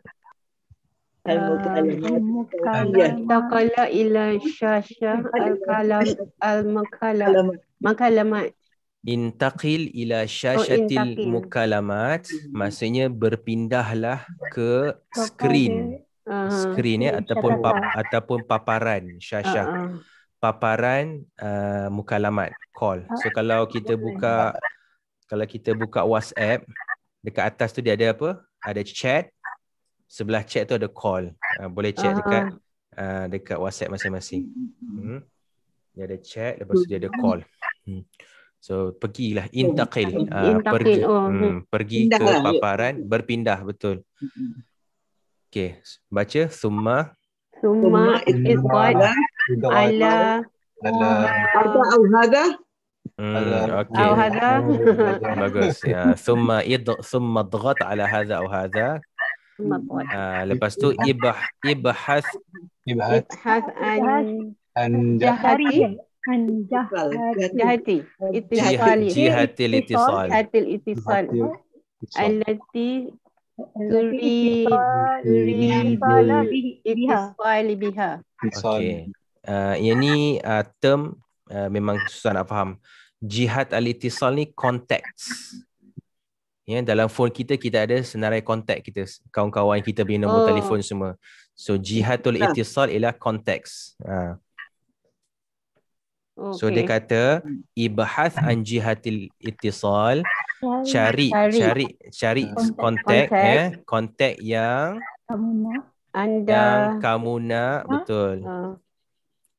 Al-Mukallam. Al-Mukallam. Al-Mukallam. Makalamat. Intaqil ila syashatil oh, mukalamat mhm. maksudnya berpindahlah ke screen, ah, screen ya ataupun ataupun paparan syasha ah, ah. paparan uh, mukalamat call so kalau kita buka kalau kita buka WhatsApp dekat atas tu dia ada apa? Ada chat. Sebelah chat tu ada call. Uh, boleh chat ah. dekat uh, dekat WhatsApp masing-masing. Hmm. Dia ada chat lepas tu dia ada call. Hmm. So pergilah intaqil, uh, pergi oh, hmm. hmm, pergi ke lah. paparan berpindah betul. Hmm. Okay baca summa summa is what ala ala hada أو هذا بقص يا ثم يض ثم اضغط على هذا أو هذا لبستو يبح يبحث يبحث عن عن جهتي عن جهتي اتصالي جهتي الاتصال جهتي الاتصال التي تريد تريد اتصالي بها اتصالي يعني تم Eh, memang susah nak faham. Jihad al-itisal ni konteks. Ya, dalam phone kita kita ada senarai kontak kita, kawan-kawan kita bina nombor oh. telefon semua. So jihadul itisal ialah konteks. Ha. So okay. dia kata ibahath an jihatil ittisal cari cari cari kontak ya kontak yang kamu nak anda yang kamu nak huh? betul ah.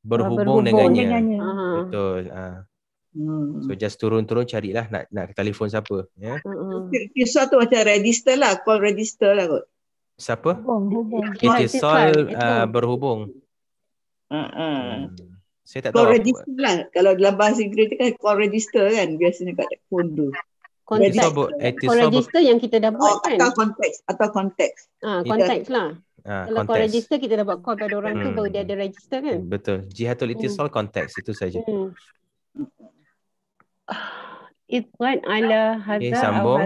Ah, berhubung, dengannya. dengannya. Uh-huh. Betul. Ha. Hmm. So just turun-turun carilah nak nak telefon siapa. Ya. Yeah. Uh -huh. tu macam register lah. Call register lah kot. Siapa? Hubung, hubung. Soal, uh, ah, berhubung. Uh-huh. Hmm. Saya tak call tahu. Call register apa. lah. Kalau dalam bahasa Inggeris kan call register kan. Biasanya kat telefon tu. Kontak. Call register yang kita dah buat oh, kan. Atau konteks. Atau konteks. Ah, konteks lah. Ah, kalau contest. kau register kita dapat buat call pada orang hmm. tu baru dia ada register kan eh, betul jihadul itu hmm. konteks itu saja hmm. Ikhwan ala hadza eh, sambung.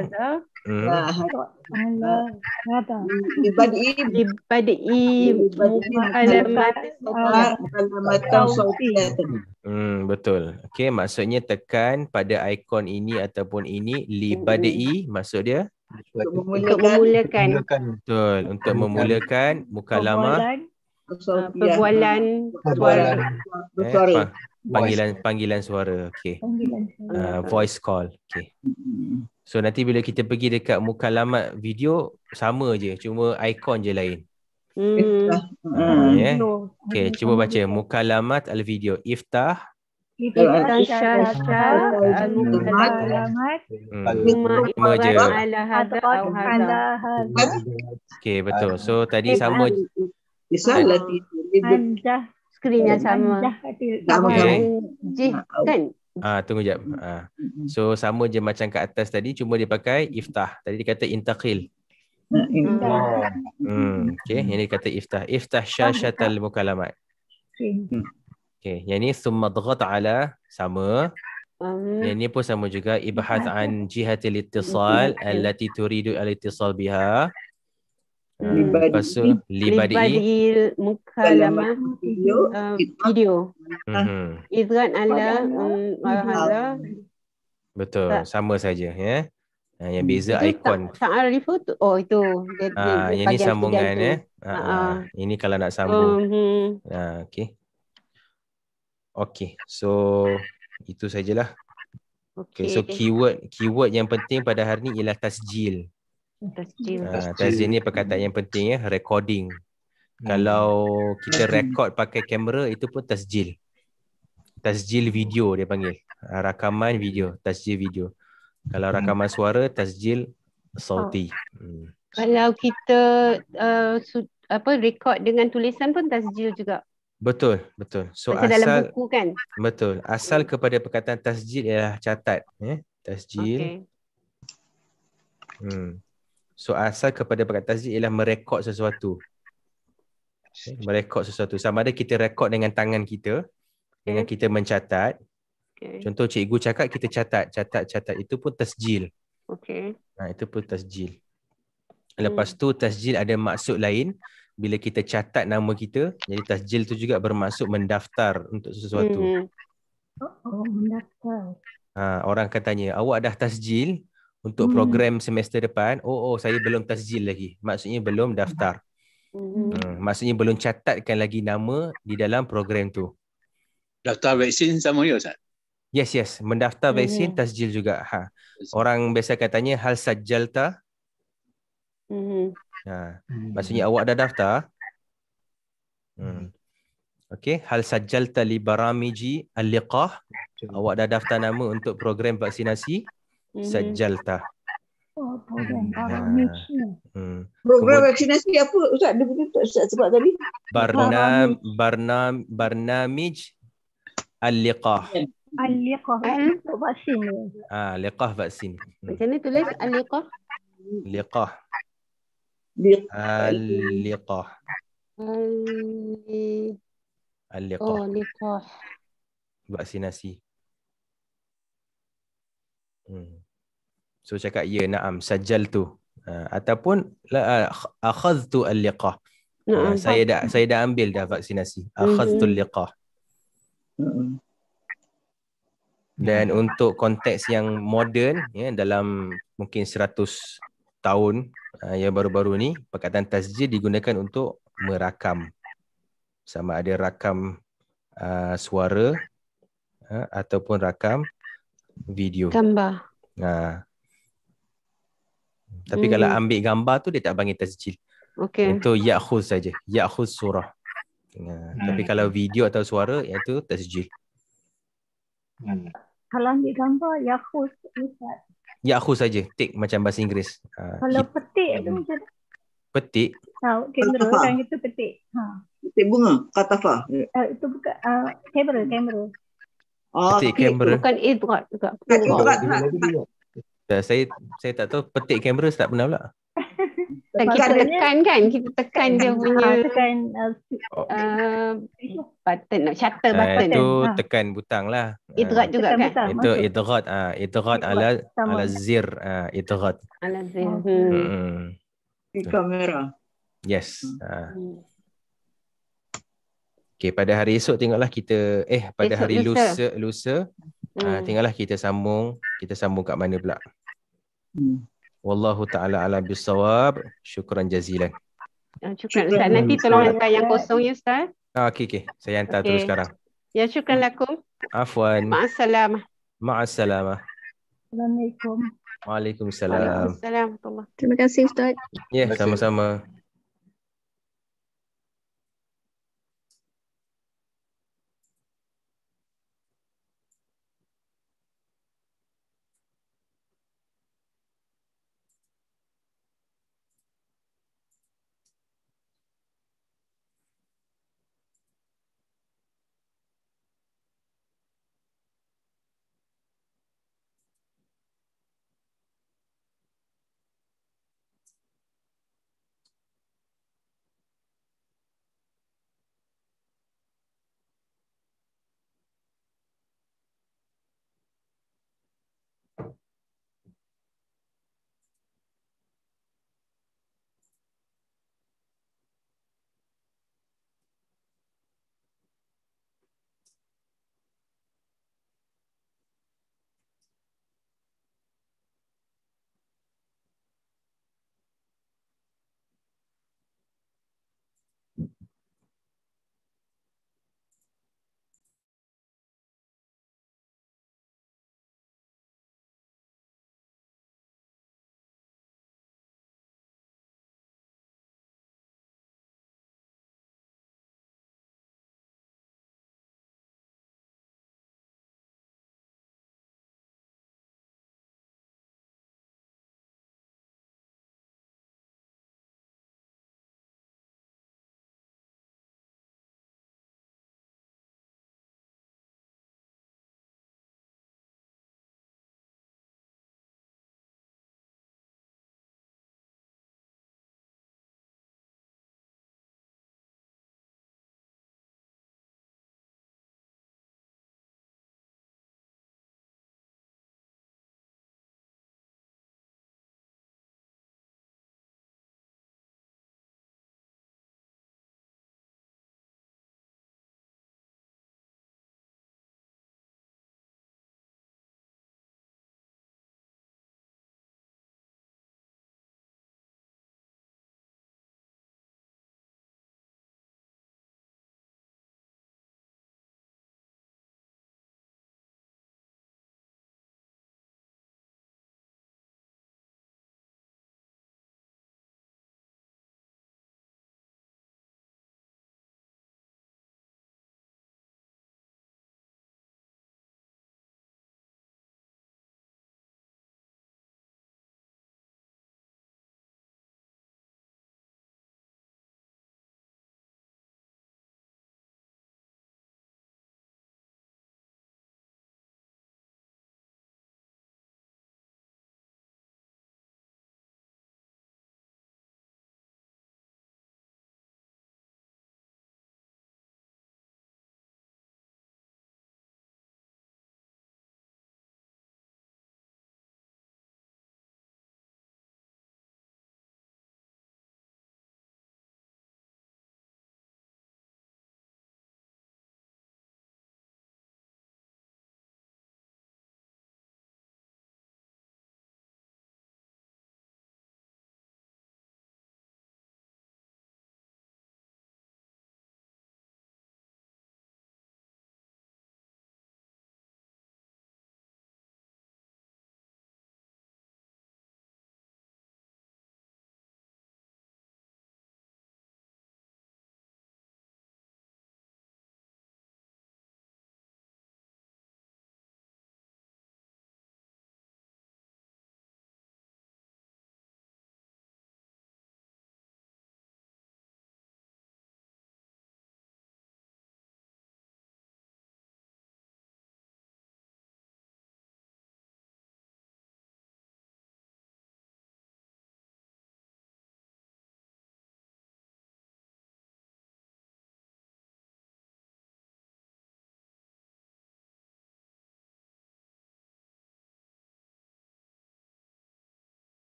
Ibadi Hmm, betul. Okay maksudnya tekan pada ikon ini ataupun ini hmm. libadi maksud dia untuk memulakan, untuk memulakan, memulakan betul untuk memulakan mukalamah perbualan suara ah, suara eh, panggilan panggilan suara okey uh, ah, voice call okey so nanti bila kita pergi dekat muka mukalamat video sama je cuma ikon je lain hmm uh, yeah. okey cuba baca muka mukalamat al video iftah Okay betul So tadi sama Isalah Handah Screen yang sama Sama okay. Kan Ah tunggu jap. Ah. So sama je macam kat atas tadi cuma dia pakai iftah. Tadi dia kata intaqil. Hmm. Okey, ini dia kata iftah. Iftah syashatal mukalamat. Okay. Okay, yang ni summa dhagat ala sama. Um, yang ni pun sama juga ibhat an jihat al-ittisal allati turidu al-ittisal biha. Hmm. Lepas tu Libadi Mukalamah Video um, mhm. Izran Allah um, Betul tak. Sama saja ya. Yeah. Yang beza itu ikon tak, tak arifu Oh itu dia, ha, dia, Yang ini sambungan Eh. Ha, ha. ha. Ini kalau nak sambung uh-huh. Mhm. Ah, ha, Okay Okay, so itu sajalah. Okay, okay so keyword keyword yang penting pada hari ni ialah tasjil. Tasjil. Uh, tasjil ni perkataan yang penting ya, recording. Hmm. Kalau kita record pakai kamera itu pun tasjil. Tasjil video dia panggil. Uh, rakaman video, tasjil video. Kalau hmm. rakaman suara, tasjil sauti. Oh. Hmm. Kalau kita uh, apa record dengan tulisan pun tasjil juga. Betul, betul. So Macam asal dalam buku kan? Betul. Asal kepada perkataan tasjil ialah catat, ya. Eh? Tasjil. Okay. Hmm. So asal kepada perkataan tasjil ialah merekod sesuatu. Okay. Merekod sesuatu. Sama ada kita rekod dengan tangan kita okay. dengan kita mencatat. Okay. Contoh cikgu cakap kita catat, catat, catat itu pun tasjil. Okey. Nah, ha, itu pun tasjil. Hmm. Lepas hmm. tu tasjil ada maksud lain bila kita catat nama kita jadi tasjil tu juga bermaksud mendaftar untuk sesuatu hmm. Oh, oh mendaftar ha orang akan tanya awak dah tasjil untuk hmm. program semester depan oh oh saya belum tasjil lagi maksudnya belum daftar hmm. Hmm. maksudnya belum catatkan lagi nama di dalam program tu daftar vaksin sama ya ustaz Yes, yes. Mendaftar hmm. vaksin, hmm tasjil juga. Ha. Orang biasa katanya, hal sajalta? mm Ha. Maksudnya hmm. awak dah daftar. Hmm. hmm. Okey, hal Sajalta tali baramiji al-liqah. Awak dah daftar nama untuk program vaksinasi? Mhm. Sajalta. Oh, program hmm. Ha. vaksinasi hmm. apa Ustaz? Dia betul tak Ustaz sebab tadi? Barnam, barnam, barnamij al-liqah. Al-liqah vaksin. Ah, liqah vaksin. Macam ni tulis al-liqah? Liqah. Al-liqah. Al-liqah. Vaksinasi. Oh, hmm. So cakap ya na'am sajal tu. Uh, ataupun la tu al-liqah. Ha, saya dah saya dah ambil dah vaksinasi. tu al-liqah. Dan untuk konteks yang moden ya dalam mungkin seratus tahun uh, yang baru-baru ni perkataan tasjil digunakan untuk merakam sama ada rakam uh, suara uh, ataupun rakam video gambar nah tapi hmm. kalau ambil gambar tu dia tak panggil tasjil okey itu yakhuz saja yakhuz surah uh, hmm. tapi kalau video atau suara iaitu tasjil hmm. kalau ambil gambar yakhuz ustaz Ya aku saja tik macam bahasa Inggeris. Ha, Kalau uh, petik tu macam petik. Tahu kendro kan itu petik. Ha. Petik bunga katafa. Uh, itu eh, eh, bukan uh, eh, kamera kamera. Oh, petik okay. kamera. Bukan ibrat bukan. Saya saya tak tahu petik kamera saya tak pernah pula. Tak kita tekan kan kita tekan dia punya ah, tekan uh, oh. uh, button nak shutter ah, button uh, itu ha. tekan butang lah Itu idrat juga kan butang, itu idrat ah idrat ala sama. ala zir ah uh, idrat ala zir oh. hmm. hmm. di kamera yes hmm. ah. Hmm. Okay, pada hari esok tengoklah kita eh pada esok, hari lusa lusa, lusa hmm. uh, tengoklah kita sambung kita sambung kat mana pula hmm. Wallahu ta'ala ala bisawab. Syukuran jazilan. Uh, ah, syukuran Ustaz. Nanti tolong hantar yang kosong ya Ustaz. Ah, okey, okey. Saya hantar okay. terus sekarang. Ya, syukuran lakum. Afwan. Ma'assalam. Ma'assalam. Assalamualaikum. Waalaikumsalam. Waalaikumsalam. Terima kasih Ustaz. Ya, yeah, sama-sama.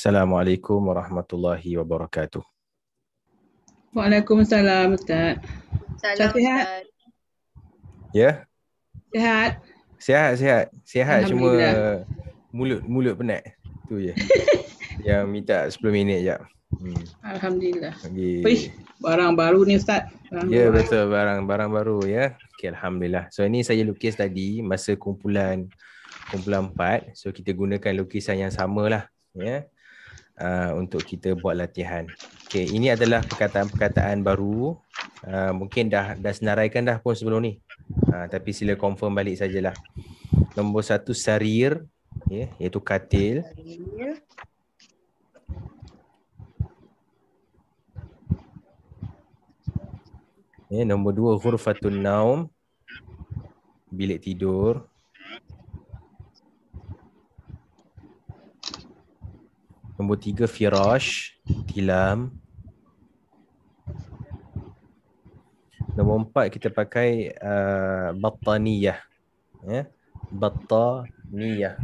Assalamualaikum warahmatullahi wabarakatuh. Waalaikumsalam Ustaz. Salam sihat. Ya. Yeah? Sihat. Sihat, sihat. Sihat cuma mulut mulut penat. Tu je. Yang minta 10 minit jap. Hmm. Alhamdulillah. Okay. Uish, barang baru ni Ustaz. Ya yeah, betul barang barang baru ya. Yeah. Okay, alhamdulillah. So ini saya lukis tadi masa kumpulan kumpulan empat. So kita gunakan lukisan yang samalah ya. Yeah uh, untuk kita buat latihan. Okay, ini adalah perkataan-perkataan baru. Uh, mungkin dah dah senaraikan dah pun sebelum ni. Uh, tapi sila confirm balik sajalah. Nombor satu, sarir. Yeah, iaitu katil. Yeah, nombor dua, ghurfatun naum. Bilik tidur. Nombor tiga Firosh Tilam Nombor empat kita pakai uh, Bataniyah ya? Yeah? Bataniyah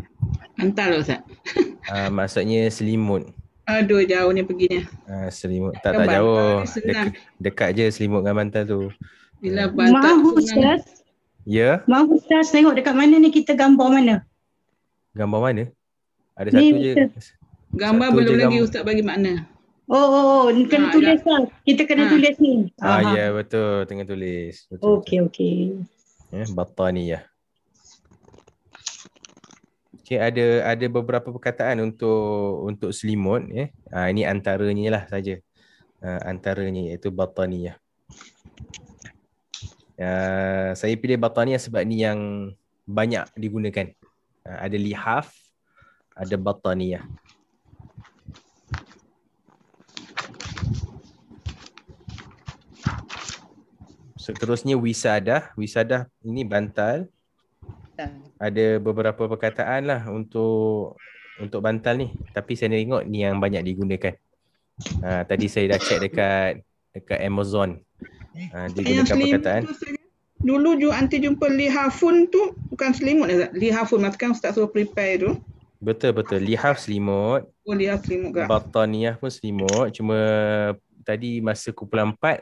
Entah lah Ustaz uh, Maksudnya selimut Aduh ah, jauh ni pergi ni uh, ah, Selimut tak, tak jauh Dek, Dekat je selimut dengan bantal tu Bila ya. bantal Maaf Ustaz Ya Maaf Ustaz tengok dekat mana ni kita gambar mana Gambar mana? Ada ni satu je Gambar satu belum lagi gambar. Ustaz bagi makna. Oh, oh, oh. kena ha, tulis lah. Kita kena ha. tulis ni. Ah, ha, ya, betul. Tengah tulis. Betul, okay, betul. okay. Eh, ya. Okay, ada ada beberapa perkataan untuk untuk selimut. Eh. Ha, ini antaranya lah saja. Ha, antaranya iaitu Bataniyah. Uh, saya pilih bataniyah sebab ni yang banyak digunakan. Uh, ada lihaf, ada bataniyah. seterusnya wisadah. Wisadah ini bantal. Ada beberapa perkataan lah untuk untuk bantal ni. Tapi saya tengok ni yang banyak digunakan. Uh, tadi saya dah check dekat dekat Amazon. Uh, ha, digunakan perkataan. Dulu ju anti jumpa lihafun tu bukan selimut Azat. Lihafun maksudkan ustaz suruh prepare tu. Betul betul. Lihaf selimut. Oh lihaf selimut ke. Bataniyah pun selimut. Cuma tadi masa kumpulan 4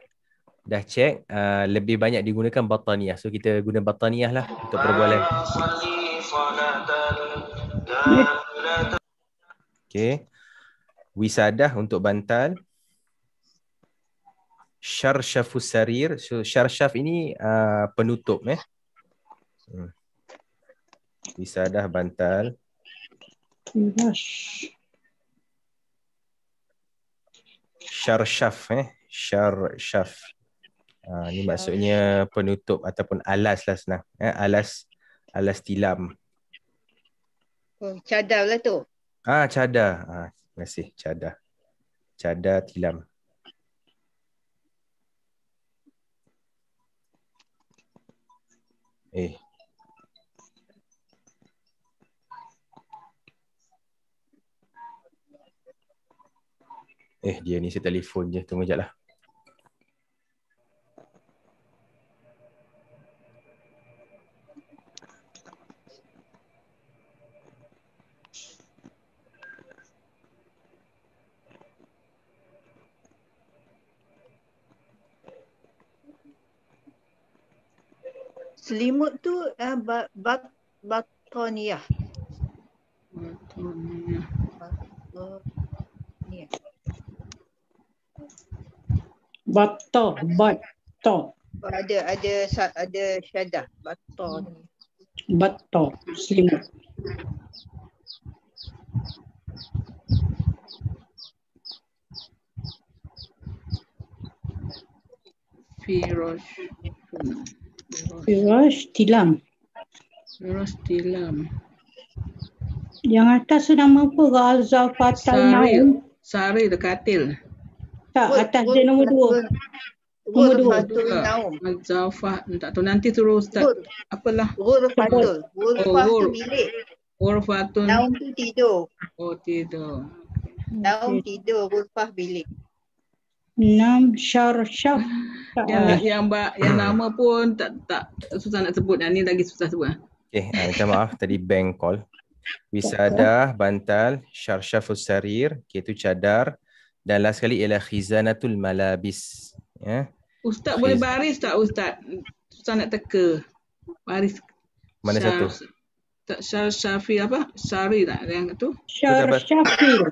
dah check uh, lebih banyak digunakan bataniyah so kita guna bataniyah lah untuk perbualan okay wisadah untuk bantal syarshafus sarir so syarshaf ini uh, penutup eh hmm. wisadah bantal syarshaf eh syarshaf ini ah, maksudnya penutup ataupun alas lah senang. Eh, alas alas tilam. Oh, cadar lah tu. Ah, cadar. Ah, terima kasih. Cadar. Cadar tilam. Eh, Eh dia ni saya telefon je tunggu jap lah. selimut tu uh, bat bat batoniah. Bato, bato. Ada, ada, ada syada Bato. Bato, selimut. Firoz. Firoz. Firas Tilam. Firas Tilam. Yang atas tu nama apa? Ra'al Zafatal Sari. Sari dekat katil. Tak, Bo, atas dia nombor dua. Nombor dua. Ah, Ra'al Zafat. Tak tahu nanti suruh Ustaz. Bo, apalah. Ra'al Zafatul. Ra'al Zafatul milik. Urfah tu Naum tu tidur Oh tidur hmm, Naum tidur Urfah bilik Nam shar Syaf. Yang, yang, ba- yang nama pun tak tak susah nak sebut dan ni lagi susah sebut. Ah. Okay uh, eh, minta maaf tadi bank call. Wisadah, bantal, shafus sarir, iaitu cadar dan last sekali ialah khizanatul malabis. Ya. Yeah. Ustaz boleh baris tak ustaz? Susah nak teka. Baris. Mana Syar- satu? Tak syar syafir apa? Sarir tak yang tu? Syar syafir.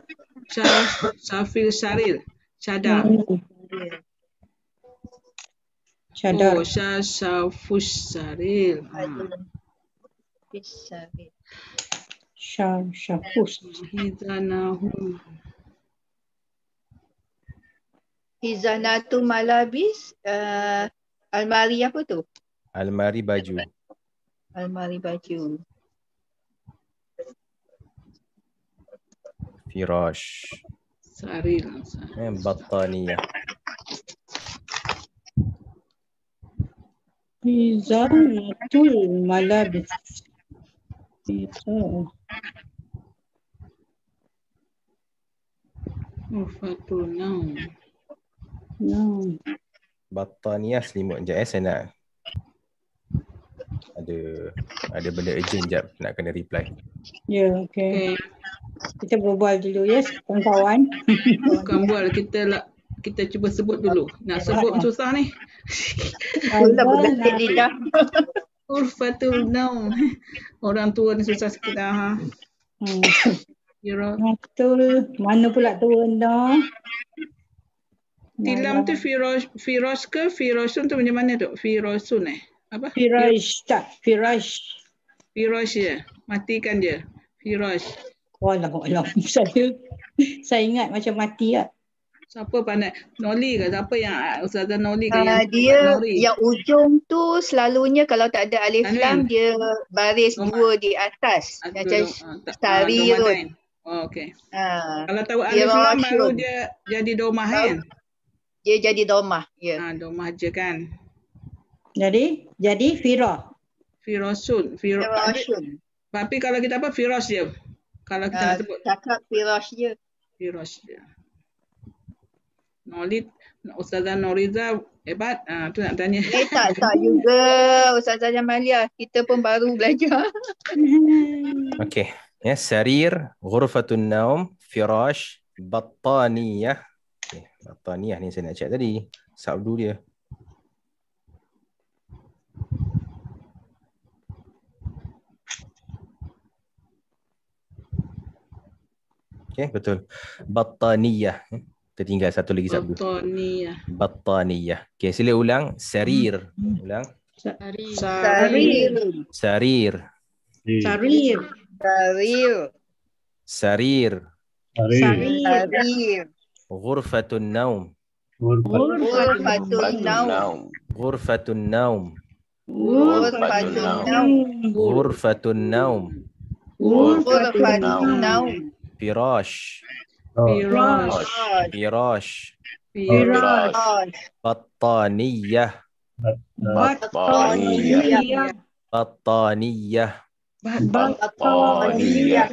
Syar syafir sarir. Shada. Shada. Hmm. Oh, Shasha Fushsaril. Fushsaril. Shasha Fushsaril. Hizana tu malabis. Uh, almari apa tu? Almari baju. Almari baju. Firosh sehari langsung. Eh, batania. Bisa tu malabis. Bisa. Mufatul naun. Naun. Batania selimut je eh, saya nak ada ada benda urgent jap nak kena reply. Ya, yeah, okay. okay. Kita berbual dulu ya, kawan-kawan. Bukan bual, kita lah, kita cuba sebut dulu. Nak sebut susah ni. Urfatul naum. Orang tua ni susah sikit dah. Ha? Hmm. Ya, mana pula tu naum? Tilam tu firos, firos ke firosun tu macam mana tu? Firosun eh? apa? Firaj. Tak, Firaj. Firaj ya. Matikan dia. Firaj. Walau, walau. Saya, saya ingat macam mati ya Siapa panel? Noli ke? Siapa yang Ustazah Noli ke? Uh, yang dia Nori? yang ujung tu selalunya kalau tak ada alif Anwin. lam dia baris Umat. dua di atas. Aduh, macam ah, Sari uh, Rul. okay. Uh, kalau tahu alif lam baru dia jadi domah kan? Dia jadi domah. Yeah. Ya. Ha, domah je kan? Jadi jadi firah. Firasun, firasun. Tapi kalau kita apa firas dia? Kalau kita uh, sebut cakap firas dia. Firas dia. Nolit Ustazah Noriza hebat. Ah uh, tu nak tanya. Eh tak tak juga Ustazah Jamalia. Kita pun baru belajar. Okey. Ya yes, sarir, ghurfatun naum, firash, battaniyah. Okay. Battaniyah ni saya nak cek tadi. Sabdu dia. Okay, betul. Bataniyah. Tertinggal satu lagi satu. Bataniyah. Bataniyah. Okay, sila ulang. Sarir. Hmm. Ulang. Sarir. Sarir. Sarir. Sarir. Sarir. Sarir. Sarir. Ghurfatun naum. Ghurfatun naum. Ghurfatun naum. غرفة النوم غرفة النوم غرفة النوم فراش آه. فراش فراش فراش بطانية بطانية بطانية بطانية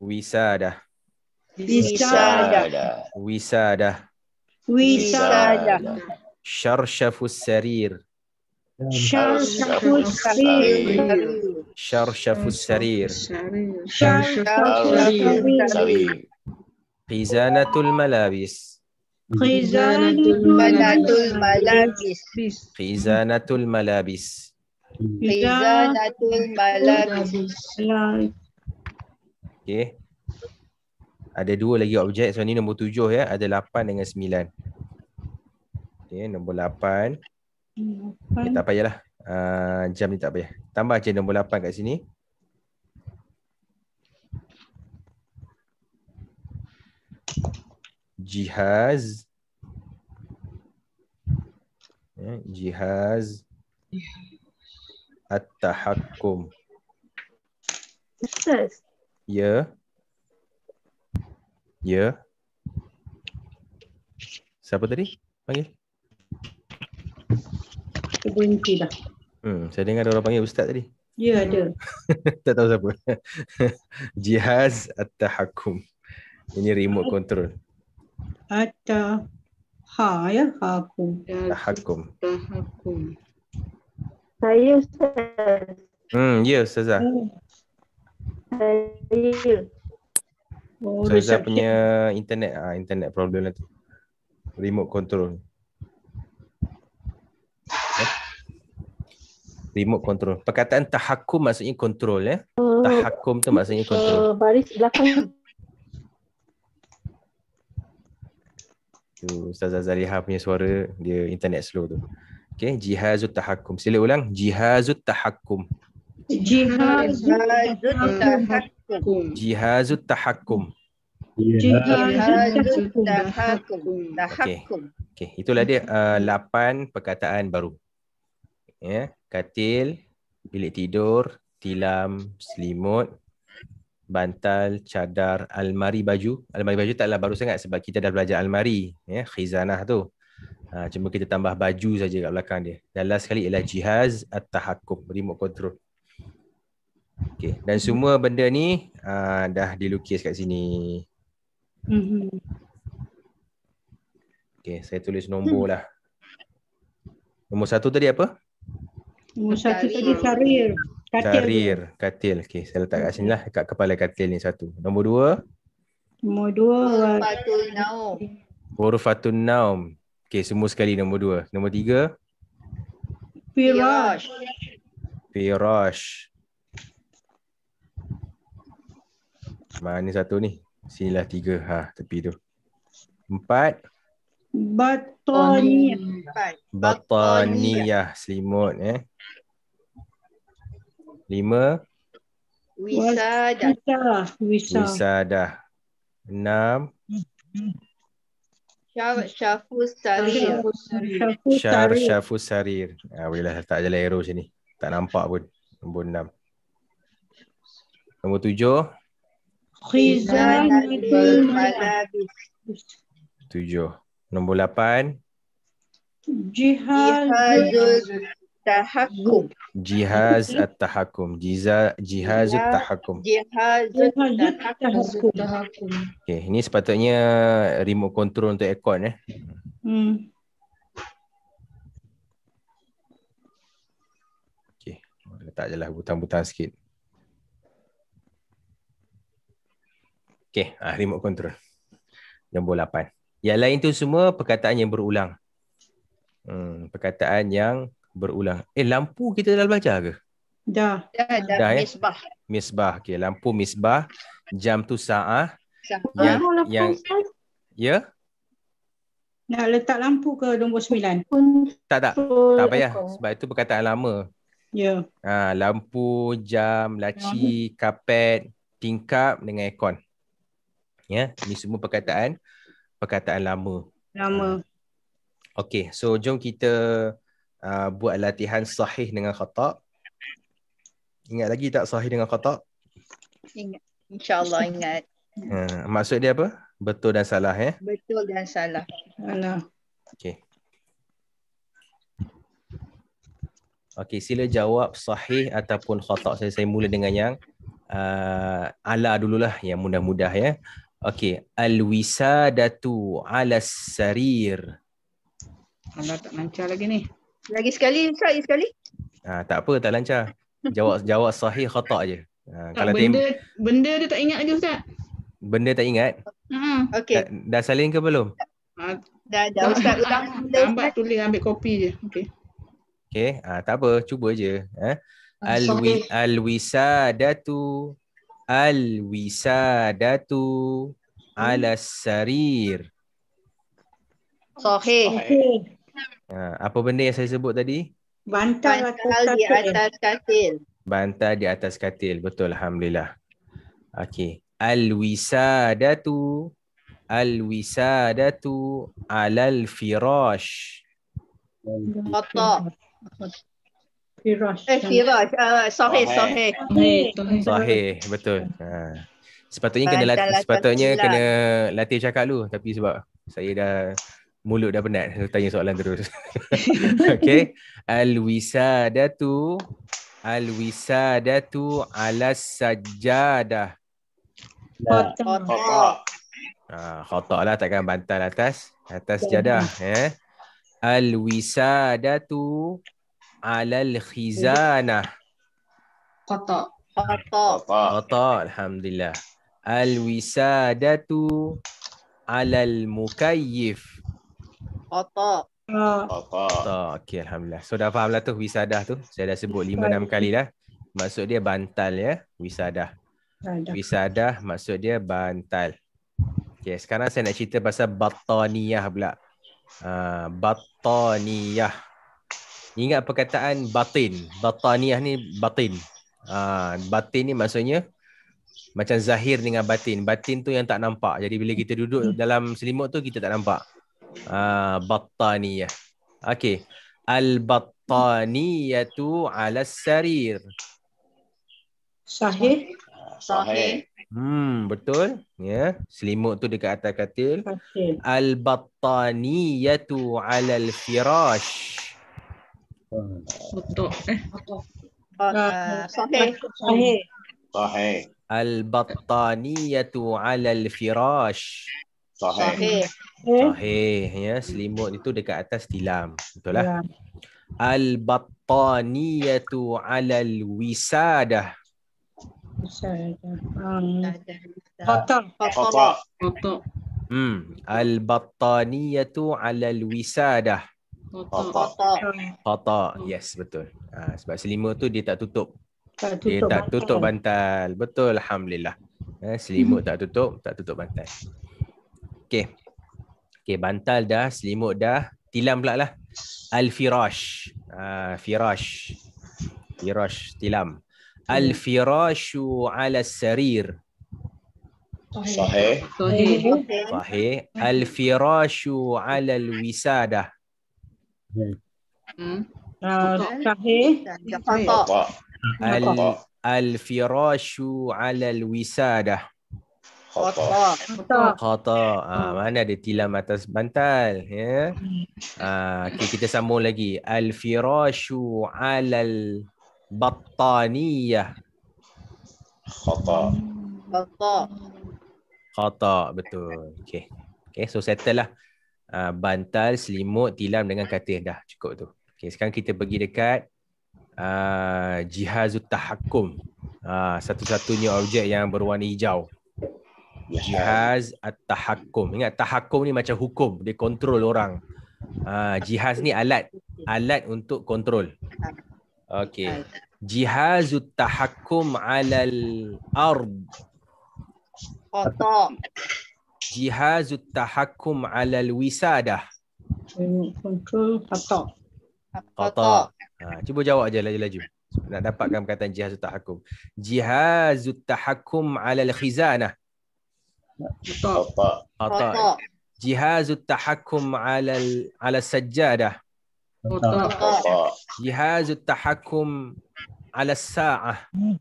وسادة وسادة وسادة وسادة شرشف السرير Syar syafus sarir. Syar syafus sarir. Syar syafus sarir. Qizanatul malabis. Qizanatul malabis. Qizanatul malabis. Qizanatul malabis. Okay. Ada dua lagi objek. So ni nombor tujuh ya. Ada lapan dengan sembilan. Okay. Nombor lapan. Nombor lapan. Okay, tak payahlah. Uh, jam ni tak payah. Tambah je nombor 8 kat sini. Jihaz. Ya, jihaz. At-tahakum. Yes. Ya. Ya. Siapa tadi panggil? tu berhenti lah. Hmm, saya dengar ada orang panggil ustaz tadi. Ya, ada. tak tahu siapa. Jihaz At-Tahakum. Ini remote control. Atta ha ya hakum. Hakum. Hakum. Saya ustaz. Hmm, ya yeah, ustaz. Oh. Saya. Oh, ustaz punya internet ah, internet problem lah tu. Remote control. remote control. Perkataan tahakum maksudnya kontrol ya. Eh? Tahakum tu maksudnya kontrol. Eh, uh, baris belakang. Tu Ustaz Zariha punya suara dia internet slow tu. Okey, jihazut tahakum. Sila ulang, jihazut tahakum. Jihazut tahakum. Jihazut tahakum. Jihazut tahakum. Tahakum. Okey, okay. itulah dia uh, ah, 8 perkataan baru ya. Katil, bilik tidur, tilam, selimut, bantal, cadar, almari baju. Almari baju taklah baru sangat sebab kita dah belajar almari, ya, khizanah tu. Ha, cuma kita tambah baju saja kat belakang dia. Dan last sekali ialah jihaz at-tahakkum, remote control. Okay. Dan semua benda ni uh, dah dilukis kat sini. Mm-hmm. Okay, saya tulis nombor lah. Nombor satu tadi apa? satu tadi sarir, Katil. Karir, katil. Okey, saya letak kat sini lah. Dekat kepala katil ni satu. Nombor dua. Nombor dua. Hurufatun Naum. Hurufatun Naum. Okey, semua sekali nombor dua. Nombor tiga. Firash. Firash. Mana satu ni? Sinilah tiga. Ha, tepi tu. Empat. Empat. Bataniyah. Bataniyah selimut eh. Lima. Wisadah. Wisadah. Wisadah. Enam. Syafu Sarir. Syafus Sarir. Ah, boleh lah letak je lah arrow Tak nampak pun. Nombor enam. Nombor tujuh. Khizanatul Malabis. Tujuh. Nombor 8. Jihad tahakum. Jihaz at-tahakum. Jihaz at-tahakum. Jihaz at-tahakum. Okey, ini sepatutnya remote control untuk aircon eh. Hmm. Tak je lah butang-butang sikit. Okay, ah, remote control. Nombor 8. Yang lain tu semua perkataan yang berulang. Hmm, perkataan yang berulang. Eh, lampu kita dah belajar ke? Dah. Dah, dah. dah, dah misbah. Ya? Misbah. Okay, lampu misbah. Jam tu sa'ah. Sa'ah. Yang, ah, lampu yang... Sah. Ya? Nak letak lampu ke nombor sembilan? Tak, tak. Full tak payah. Ekor. Sebab itu perkataan lama. Ya. ha, lampu, jam, laci, lampu. kapet, tingkap dengan aircon. Ya, ini semua perkataan perkataan lama. Lama. Hmm. Okay, so jom kita uh, buat latihan sahih dengan khatak. Ingat lagi tak sahih dengan khatak? Ingat. InsyaAllah ingat. Hmm, maksud dia apa? Betul dan salah ya? Betul dan salah. Alah. Okay. Okay, sila jawab sahih ataupun khatak. Saya, saya mula dengan yang uh, ala dululah yang mudah-mudah ya. Okey, al-wisadatu 'ala sarir. Allah tak lancar lagi ni. Lagi sekali, Ustaz, sekali. Ah, tak apa, tak lancar. Jawab jawab sahih khata je. Ah, tak, kalau benda tem- benda tu tak ingat lagi Ustaz. Benda tak ingat? Ha, uh-huh. Da- dah salin ke belum? Ha, dah dah Ustaz ulang. Lambat tulis ambil kopi je. Okey. Okey, ah, tak apa, cuba je. Eh? Al-wi- al Al-wisadatu ala sarir. Sahih. Ha, apa benda yang saya sebut tadi? Bantal, di atas katil. Bantal di atas katil. Betul. Alhamdulillah. Okey. Al-wisadatu. Al-wisadatu alal firash. Kotak. Firosh. Eh, Firosh. Sohe, Sohe. Sohe, betul. Ha. Sepatutnya ah, kena latih, sepatutnya cila. kena latih cakap dulu tapi sebab saya dah mulut dah penat tanya soalan terus. Okay, Alwisa datu Alwisa datu alas sajadah. Khotok. Ah, ha, lah takkan bantal atas atas sajadah ya? Eh. Alwisa datu Al Khizana, Qata. Qata. Qata, alhamdulillah. Al wisadatu al mukayyif. Qata. Qata. Okey, alhamdulillah. So dah fahamlah tu wisadah tu. Saya dah sebut 5 6 kali dah. Maksud dia bantal ya, wisadah. Wisadah maksud dia bantal. Okey, sekarang saya nak cerita pasal bataniyah pula. Uh, ah, bataniyah ingat perkataan batin bataniah ni batin ha, batin ni maksudnya macam zahir dengan batin batin tu yang tak nampak jadi bila kita duduk hmm. dalam selimut tu kita tak nampak ha, bataniah okey al tu ala sarir sahih sahih Hmm betul ya yeah. selimut tu dekat atas katil al battaniyatu al firash Botok. Eh. Botok. Sahih. Al-Battaniyatu ala al-firash. Sahih. Sahih. Ya, selimut itu dekat atas tilam. Betul lah. Al-Battaniyatu ala al-wisadah. Wisadah. Um, Potong. Potong. Hmm. Al-Battaniyatu ala al-wisadah. Hata. Hmm. Yes, betul. Ha, sebab selimut tu dia tak tutup. Tak tutup dia tak bantal. tutup bantal. Betul, Alhamdulillah. Ha, selimut tak tutup, tak tutup bantal. Okay. Okay, bantal dah, selimut dah. Tilam pula lah. Al-Firash. Ha, firash. Firash, tilam. Al-Firashu ala sarir. Sahih. Sahih. Sahih. Al-Firashu ala al-Wisadah. Hmm. Ah, eh. Al al firashu ala al wisadah. Khata. Khata. Ha, mana ada tilam atas bantal. Ya? Ha, hmm. ah, okay, kita sambung lagi. Al-firashu alal battaniyah. Khata. Khata. Khata, betul. Okay. Okay, so settle lah. Ah, bantal, selimut, tilam dengan katil dah cukup tu. Okay, sekarang kita pergi dekat uh, jihazut tahakum. Uh, ah, satu-satunya objek yang berwarna hijau. Jihaz at tahakkum. Ingat tahakkum ni macam hukum, dia kontrol orang. Uh, jihaz ni alat, alat untuk kontrol. Okay. Jihazut tahakum alal ard. Khatam jihazut tahakkum alal wisadah. Control khata. Khata. Ha, cuba jawab aja laju-laju. Nak dapatkan perkataan jihazut tahakkum. Jihazut tahakkum alal khizanah. Khata. Khata. Jihazut tahakkum alal alas sajadah. Khata. Jihazut tahakkum ala sa'ah. Hmm.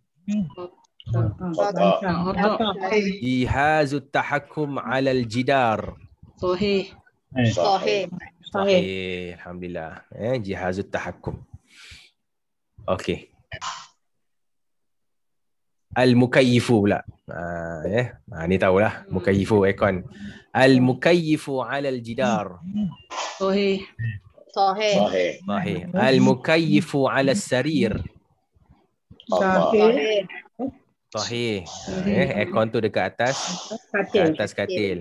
نعم. آه. آه. جهاز التحكم على الجدار صحيح إيه. صحيح الحمد لله إيه، جهاز التحكم اوكي المكيف لا آه، ايه يعني تاولا مكيف ايكون المكيف على الجدار صحيح صحيح صحيح المكيف على السرير صحيح Sahih. Eh, aircon tu dekat atas. Katil. Dekat atas katil.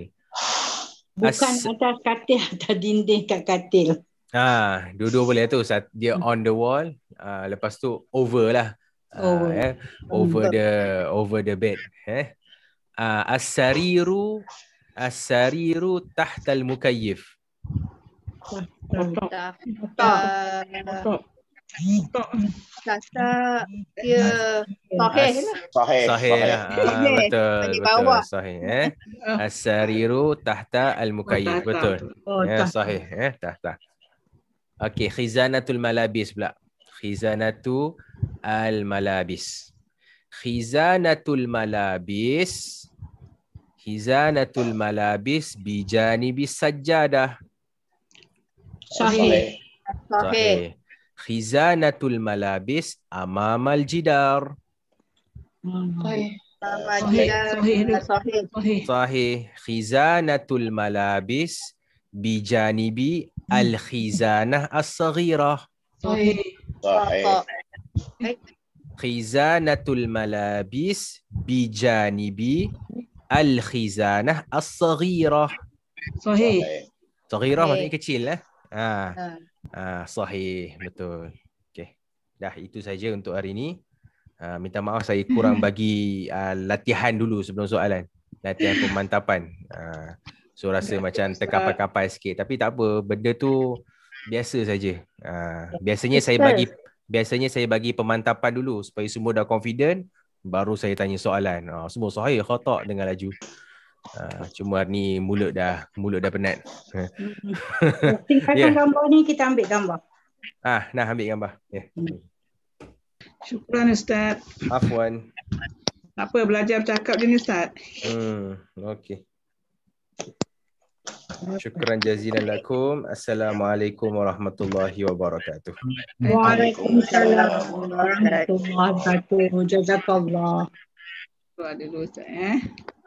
Bukan As- atas katil, atas dinding kat katil. Ah, dua-dua boleh lah tu. Dia on the wall. Ah, lepas tu over lah. Ha, over. Ah, eh. over the over the bed. Eh. Ah, asariru asariru tahtal mukayif. Tahtal. Tahtal tak tak dia lah. sahih lah sahih ah, lah betul betul sahih eh asariru tahta al-mukayyif oh, betul oh, ya sahih eh tahta okey khizanatul malabis pula khizanatu al-malabis khizanatul malabis khizanatul malabis bijanibis sajadah sahih sahih, sahih. خزانة الملابس أمام الجدار صحيح صحيح صحيح, صحيح. خزانة الملابس بجانب الخزانة الصغيرة صحيح صحيح خزانة الملابس بجانب الخزانة الصغيرة صحيح صغيرة ما كتير له آه. آه. Ah, sahih, betul. Okay, Dah itu saja untuk hari ini. Ah, minta maaf saya kurang bagi ah, latihan dulu sebelum soalan. Latihan pemantapan. Ah, so rasa macam terkapai-kapai sikit tapi tak apa, benda tu biasa saja. Ah, biasanya saya bagi biasanya saya bagi pemantapan dulu supaya semua dah confident baru saya tanya soalan. Ah, semua sahih khotak dengan laju. Uh, cuma hari ni mulut dah mulut dah penat. Tingkatkan yeah. gambar ni kita ambil gambar. Ah, nak ambil gambar. Ya. Yeah. Syukran Ustaz. Afwan. Apa belajar bercakap je ni Ustaz? Hmm, okey. Syukran jazilan lakum. Assalamualaikum warahmatullahi wabarakatuh. Waalaikumsalam warahmatullahi wabarakatuh. Jazakallah. Tu ada dosa eh.